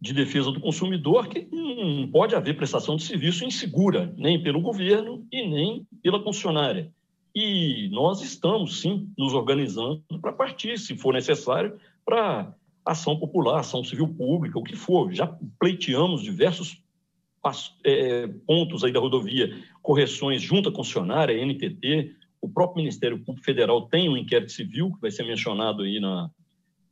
de Defesa do Consumidor que não pode haver prestação de serviço insegura, nem pelo governo e nem pela concessionária. E nós estamos, sim, nos organizando para partir, se for necessário, para ação popular, ação civil pública, o que for. Já pleiteamos diversos é, pontos aí da rodovia, correções junto à concessionária, NTT, o próprio Ministério Público Federal tem um inquérito civil que vai ser mencionado aí na,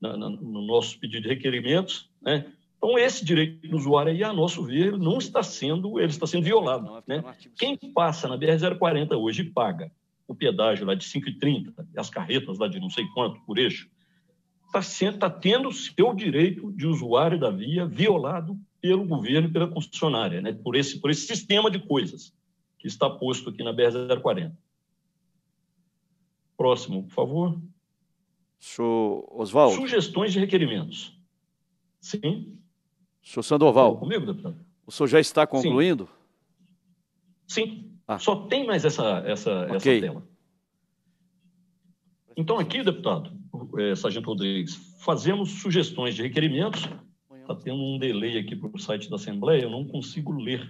na, na no nosso pedido de requerimentos, né? Então, esse direito do usuário aí, a nosso ver, não está sendo, ele está sendo violado. Né? Quem passa na BR-040 hoje paga o pedágio lá de 5,30, as carretas lá de não sei quanto por eixo, está tá tendo o seu direito de usuário da via violado pelo governo e pela concessionária, né? por, esse, por esse sistema de coisas que está posto aqui na BR-040. Próximo, por favor. Senhor Oswaldo. Sugestões de requerimentos. Sim. Senhor Sandoval. Tá comigo, deputado? O senhor já está concluindo? Sim. Sim. Ah. Só tem mais essa, essa, okay. essa tela. Então, aqui, deputado, é, Sargento Rodrigues, fazemos sugestões de requerimentos. Está tendo um delay aqui para o site da Assembleia, eu não consigo ler.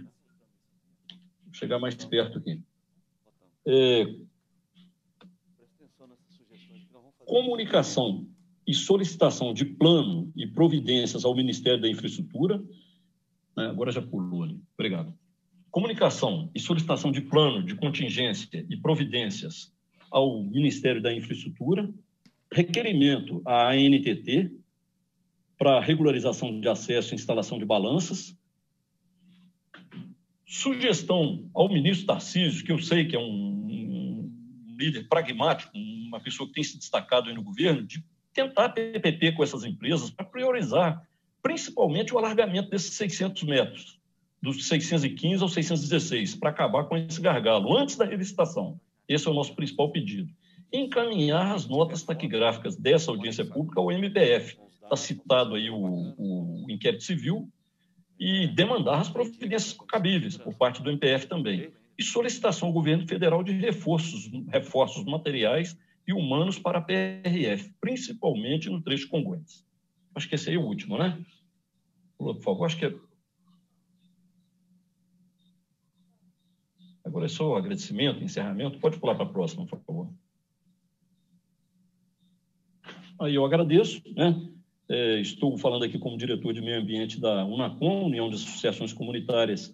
Vou chegar mais perto aqui. É, comunicação e solicitação de plano e providências ao Ministério da Infraestrutura. Né, agora já pulou ali. Obrigado. Comunicação e solicitação de plano de contingência e providências ao Ministério da Infraestrutura requerimento à ANTT para regularização de acesso e instalação de balanças. Sugestão ao ministro Tarcísio, que eu sei que é um, líder pragmático, uma pessoa que tem se destacado no governo, de tentar PPP com essas empresas para priorizar principalmente o alargamento desses 600 metros, dos 615 aos 616, para acabar com esse gargalo, antes da revisitação. Esse é o nosso principal pedido encaminhar as notas taquigráficas dessa audiência pública ao MBF. Está citado aí o, o inquérito civil e demandar as providências cabíveis por parte do MPF também. E solicitação ao governo federal de reforços, reforços materiais e humanos para a PRF, principalmente no trecho Congonhas. Acho que esse aí é o último, né? Por favor, acho que é... Agora é só o agradecimento, encerramento. Pode pular para a próxima, por favor aí eu agradeço, né? É, estou falando aqui como diretor de meio ambiente da UNACOM, União de Associações Comunitárias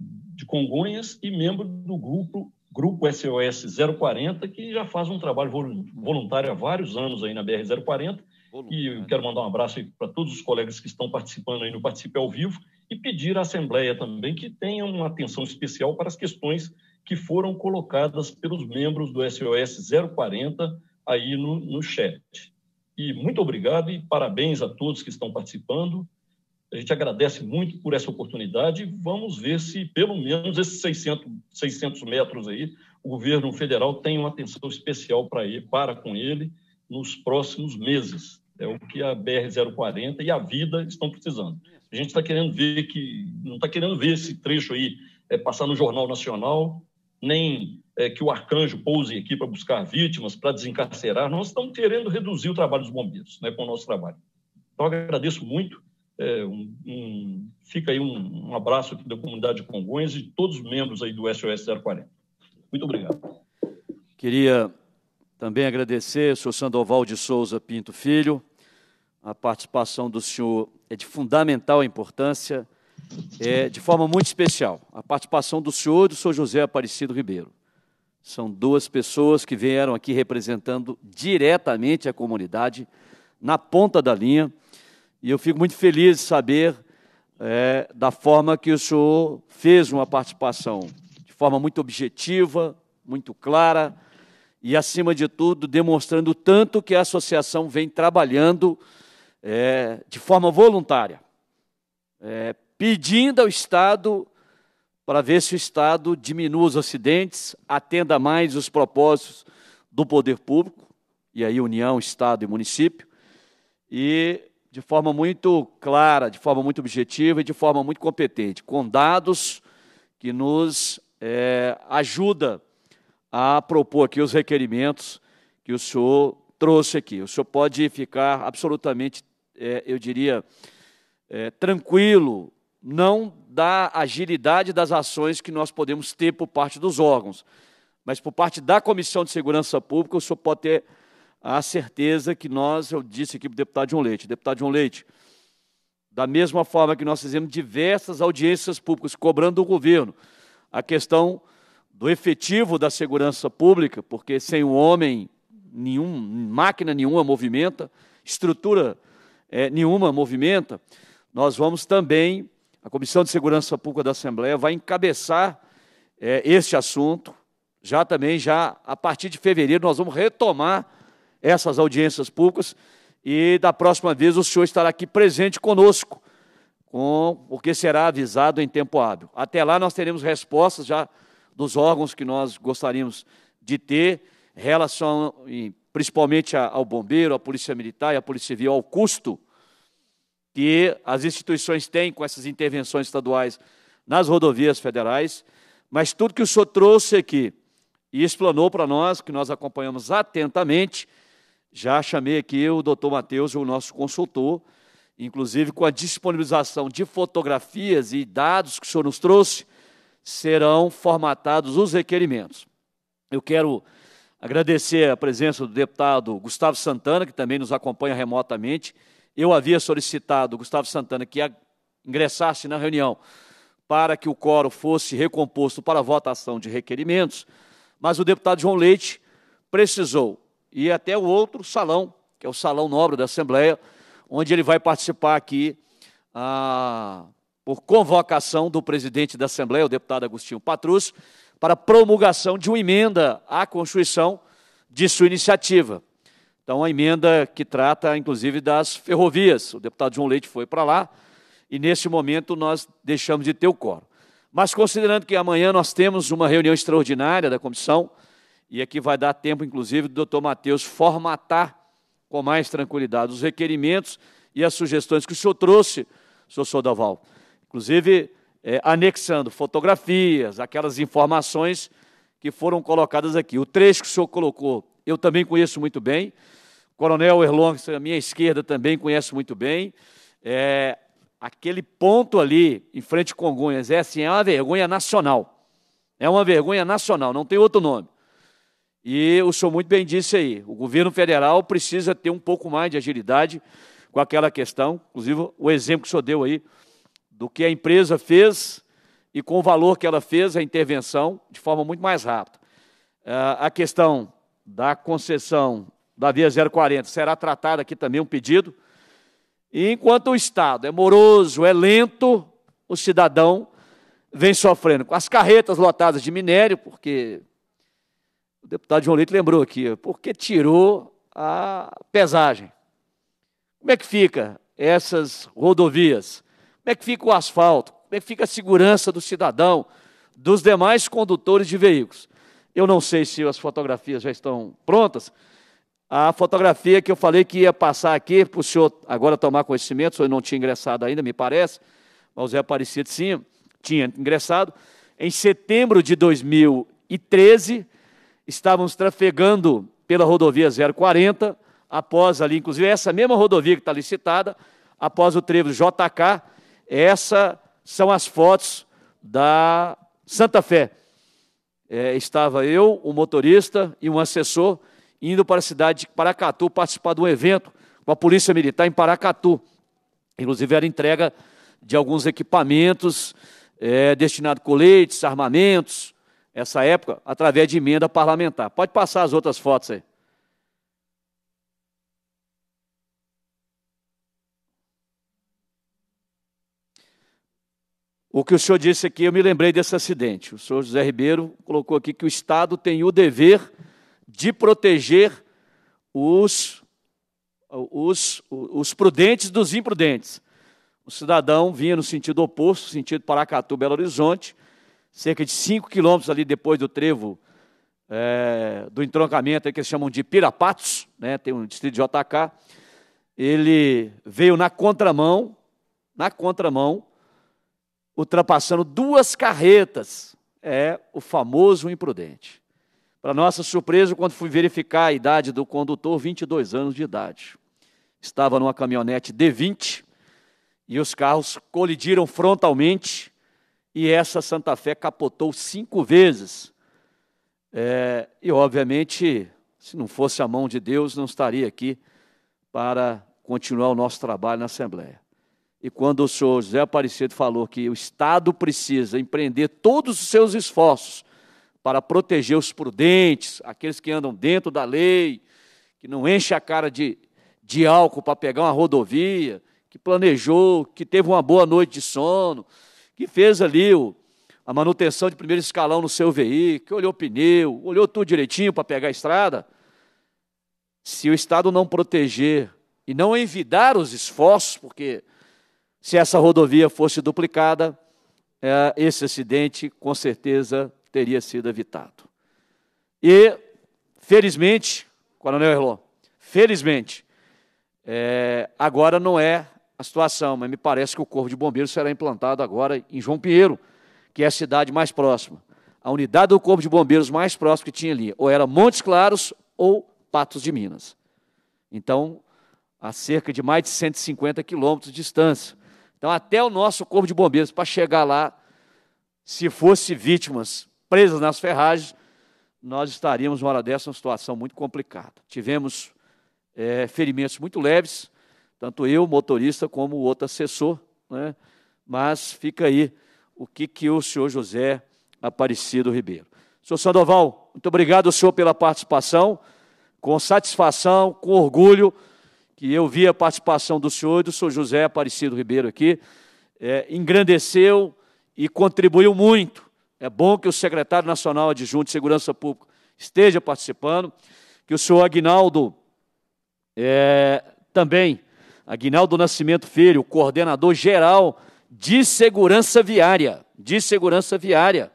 de Congonhas, e membro do grupo, grupo SOS 040, que já faz um trabalho voluntário há vários anos aí na BR 040. E eu quero mandar um abraço para todos os colegas que estão participando aí no Participe ao Vivo e pedir à Assembleia também que tenha uma atenção especial para as questões que foram colocadas pelos membros do SOS 040 aí no, no chat. E muito obrigado e parabéns a todos que estão participando. A gente agradece muito por essa oportunidade. Vamos ver se, pelo menos, esses 600, 600 metros aí, o governo federal tem uma atenção especial para, ele, para com ele nos próximos meses. É o que a BR-040 e a Vida estão precisando. A gente está querendo ver que. Não está querendo ver esse trecho aí é, passar no Jornal Nacional, nem é, que o arcanjo pouse aqui para buscar vítimas, para desencarcerar. Nós estamos querendo reduzir o trabalho dos bombeiros né, com o nosso trabalho. Então, agradeço muito. É, um, um, fica aí um, um abraço aqui da comunidade de Congonhas e de todos os membros aí do SOS 040. Muito obrigado. Queria também agradecer ao senhor Sandoval de Souza Pinto Filho. A participação do senhor é de fundamental importância, é, de forma muito especial, a participação do senhor e do senhor José Aparecido Ribeiro. São duas pessoas que vieram aqui representando diretamente a comunidade, na ponta da linha, e eu fico muito feliz de saber é, da forma que o senhor fez uma participação, de forma muito objetiva, muito clara, e, acima de tudo, demonstrando tanto que a associação vem trabalhando é, de forma voluntária, é, pedindo ao Estado para ver se o Estado diminua os acidentes, atenda mais os propósitos do poder público, e aí União, Estado e município, e de forma muito clara, de forma muito objetiva e de forma muito competente, com dados que nos é, ajuda a propor aqui os requerimentos que o senhor trouxe aqui. O senhor pode ficar absolutamente, é, eu diria, é, tranquilo não da agilidade das ações que nós podemos ter por parte dos órgãos. Mas por parte da Comissão de Segurança Pública, o senhor pode ter a certeza que nós, eu disse aqui para o deputado João Leite, deputado João Leite, da mesma forma que nós fizemos diversas audiências públicas cobrando do governo a questão do efetivo da segurança pública, porque sem o um homem, nenhum, máquina nenhuma movimenta, estrutura é, nenhuma movimenta, nós vamos também a Comissão de Segurança Pública da Assembleia vai encabeçar é, este assunto. Já também, já a partir de fevereiro, nós vamos retomar essas audiências públicas e da próxima vez o senhor estará aqui presente conosco, com, o que será avisado em tempo hábil. Até lá nós teremos respostas já dos órgãos que nós gostaríamos de ter, relação principalmente ao bombeiro, à polícia militar e à polícia civil, ao custo que as instituições têm com essas intervenções estaduais nas rodovias federais, mas tudo que o senhor trouxe aqui e explanou para nós, que nós acompanhamos atentamente, já chamei aqui o doutor Matheus, o nosso consultor, inclusive com a disponibilização de fotografias e dados que o senhor nos trouxe, serão formatados os requerimentos. Eu quero agradecer a presença do deputado Gustavo Santana, que também nos acompanha remotamente, eu havia solicitado Gustavo Santana que ingressasse na reunião para que o coro fosse recomposto para votação de requerimentos, mas o deputado João Leite precisou ir até o outro salão, que é o Salão Nobre da Assembleia, onde ele vai participar aqui ah, por convocação do presidente da Assembleia, o deputado Agostinho Patrus, para promulgação de uma emenda à Constituição de sua iniciativa. Então, a emenda que trata, inclusive, das ferrovias. O deputado João Leite foi para lá e, neste momento, nós deixamos de ter o coro. Mas, considerando que amanhã nós temos uma reunião extraordinária da comissão, e aqui vai dar tempo, inclusive, do doutor Matheus formatar com mais tranquilidade os requerimentos e as sugestões que o senhor trouxe, senhor Sodaval. Inclusive, é, anexando fotografias, aquelas informações que foram colocadas aqui. O trecho que o senhor colocou eu também conheço muito bem. Coronel Erlong, à é minha esquerda, também conheço muito bem. É, aquele ponto ali, em frente a Congonhas, é assim, é uma vergonha nacional. É uma vergonha nacional, não tem outro nome. E o senhor muito bem disse aí, o governo federal precisa ter um pouco mais de agilidade com aquela questão, inclusive o exemplo que o senhor deu aí, do que a empresa fez e com o valor que ela fez a intervenção, de forma muito mais rápida. Ah, a questão da concessão da via 040 será tratado aqui também um pedido. E enquanto o Estado é moroso, é lento, o cidadão vem sofrendo com as carretas lotadas de minério, porque o deputado João Leite lembrou aqui, porque tirou a pesagem. Como é que fica essas rodovias? Como é que fica o asfalto? Como é que fica a segurança do cidadão, dos demais condutores de veículos? Eu não sei se as fotografias já estão prontas. A fotografia que eu falei que ia passar aqui, para o senhor agora tomar conhecimento, o senhor não tinha ingressado ainda, me parece, mas o Zé Aparecido sim, tinha ingressado. Em setembro de 2013, estávamos trafegando pela rodovia 040, após ali, inclusive essa mesma rodovia que está licitada, após o trevo JK, essas são as fotos da Santa Fé é, estava eu, o motorista e um assessor indo para a cidade de Paracatu participar de um evento com a Polícia Militar em Paracatu. Inclusive era entrega de alguns equipamentos é, destinados a coletes, armamentos, essa época, através de emenda parlamentar. Pode passar as outras fotos aí. O que o senhor disse aqui, eu me lembrei desse acidente. O senhor José Ribeiro colocou aqui que o Estado tem o dever de proteger os, os, os prudentes dos imprudentes. O cidadão vinha no sentido oposto, sentido Paracatu, Belo Horizonte, cerca de 5 quilômetros ali depois do trevo é, do entroncamento, que eles chamam de Pirapatos, né, tem um distrito de JK. Ele veio na contramão, na contramão, ultrapassando duas carretas. É o famoso imprudente. Para nossa surpresa, quando fui verificar a idade do condutor, 22 anos de idade. Estava numa caminhonete D20 e os carros colidiram frontalmente e essa Santa Fé capotou cinco vezes. É, e, obviamente, se não fosse a mão de Deus, não estaria aqui para continuar o nosso trabalho na Assembleia. E quando o senhor José Aparecido falou que o Estado precisa empreender todos os seus esforços para proteger os prudentes, aqueles que andam dentro da lei, que não enche a cara de, de álcool para pegar uma rodovia, que planejou, que teve uma boa noite de sono, que fez ali o, a manutenção de primeiro escalão no seu veículo, que olhou o pneu, olhou tudo direitinho para pegar a estrada. Se o Estado não proteger e não envidar os esforços, porque se essa rodovia fosse duplicada, é, esse acidente com certeza teria sido evitado. E, felizmente, Coronel Erlon, felizmente, é, agora não é a situação, mas me parece que o Corpo de Bombeiros será implantado agora em João Pinheiro, que é a cidade mais próxima. A unidade do Corpo de Bombeiros mais próxima que tinha ali, ou era Montes Claros ou Patos de Minas. Então, a cerca de mais de 150 quilômetros de distância. Então, até o nosso corpo de bombeiros, para chegar lá, se fosse vítimas presas nas ferragens, nós estaríamos, uma hora dessa, numa situação muito complicada. Tivemos é, ferimentos muito leves, tanto eu, motorista, como o outro assessor, né? mas fica aí o que, que o senhor José Aparecido Ribeiro. Senhor Sandoval, muito obrigado, senhor, pela participação, com satisfação, com orgulho, que eu vi a participação do senhor e do senhor José Aparecido Ribeiro aqui, é, engrandeceu e contribuiu muito. É bom que o secretário nacional adjunto de Segurança Pública esteja participando, que o senhor Agnaldo é, também, Agnaldo Nascimento Filho, coordenador geral de segurança viária, de segurança viária,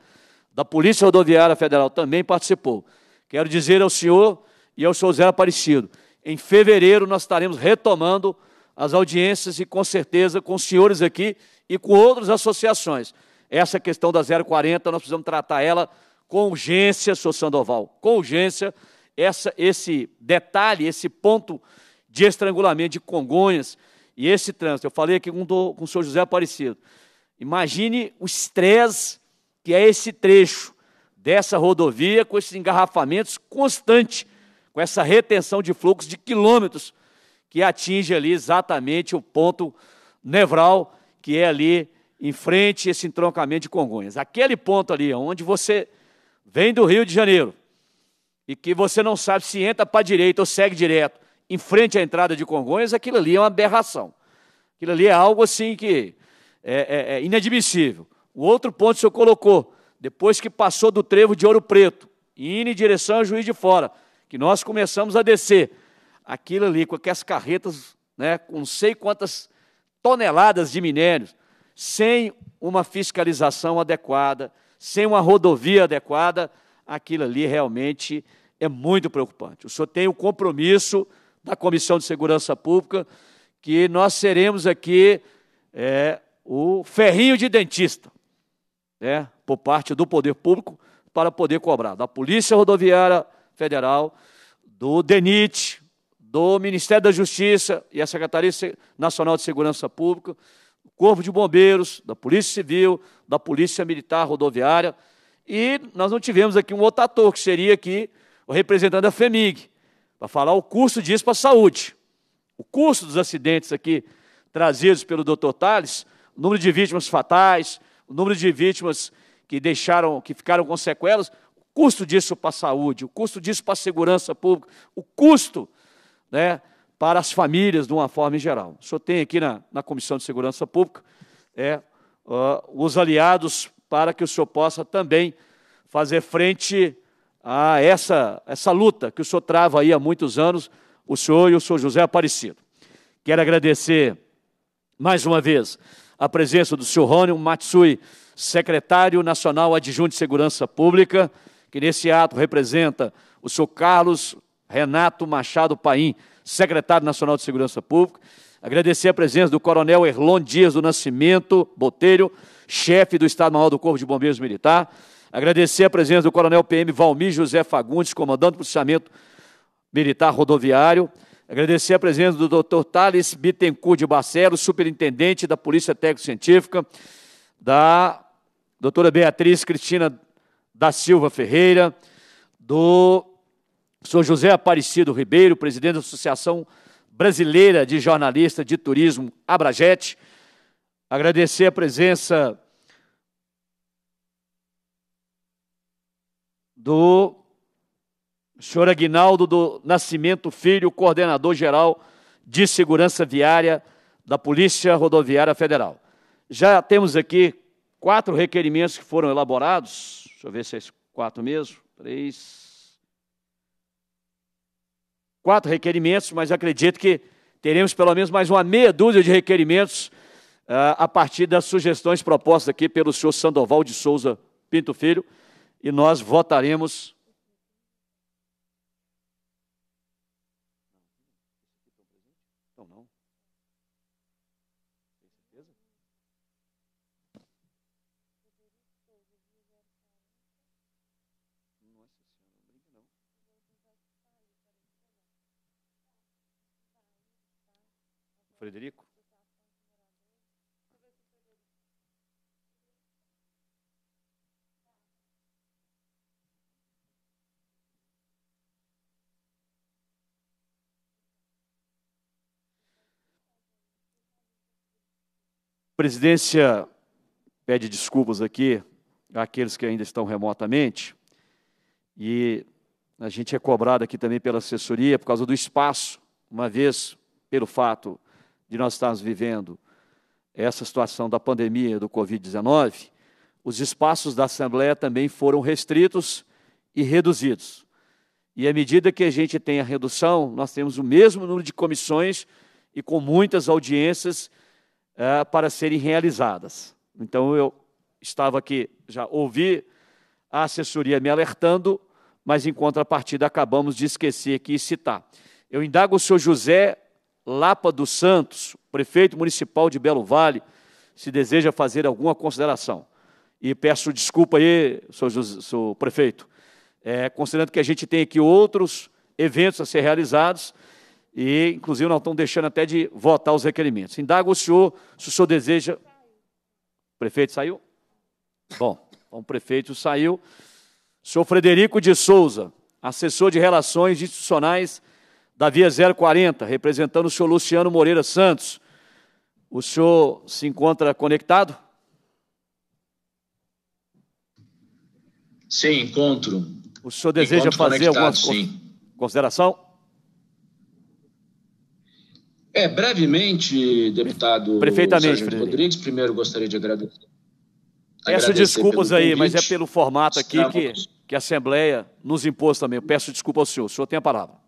da Polícia Rodoviária Federal também participou. Quero dizer ao senhor e ao senhor José Aparecido em fevereiro nós estaremos retomando as audiências e com certeza com os senhores aqui e com outras associações. Essa questão da 040 nós precisamos tratar ela com urgência, senhor Sandoval, com urgência. Essa, esse detalhe, esse ponto de estrangulamento de Congonhas e esse trânsito. Eu falei aqui com, do, com o senhor José Aparecido. Imagine o estresse que é esse trecho dessa rodovia com esses engarrafamentos constantes com essa retenção de fluxo de quilômetros que atinge ali exatamente o ponto nevral que é ali em frente esse entroncamento de Congonhas. Aquele ponto ali onde você vem do Rio de Janeiro e que você não sabe se entra para a direita ou segue direto em frente à entrada de Congonhas, aquilo ali é uma aberração. Aquilo ali é algo assim que é, é, é inadmissível. O outro ponto que o senhor colocou, depois que passou do trevo de Ouro Preto, indo em direção ao Juiz de Fora, que nós começamos a descer, aquilo ali com aquelas carretas, né, com não sei quantas toneladas de minérios, sem uma fiscalização adequada, sem uma rodovia adequada, aquilo ali realmente é muito preocupante. O senhor tem o compromisso da Comissão de Segurança Pública que nós seremos aqui é, o ferrinho de dentista, né, por parte do poder público, para poder cobrar da Polícia Rodoviária Federal, do DENIT, do Ministério da Justiça e a Secretaria Nacional de Segurança Pública, do Corpo de Bombeiros, da Polícia Civil, da Polícia Militar Rodoviária. E nós não tivemos aqui um outro ator, que seria aqui o representante da FEMIG, para falar o custo disso para a saúde. O custo dos acidentes aqui trazidos pelo doutor Tales, o número de vítimas fatais, o número de vítimas que deixaram, que ficaram com sequelas, custo disso para a saúde, o custo disso para a segurança pública, o custo né, para as famílias de uma forma em geral. O senhor tem aqui na, na Comissão de Segurança Pública é, uh, os aliados para que o senhor possa também fazer frente a essa, essa luta que o senhor trava aí há muitos anos, o senhor e o senhor José Aparecido. Quero agradecer mais uma vez a presença do senhor Rônio Matsui, secretário nacional adjunto de Segurança Pública, que nesse ato representa o senhor Carlos Renato Machado Paim, secretário nacional de Segurança Pública. Agradecer a presença do coronel Erlon Dias do Nascimento Botelho, chefe do Estado-Maior do Corpo de Bombeiros Militar. Agradecer a presença do coronel PM Valmir José Fagundes, comandante do policiamento militar rodoviário. Agradecer a presença do Dr. Thales Bittencourt de Barcelos, superintendente da Polícia Técnico-Científica, da doutora Beatriz Cristina da Silva Ferreira, do senhor José Aparecido Ribeiro, presidente da Associação Brasileira de Jornalistas de Turismo, Abragete. Agradecer a presença do senhor Aguinaldo do Nascimento Filho, coordenador-geral de Segurança Viária da Polícia Rodoviária Federal. Já temos aqui quatro requerimentos que foram elaborados, deixa eu ver se é quatro mesmo, três, quatro requerimentos, mas acredito que teremos pelo menos mais uma meia dúzia de requerimentos uh, a partir das sugestões propostas aqui pelo senhor Sandoval de Souza Pinto Filho, e nós votaremos Frederico? A presidência pede desculpas aqui àqueles que ainda estão remotamente e a gente é cobrado aqui também pela assessoria por causa do espaço, uma vez pelo fato de nós estarmos vivendo essa situação da pandemia do Covid-19, os espaços da Assembleia também foram restritos e reduzidos. E à medida que a gente tem a redução, nós temos o mesmo número de comissões e com muitas audiências eh, para serem realizadas. Então, eu estava aqui, já ouvi a assessoria me alertando, mas em contrapartida acabamos de esquecer aqui e citar. Eu indago o senhor José Lapa dos Santos, prefeito municipal de Belo Vale, se deseja fazer alguma consideração. E peço desculpa aí, senhor, senhor prefeito, é, considerando que a gente tem aqui outros eventos a ser realizados e, inclusive, nós estamos deixando até de votar os requerimentos. Indaga o senhor se o senhor deseja. O prefeito saiu? Bom, então o prefeito saiu. O senhor Frederico de Souza, assessor de Relações Institucionais da Via 040, representando o senhor Luciano Moreira Santos. O senhor se encontra conectado? Sim, encontro. O senhor deseja encontro fazer alguma sim. consideração? É, brevemente, deputado Prefeitamente, Sargento Rodrigues, primeiro gostaria de agradecer. Peço desculpas aí, convite. mas é pelo formato aqui Estamos. que, que a Assembleia nos impôs também. Eu peço desculpa ao senhor. O senhor tem a palavra.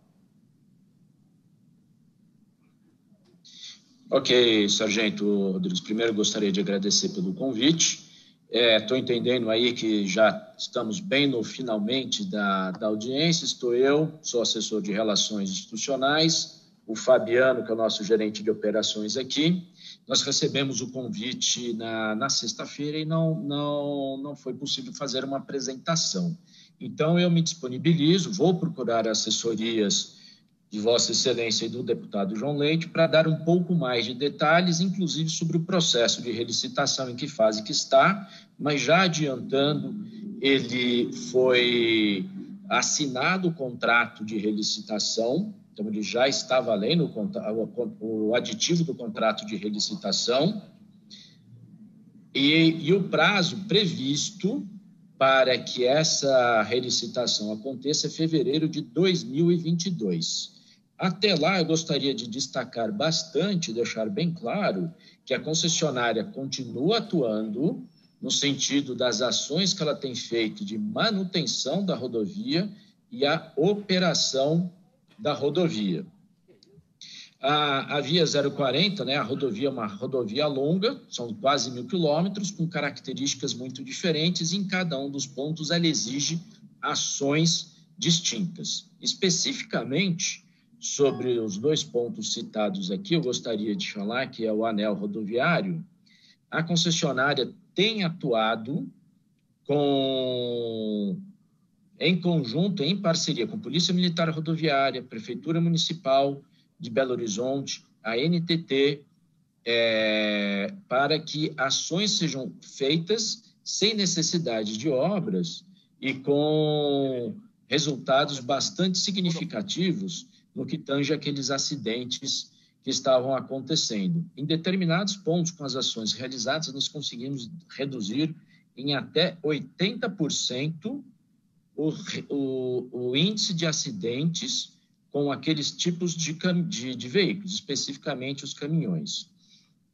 Ok, Sargento Rodrigues, primeiro gostaria de agradecer pelo convite. Estou é, entendendo aí que já estamos bem no finalmente da, da audiência. Estou eu, sou assessor de relações institucionais, o Fabiano, que é o nosso gerente de operações aqui. Nós recebemos o convite na, na sexta-feira e não, não, não foi possível fazer uma apresentação. Então, eu me disponibilizo, vou procurar assessorias de Vossa Excelência e do deputado João Leite para dar um pouco mais de detalhes, inclusive sobre o processo de relicitação, em que fase que está, mas já adiantando, ele foi assinado o contrato de relicitação, então ele já está valendo o, aditivo do contrato de relicitação, e, e o prazo previsto para que essa relicitação aconteça é fevereiro de 2022. Até lá, eu gostaria de destacar bastante, deixar bem claro, que a concessionária continua atuando no sentido das ações que ela tem feito de manutenção da rodovia e a operação da rodovia. A, a via 040, né, a rodovia é uma rodovia longa, são quase mil quilômetros, com características muito diferentes, e em cada um dos pontos ela exige ações distintas. Especificamente, sobre os dois pontos citados aqui, eu gostaria de falar que é o anel rodoviário. A concessionária tem atuado com em conjunto, em parceria com Polícia Militar Rodoviária, Prefeitura Municipal de Belo Horizonte, a NTT, é, para que ações sejam feitas sem necessidade de obras e com resultados bastante significativos no que tange aqueles acidentes que estavam acontecendo. Em determinados pontos com as ações realizadas, nós conseguimos reduzir em até 80% o, o, o, índice de acidentes com aqueles tipos de, de, de veículos, especificamente os caminhões.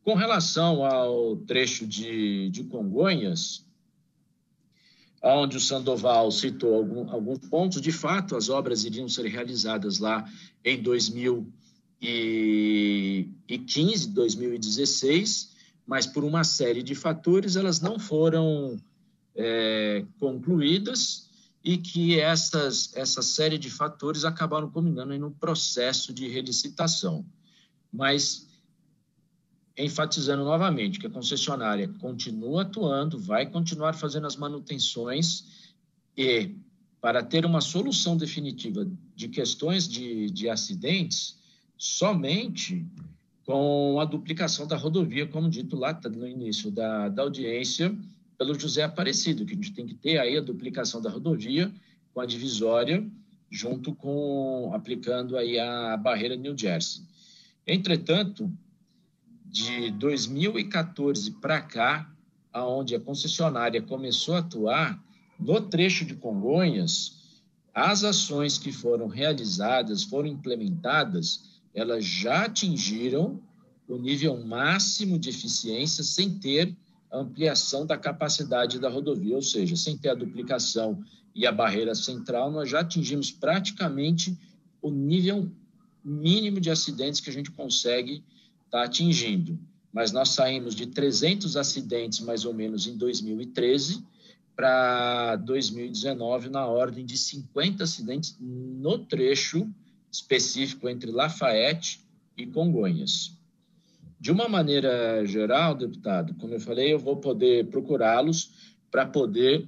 Com relação ao trecho de, de Congonhas, onde o Sandoval citou algum, alguns pontos, de fato, as obras iriam ser realizadas lá em 2015, 2016, mas por uma série de fatores elas não foram é, concluídas e que essas, essa série de fatores acabaram combinando no processo de relicitação. Mas enfatizando novamente que a concessionária continua atuando, vai continuar fazendo as manutenções e, para ter uma solução definitiva de questões de, de acidentes, somente com a duplicação da rodovia, como dito lá tá, no início da, da audiência, pelo José Aparecido, que a gente tem que ter aí a duplicação da rodovia com a divisória, junto com aplicando aí a barreira New Jersey. Entretanto, de 2014 para cá, aonde a concessionária começou a atuar, no trecho de Congonhas, as ações que foram realizadas, foram implementadas, elas já atingiram o nível máximo de eficiência sem ter ampliação da capacidade da rodovia, ou seja, sem ter a duplicação e a barreira central, nós já atingimos praticamente o nível mínimo de acidentes que a gente consegue está atingindo. Mas nós saímos de 300 acidentes, mais ou menos, em 2013 para 2019, na ordem de 50 acidentes no trecho específico entre Lafayette e Congonhas. De uma maneira geral, deputado, como eu falei, eu vou poder procurá-los para poder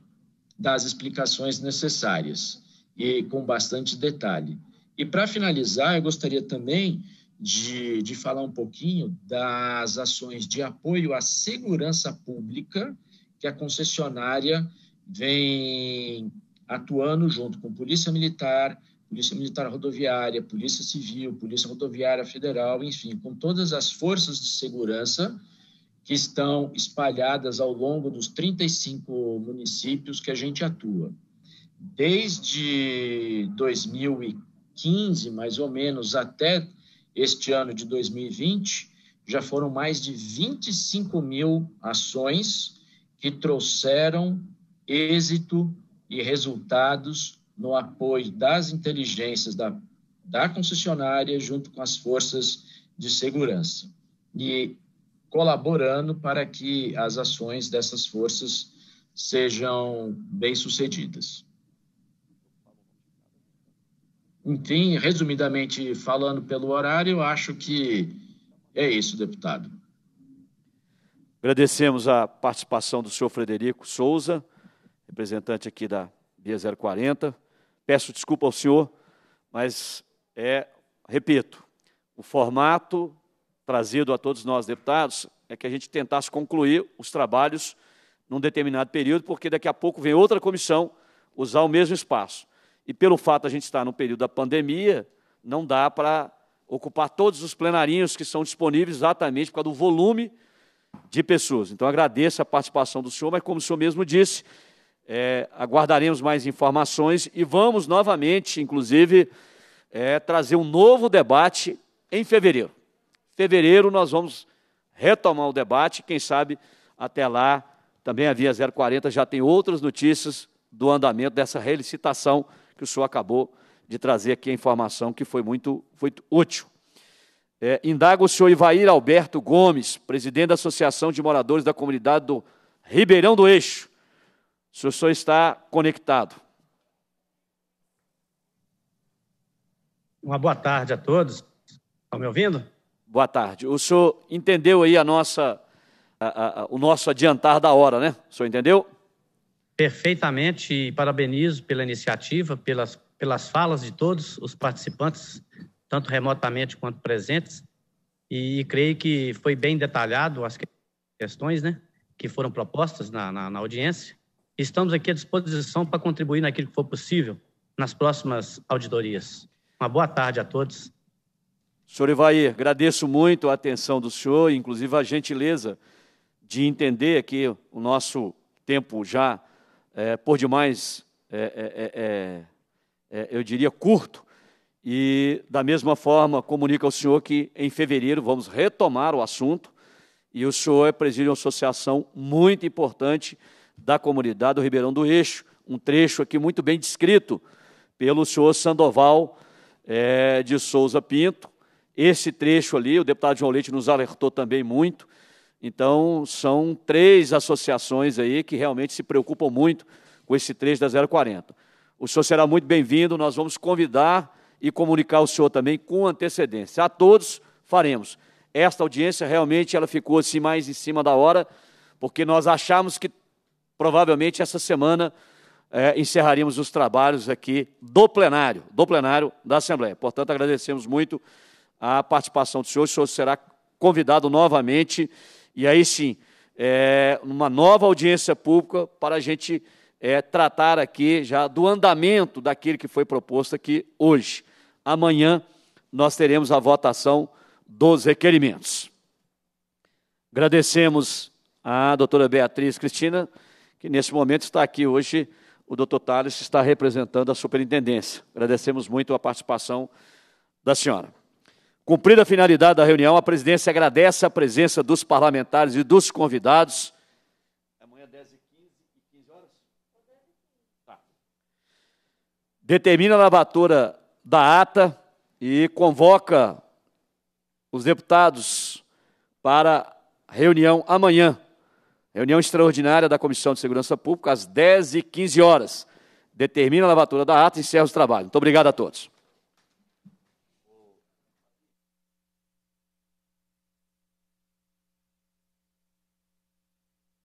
dar as explicações necessárias e com bastante detalhe. E para finalizar, eu gostaria também de, de falar um pouquinho das ações de apoio à segurança pública que a concessionária vem atuando junto com Polícia Militar, Polícia Militar Rodoviária, Polícia Civil, Polícia Rodoviária Federal, enfim, com todas as forças de segurança que estão espalhadas ao longo dos 35 municípios que a gente atua. Desde 2015, mais ou menos, até este ano de 2020, já foram mais de 25 mil ações que trouxeram êxito e resultados no apoio das inteligências da, da concessionária junto com as forças de segurança e colaborando para que as ações dessas forças sejam bem-sucedidas. Enfim, resumidamente falando pelo horário, acho que é isso, deputado. Agradecemos a participação do senhor Frederico Souza, representante aqui da Via 040. Peço desculpa ao senhor, mas é, repito, o formato trazido a todos nós deputados é que a gente tentasse concluir os trabalhos num determinado período, porque daqui a pouco vem outra comissão usar o mesmo espaço e pelo fato de a gente estar no período da pandemia, não dá para ocupar todos os plenarinhos que são disponíveis exatamente por causa do volume de pessoas. Então, agradeço a participação do senhor, mas como o senhor mesmo disse, é, aguardaremos mais informações e vamos novamente, inclusive, é, trazer um novo debate em fevereiro. Fevereiro nós vamos retomar o debate, quem sabe até lá também a Via 040 já tem outras notícias do andamento dessa relicitação que o senhor acabou de trazer aqui a informação que foi muito, muito útil. É, indaga o senhor Ivair Alberto Gomes, presidente da Associação de Moradores da Comunidade do Ribeirão do Eixo. o senhor está conectado. Uma boa tarde a todos. Estão me ouvindo? Boa tarde. O senhor entendeu aí a nossa, a, a, o nosso adiantar da hora, né? O senhor entendeu? perfeitamente e parabenizo pela iniciativa, pelas, pelas falas de todos os participantes, tanto remotamente quanto presentes. E, creio que foi bem detalhado as questões né, que foram propostas na, na, na audiência. Estamos aqui à disposição para contribuir naquilo que for possível nas próximas auditorias. Uma boa tarde a todos. Senhor Ivair, agradeço muito a atenção do senhor, inclusive a gentileza de entender que o nosso tempo já é, por demais, é, é, é, é, eu diria, curto. E, da mesma forma, comunica ao senhor que em fevereiro vamos retomar o assunto e o senhor é presidente de uma associação muito importante da comunidade do Ribeirão do Eixo, um trecho aqui muito bem descrito pelo senhor Sandoval é, de Souza Pinto. Esse trecho ali, o deputado João Leite nos alertou também muito, então, são três associações aí que realmente se preocupam muito com esse 3 da 040. O senhor será muito bem-vindo, nós vamos convidar e comunicar ao senhor também com antecedência. A todos faremos. Esta audiência realmente ela ficou assim mais em cima da hora, porque nós achamos que provavelmente essa semana é, encerraríamos os trabalhos aqui do plenário, do plenário da Assembleia. Portanto, agradecemos muito a participação do senhor. O senhor será convidado novamente e aí sim, é, uma nova audiência pública para a gente é, tratar aqui já do andamento daquele que foi proposto aqui hoje. Amanhã nós teremos a votação dos requerimentos. Agradecemos à doutora Beatriz Cristina, que nesse momento está aqui hoje, o doutor Tales está representando a superintendência. Agradecemos muito a participação da senhora. Cumprida a finalidade da reunião, a presidência agradece a presença dos parlamentares e dos convidados. Amanhã 10 e 15 e 15 horas? Tá. Determina a lavatura da ata e convoca os deputados para reunião amanhã. Reunião extraordinária da Comissão de Segurança Pública, às 10 e 15 horas. Determina a lavatura da ata e encerra os trabalhos. Muito obrigado a todos.